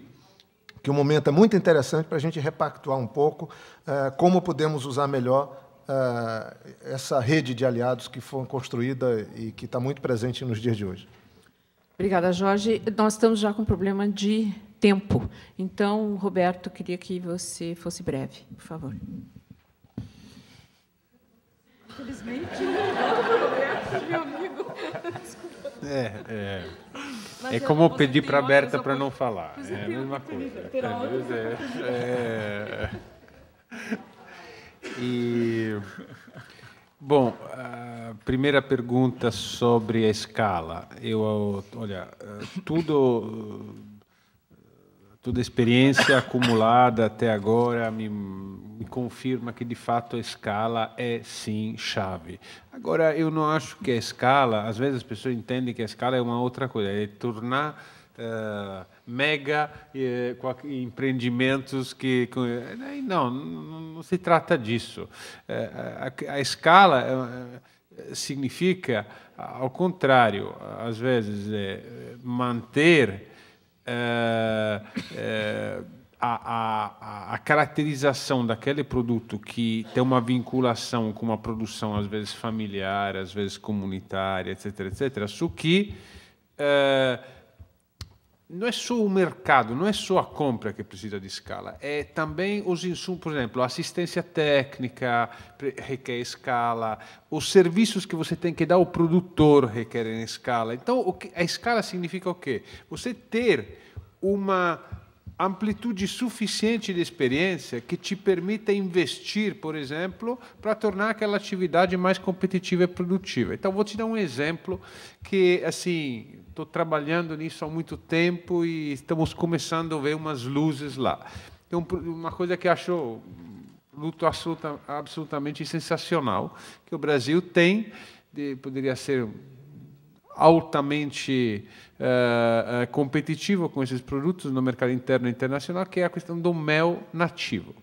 que o momento é muito interessante para a gente repactuar um pouco é, como podemos usar melhor é, essa rede de aliados que foi construída e que está muito presente nos dias de hoje. Obrigada, Jorge. Nós estamos já com problema de tempo. Então, Roberto, queria que você fosse breve, por favor. Infelizmente, meu amigo. Desculpa. É, é. Mas é como pedir para a Berta para não falar. É a mesma coisa. é. É, é. é. E. Bom, a primeira pergunta sobre a escala. Eu, olha, tudo toda a experiência acumulada até agora me, me, confirma que de fato a escala é sim chave. Agora eu não acho que a escala, às vezes as pessoas entendem que a escala é uma outra coisa, é tornar uh, mega uh, empreendimentos que eh, não, não, não, se trata disso. Uh, a, a, escala significa, ao contrário, às vezes manter é, é a, a, a, caracterização daquele produto que tem uma vinculação com uma produção, às vezes familiar, às vezes comunitária, etc., etc., su que. É, não é só o mercado, não é só a compra que precisa de escala, é também os insumos, por exemplo, a assistência técnica requer escala, os serviços que você tem que dar ao produtor requerem escala. Então, a escala significa o quê? Você ter uma amplitude suficiente de experiência que te permita investir, por exemplo, para tornar aquela atividade mais competitiva e produtiva. Então, vou te dar um exemplo que, assim, estou trabalhando nisso há muito tempo e estamos começando a ver umas luzes lá. Então, uma coisa que acho luto absoluta, absolutamente sensacional que o Brasil tem, de, poderia ser altamente uh, competitivo com esses produtos no mercado interno e internacional, que é a questão do mel nativo.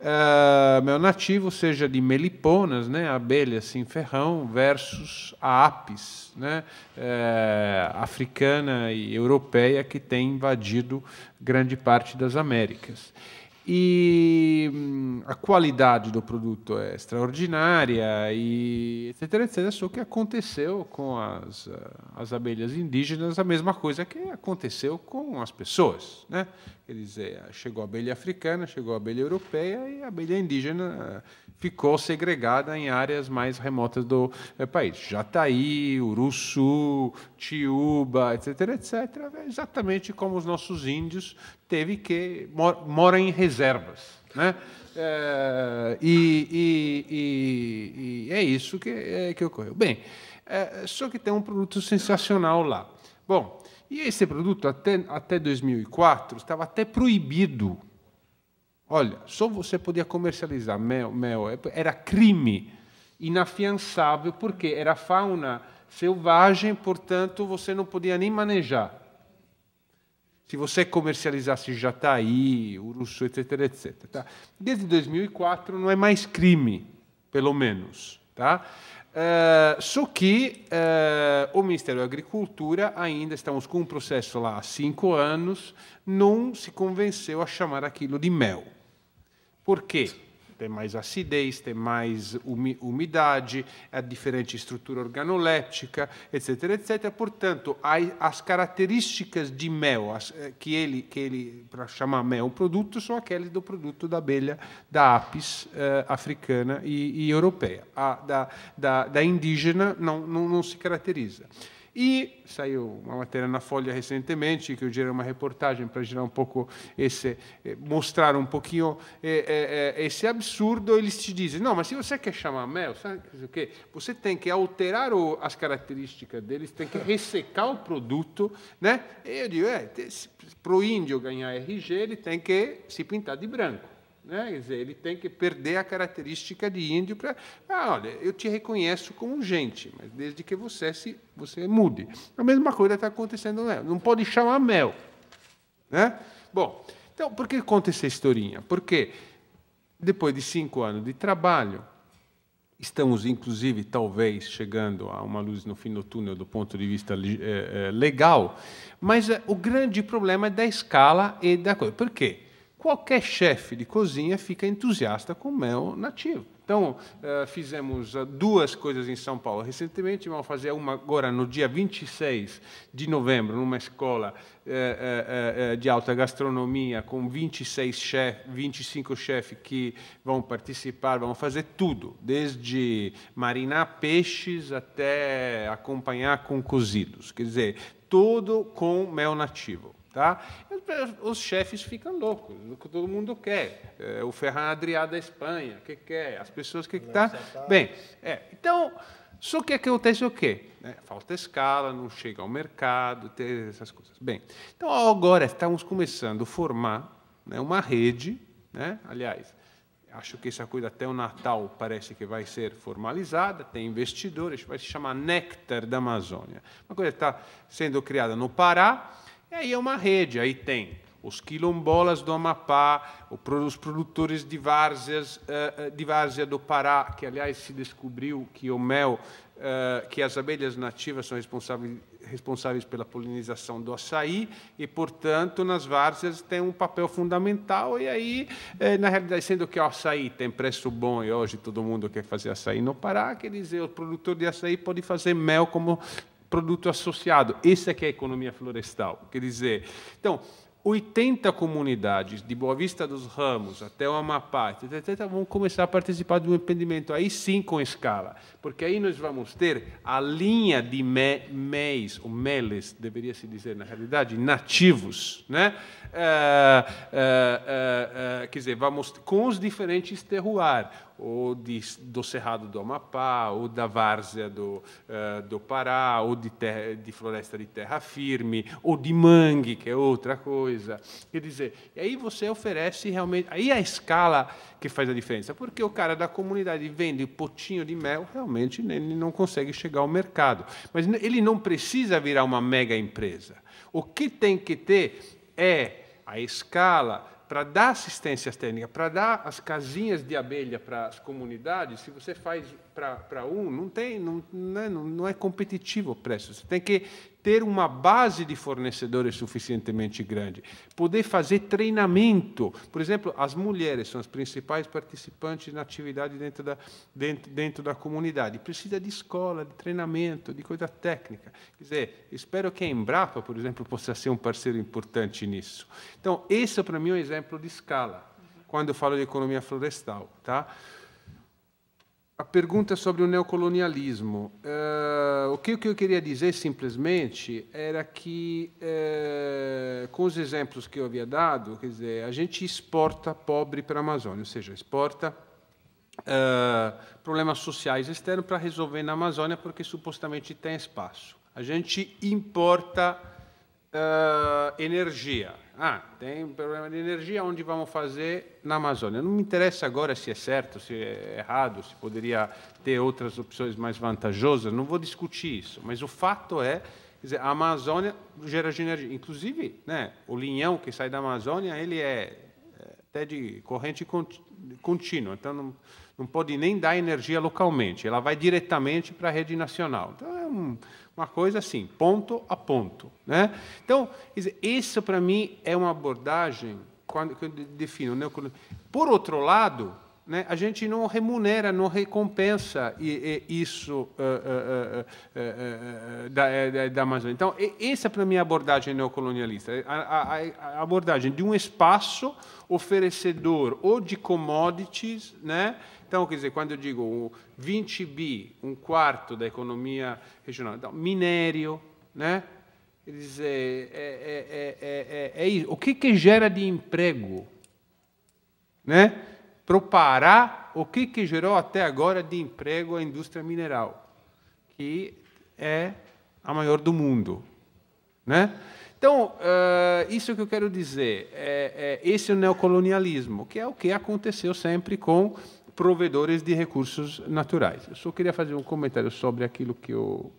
Ah, meu nativo seja de meliponas, né, abelha sem assim, ferrão, versus a apis, né, é, africana e europeia que tem invadido grande parte das Américas. E hum, a qualidade do produto é extraordinária, e etc, etc. Só que aconteceu com as, ah, as abelhas indígenas a mesma coisa que aconteceu com as pessoas. Né? Quer dizer, chegou a abelha africana, chegou a abelha europeia e a abelha indígena eh, ficou segregada em áreas mais remotas do eh, país. Jataí, Uruçu, Tiúba, etc., etc., exatamente como os nossos índios teve que mor moram em reservas. Né? É, e, e, e, e, é isso que, é, que ocorreu. Bem, é, só que tem um produto sensacional lá. Bom, e esse produto, até, até 2004, estava até proibido. Olha, só você podia comercializar mel, mel. É, era crime inafiançável, porque era fauna selvagem, portanto, você não podia nem manejar. Se você comercializasse jataí, urso, etc, etc. Tá? Desde 2004 não é mais crime, pelo menos. Tá? Uh, eh, só que uh, eh, o Ministério da Agricultura ainda, estamos com um processo lá há cinco anos, não se convenceu a chamar aquilo de mel. Por quê? tem mais acidez, tem mais umidade, é diferente estrutura organoléptica, etc, etc. Portanto, as características de mel eh, que ele, que ele para chamar mel um produto, são aquelas do produto da abelha da apis eh, africana e, e europeia. A da, da, da indígena não, não, não se caracteriza. E saiu uma matéria na Folha recentemente, que eu gerei uma reportagem para girar um pouco esse, eh, mostrar um pouquinho eh, eh, esse absurdo. Eles te dizem: não, mas se você quer chamar mel, sabe o quê? Você tem que alterar as características deles, tem que ressecar o produto. Né? E eu digo: é, para o índio ganhar RG, ele tem que se pintar de branco. Né? Quer dizer, ele tem que perder a característica de índio para. Ah, olha, eu te reconheço como gente, mas desde que você se você mude. A mesma coisa está acontecendo na Não pode chamar mel. Né? Bom, então, por que conta essa historinha? Porque depois de cinco anos de trabalho, estamos, inclusive, talvez chegando a uma luz no fim do túnel do ponto de vista eh, eh, legal, mas eh, o grande problema é da escala e da coisa. Por quê? Qualquer chefe de cozinha fica entusiasta com mel nativo. Então, eh, fizemos eh, duas coisas em São Paulo recentemente, vamos fazer uma agora no dia 26 de novembro, numa escola eh, de alta gastronomia, com 26 chef, 25 chefes que vão participar, Vamos fazer tudo, desde marinar peixes até acompanhar com cozidos. Quer dizer, tudo com mel nativo. Tá? Os chefes ficam loucos, o que todo mundo quer. É, o Ferran Adriá da Espanha, que quer? As pessoas que tá bem. É, então, só que acontece o quê? É, falta escala, não chega ao mercado, ter essas coisas. Bem, então agora estamos começando a formar né, uma rede, né? aliás, acho que essa coisa até o Natal parece que vai ser formalizada, tem investidores, vai se chamar Nectar da Amazônia. Uma coisa que está sendo criada no Pará, e aí é uma rede, aí tem os quilombolas do Amapá, os produtores de, várzeas, eh, eh, de várzea do Pará, que, aliás, se descobriu que o mel, eh, que as abelhas nativas são responsáveis, responsáveis pela polinização do açaí, e, portanto, nas várzeas tem um papel fundamental. E aí, na realidade, sendo que o açaí tem preço bom e hoje todo mundo quer fazer açaí no Pará, quer dizer, o produtor de açaí pode fazer mel como produto associado. Essa é que é a economia florestal. Quer dizer, então, 80 comunidades, de Boa Vista dos Ramos até o Amapá, etc., vão começar a participar de um empreendimento, aí sim com escala, porque aí nós vamos ter a linha de me, MEIs, ou MELES, deveria se dizer na realidade, nativos. Né? Eh, eh, eh, quer dizer, vamos com os diferentes terroir ou de, do Cerrado do Amapá, ou da várzea do, uh, do Pará, ou de, de floresta de terra firme, ou de mangue, que é outra coisa. Quer dizer, e aí você oferece realmente. Aí a escala que faz a diferença, porque o cara da comunidade vende potinho de mel, realmente ele não consegue chegar ao mercado. Mas ele não precisa virar uma mega empresa. O que tem que ter é a escala, para dar assistência técnica, para dar as casinhas de abelha para as comunidades, se você faz para um, não tem, não, né, não, é, não é competitivo o preço. Você tem que ter uma base de fornecedores suficientemente grande, poder fazer treinamento. Por exemplo, as mulheres são as principais participantes na atividade dentro da, dentro, dentro da comunidade. Precisa de escola, de treinamento, de coisa técnica. Quer dizer, espero que a Embrapa, por exemplo, possa ser um parceiro importante nisso. Então, esse é, para mim é um exemplo de escala, quando eu falo de economia florestal. Tá? a pergunta é sobre o neocolonialismo. Uh, o, que, o, que, eu queria dizer simplesmente era que, uh, com os exemplos que eu havia dado, quer dizer, a gente exporta pobre para a Amazônia, ou seja, exporta uh, problemas sociais externos para resolver na Amazônia, porque supostamente tem espaço. A gente importa energia, ah, tem um problema de energia, onde vamos fazer? Na Amazônia. Não me interessa agora se é certo, se é errado, se poderia ter outras opções mais vantajosas, não vou discutir isso. Mas o fato é, dizer, a Amazônia gera energia. Inclusive, né, o linhão que sai da Amazônia, ele é, é até de corrente contínua, então não, não pode nem dar energia localmente, ela vai diretamente para a rede nacional. Então é um, uma coisa assim, ponto a ponto. Né? Então, isso para mim é uma abordagem, quando eu defino né? Por outro lado, né, a gente não remunera, não recompensa isso uh, uh, uh, da, da, da, Amazônia. Então, essa para mim é a abordagem neocolonialista, a, a, a, abordagem de um espaço oferecedor ou de commodities, né? Então, quer dizer, quando eu digo 20 bi, um quarto da economia regional, então, minério, né? Quer dizer, é, é, é, é isso. O que, que gera de emprego, né? proparar o que, que gerou até agora de emprego a indústria mineral, que é a maior do mundo. Né? Então, eh, isso que eu quero dizer, é, é, esse é o neocolonialismo, que é o que aconteceu sempre com provedores de recursos naturais. Eu só queria fazer um comentário sobre aquilo que o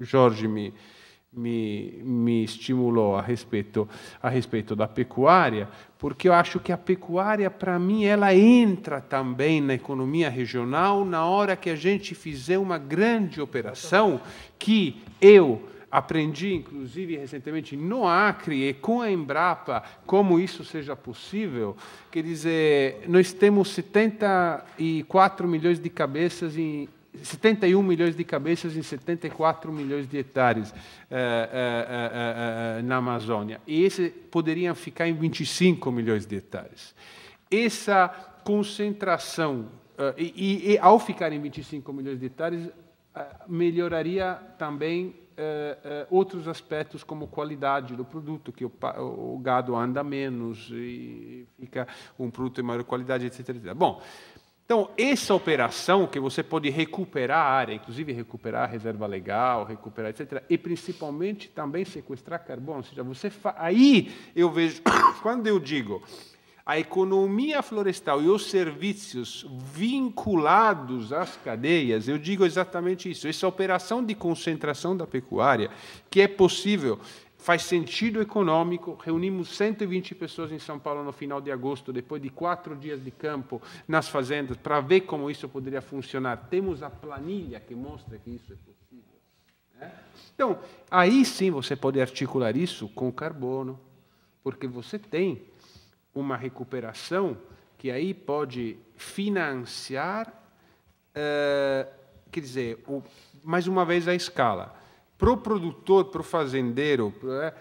Jorge me me, me estimulou a respeito, a respeito da pecuária, porque eu acho que a pecuária, para mim, ela entra também na economia regional na hora que a gente fizer uma grande operação que eu aprendi, inclusive, recentemente no Acre e com a Embrapa, como isso seja possível. Quer dizer, nós temos 74 milhões de cabeças em 71 milhões de cabeças e 74 milhões de hectares eh, eh, eh, na Amazônia. E esse poderiam ficar em 25 milhões de hectares. Essa concentração, e, e, e, ao ficar em 25 milhões de hectares, melhoraria também outros aspectos como qualidade do produto, que o, o gado anda menos e fica um produto de maior qualidade, etc. etc. Bom, então, essa operação que você pode recuperar a área, inclusive recuperar a reserva legal, recuperar, etc., e principalmente também sequestrar carbono, ou seja, você fa... aí eu vejo, quando eu digo a economia florestal e os serviços vinculados às cadeias, eu digo exatamente isso. Essa operação de concentração da pecuária, que é possível, faz sentido econômico. Reunimos 120 pessoas em São Paulo no final de agosto, depois de quatro dias de campo nas fazendas, para ver como isso poderia funcionar. Temos a planilha que mostra que isso é possível. Né? Então, aí sim você pode articular isso com carbono, porque você tem uma recuperação que aí pode financiar, uh, quer dizer, o, mais uma vez a escala para o produtor, para o fazendeiro, é,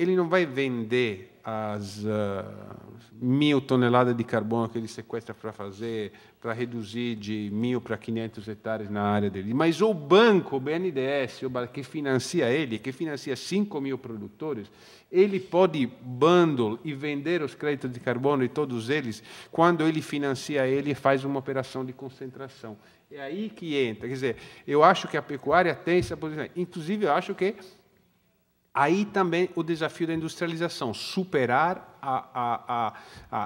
ele não vai vender as, uh, mil toneladas de carbono que ele sequestra para fazer, para reduzir de mil para 500 hectares na área dele. Mas o banco, o BNDES, que financia ele, que financia 5 mil produtores, ele pode bundle e vender os créditos de carbono e todos eles, quando ele financia ele faz uma operação de concentração. É aí que entra. Quer dizer, eu acho que a pecuária tem essa posição. Inclusive, eu acho que Aí também o desafio da industrialização, superar a, a,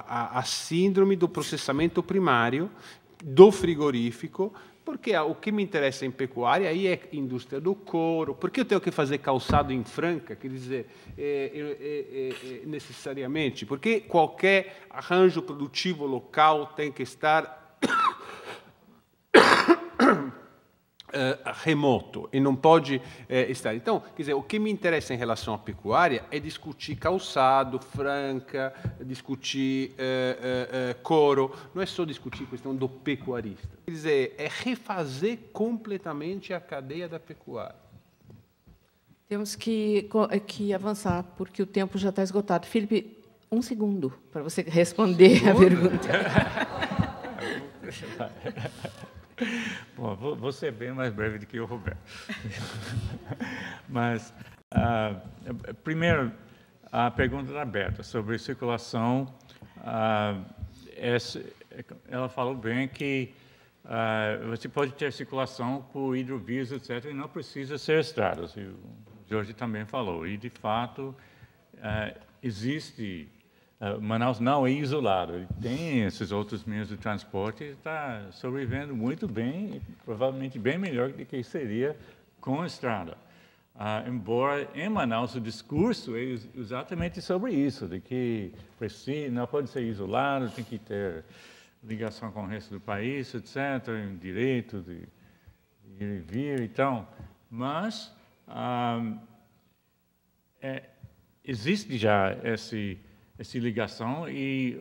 a, a, síndrome do processamento primário do frigorífico, porque o que me interessa em pecuária aí é indústria do couro. Por que eu tenho que fazer calçado em franca? Quer dizer, é, é, é, necessariamente, porque qualquer arranjo produtivo local tem que estar Uh, remoto e não pode uh, estar. Então, quer dizer, o que me interessa em relação à pecuária é discutir calçado, franca, discutir uh, couro, não é só discutir a questão do pecuarista. Quer dizer, é refazer completamente a cadeia da pecuária. Temos que, que avançar, porque o tempo já está esgotado. Felipe, um segundo para você responder um a pergunta. Bom, vou, vou, ser bem mais breve do que o Roberto. Mas, ah, primeiro, a pergunta da Berta sobre circulação. Ah, essa, ela falou bem que ah, você pode ter circulação por hidrovias, etc., e não precisa ser estradas. Assim, o Jorge também falou. E, de fato, existe ah, Manaus não é isolado, ele tem esses outros meios de transporte e está sobrevivendo muito bem, provavelmente bem melhor do que seria com a estrada. Ah, embora em Manaus o discurso é exatamente sobre isso, de que precisa, não pode ser isolado, tem que ter ligação com o resto do país, etc., direito de, ir e vir e então, tal. Mas ah, é, existe já esse essa ligação e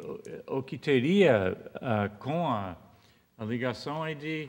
o, o que teria uh, com a, a ligação é de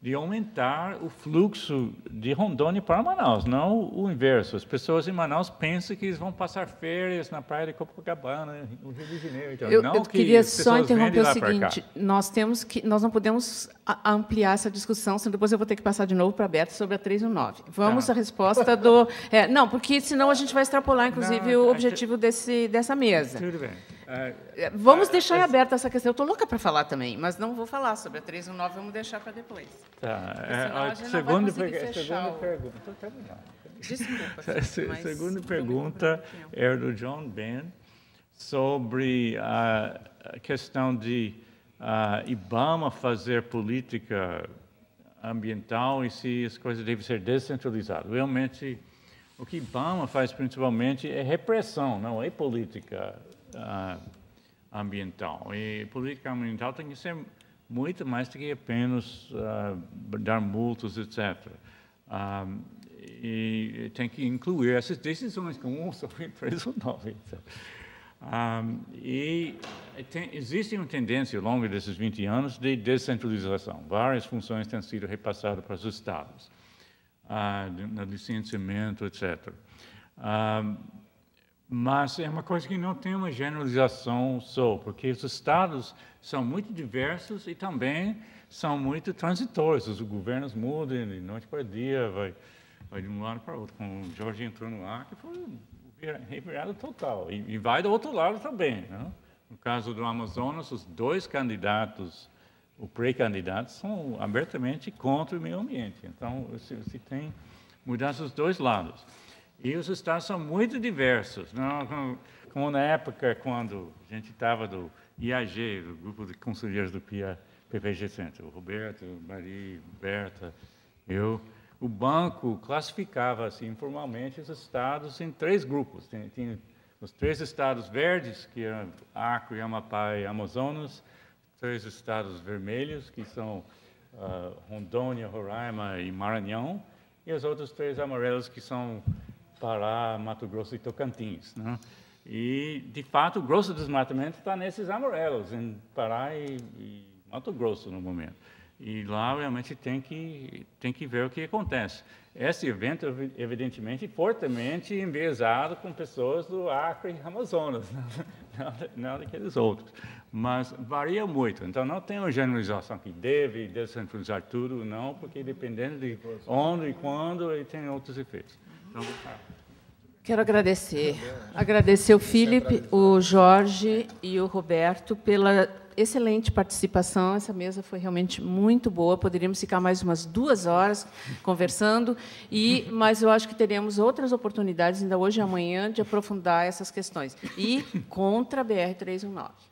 de aumentar o fluxo de Rondônia para Manaus, não o inverso. As pessoas em Manaus pensam que eles vão passar férias na praia de Copacabana, no Rio de Janeiro. Então, eu, não eu queria que só interromper o seguinte: nós temos que, nós não podemos ampliar essa discussão, senão depois eu vou ter que passar de novo para a Beto sobre a 3 e o 9. Vamos tá. à resposta do, é, não, porque senão a gente vai extrapolar, inclusive, não, o é objetivo desse, dessa mesa. Tudo bem. É, é, vamos é, deixar aberta essa questão. Eu estou louca para falar também, mas não vou falar sobre a 319, vamos deixar para depois. Tá. a segunda, segunda o... pergunta. Desculpa. Se, mas... Segunda pergunta é do John Ben sobre a questão de uh, IBAMA fazer política ambiental e se as coisas devem ser descentralizadas. Realmente, o que IBAMA faz principalmente é repressão, não é política uh, ambiental. E política ambiental tem que ser muito mais do que apenas uh, dar multas, etc. Um, ah, e tem que incluir essas decisões como sobre empresa nova. Etc. Um, e tem, existe uma tendência ao longo desses 20 anos de descentralização. Várias funções têm sido repassadas para os estados, uh, no licenciamento, etc. Um, mas é uma coisa que não tem uma generalização só, porque os estados são muito diversos e também são muito transitórios. Os governos mudam de noite para dia, vai, vai de um lado para o outro. Como o Jorge entrou no ar, que foi revirada total. E, e, vai do outro lado também. Né? No caso do Amazonas, os dois candidatos, o pré-candidato, são abertamente contra o meio ambiente. Então, se, se tem mudanças dos dois lados. E os estados são muito diversos. Não, como na época, quando a gente estava do IAG, do Grupo de Conselheiros do PIA, PPG Roberto, o Roberto, Maria, Berta, eu, o banco classificava assim, informalmente os estados em três grupos. Tinha, tinha os três estados verdes, que eram é Acre, Amapá e Amazonas, três estados vermelhos, que são uh, Rondônia, Roraima e Maranhão, e os outros três amarelos, que são Pará, Mato Grosso e Tocantins. Né? E, de fato, o grosso do desmatamento está nesses amarelos, em Pará e, e, Mato Grosso, no momento. E lá, realmente, tem que, tem que ver o que acontece. Esse evento, evidentemente, fortemente enviesado com pessoas do Acre e Amazonas, não, daqueles outros. Mas varia muito. Então, não tem uma generalização que deve descentralizar tudo, não, porque dependendo de onde e quando, ele tem outros efeitos. Então, Quero agradecer. Agradecer o Felipe, o Jorge e o Roberto pela excelente participação. Essa mesa foi realmente muito boa. Poderíamos ficar mais umas duas horas conversando, e mas eu acho que teremos outras oportunidades ainda hoje e amanhã de aprofundar essas questões. E contra a BR-319.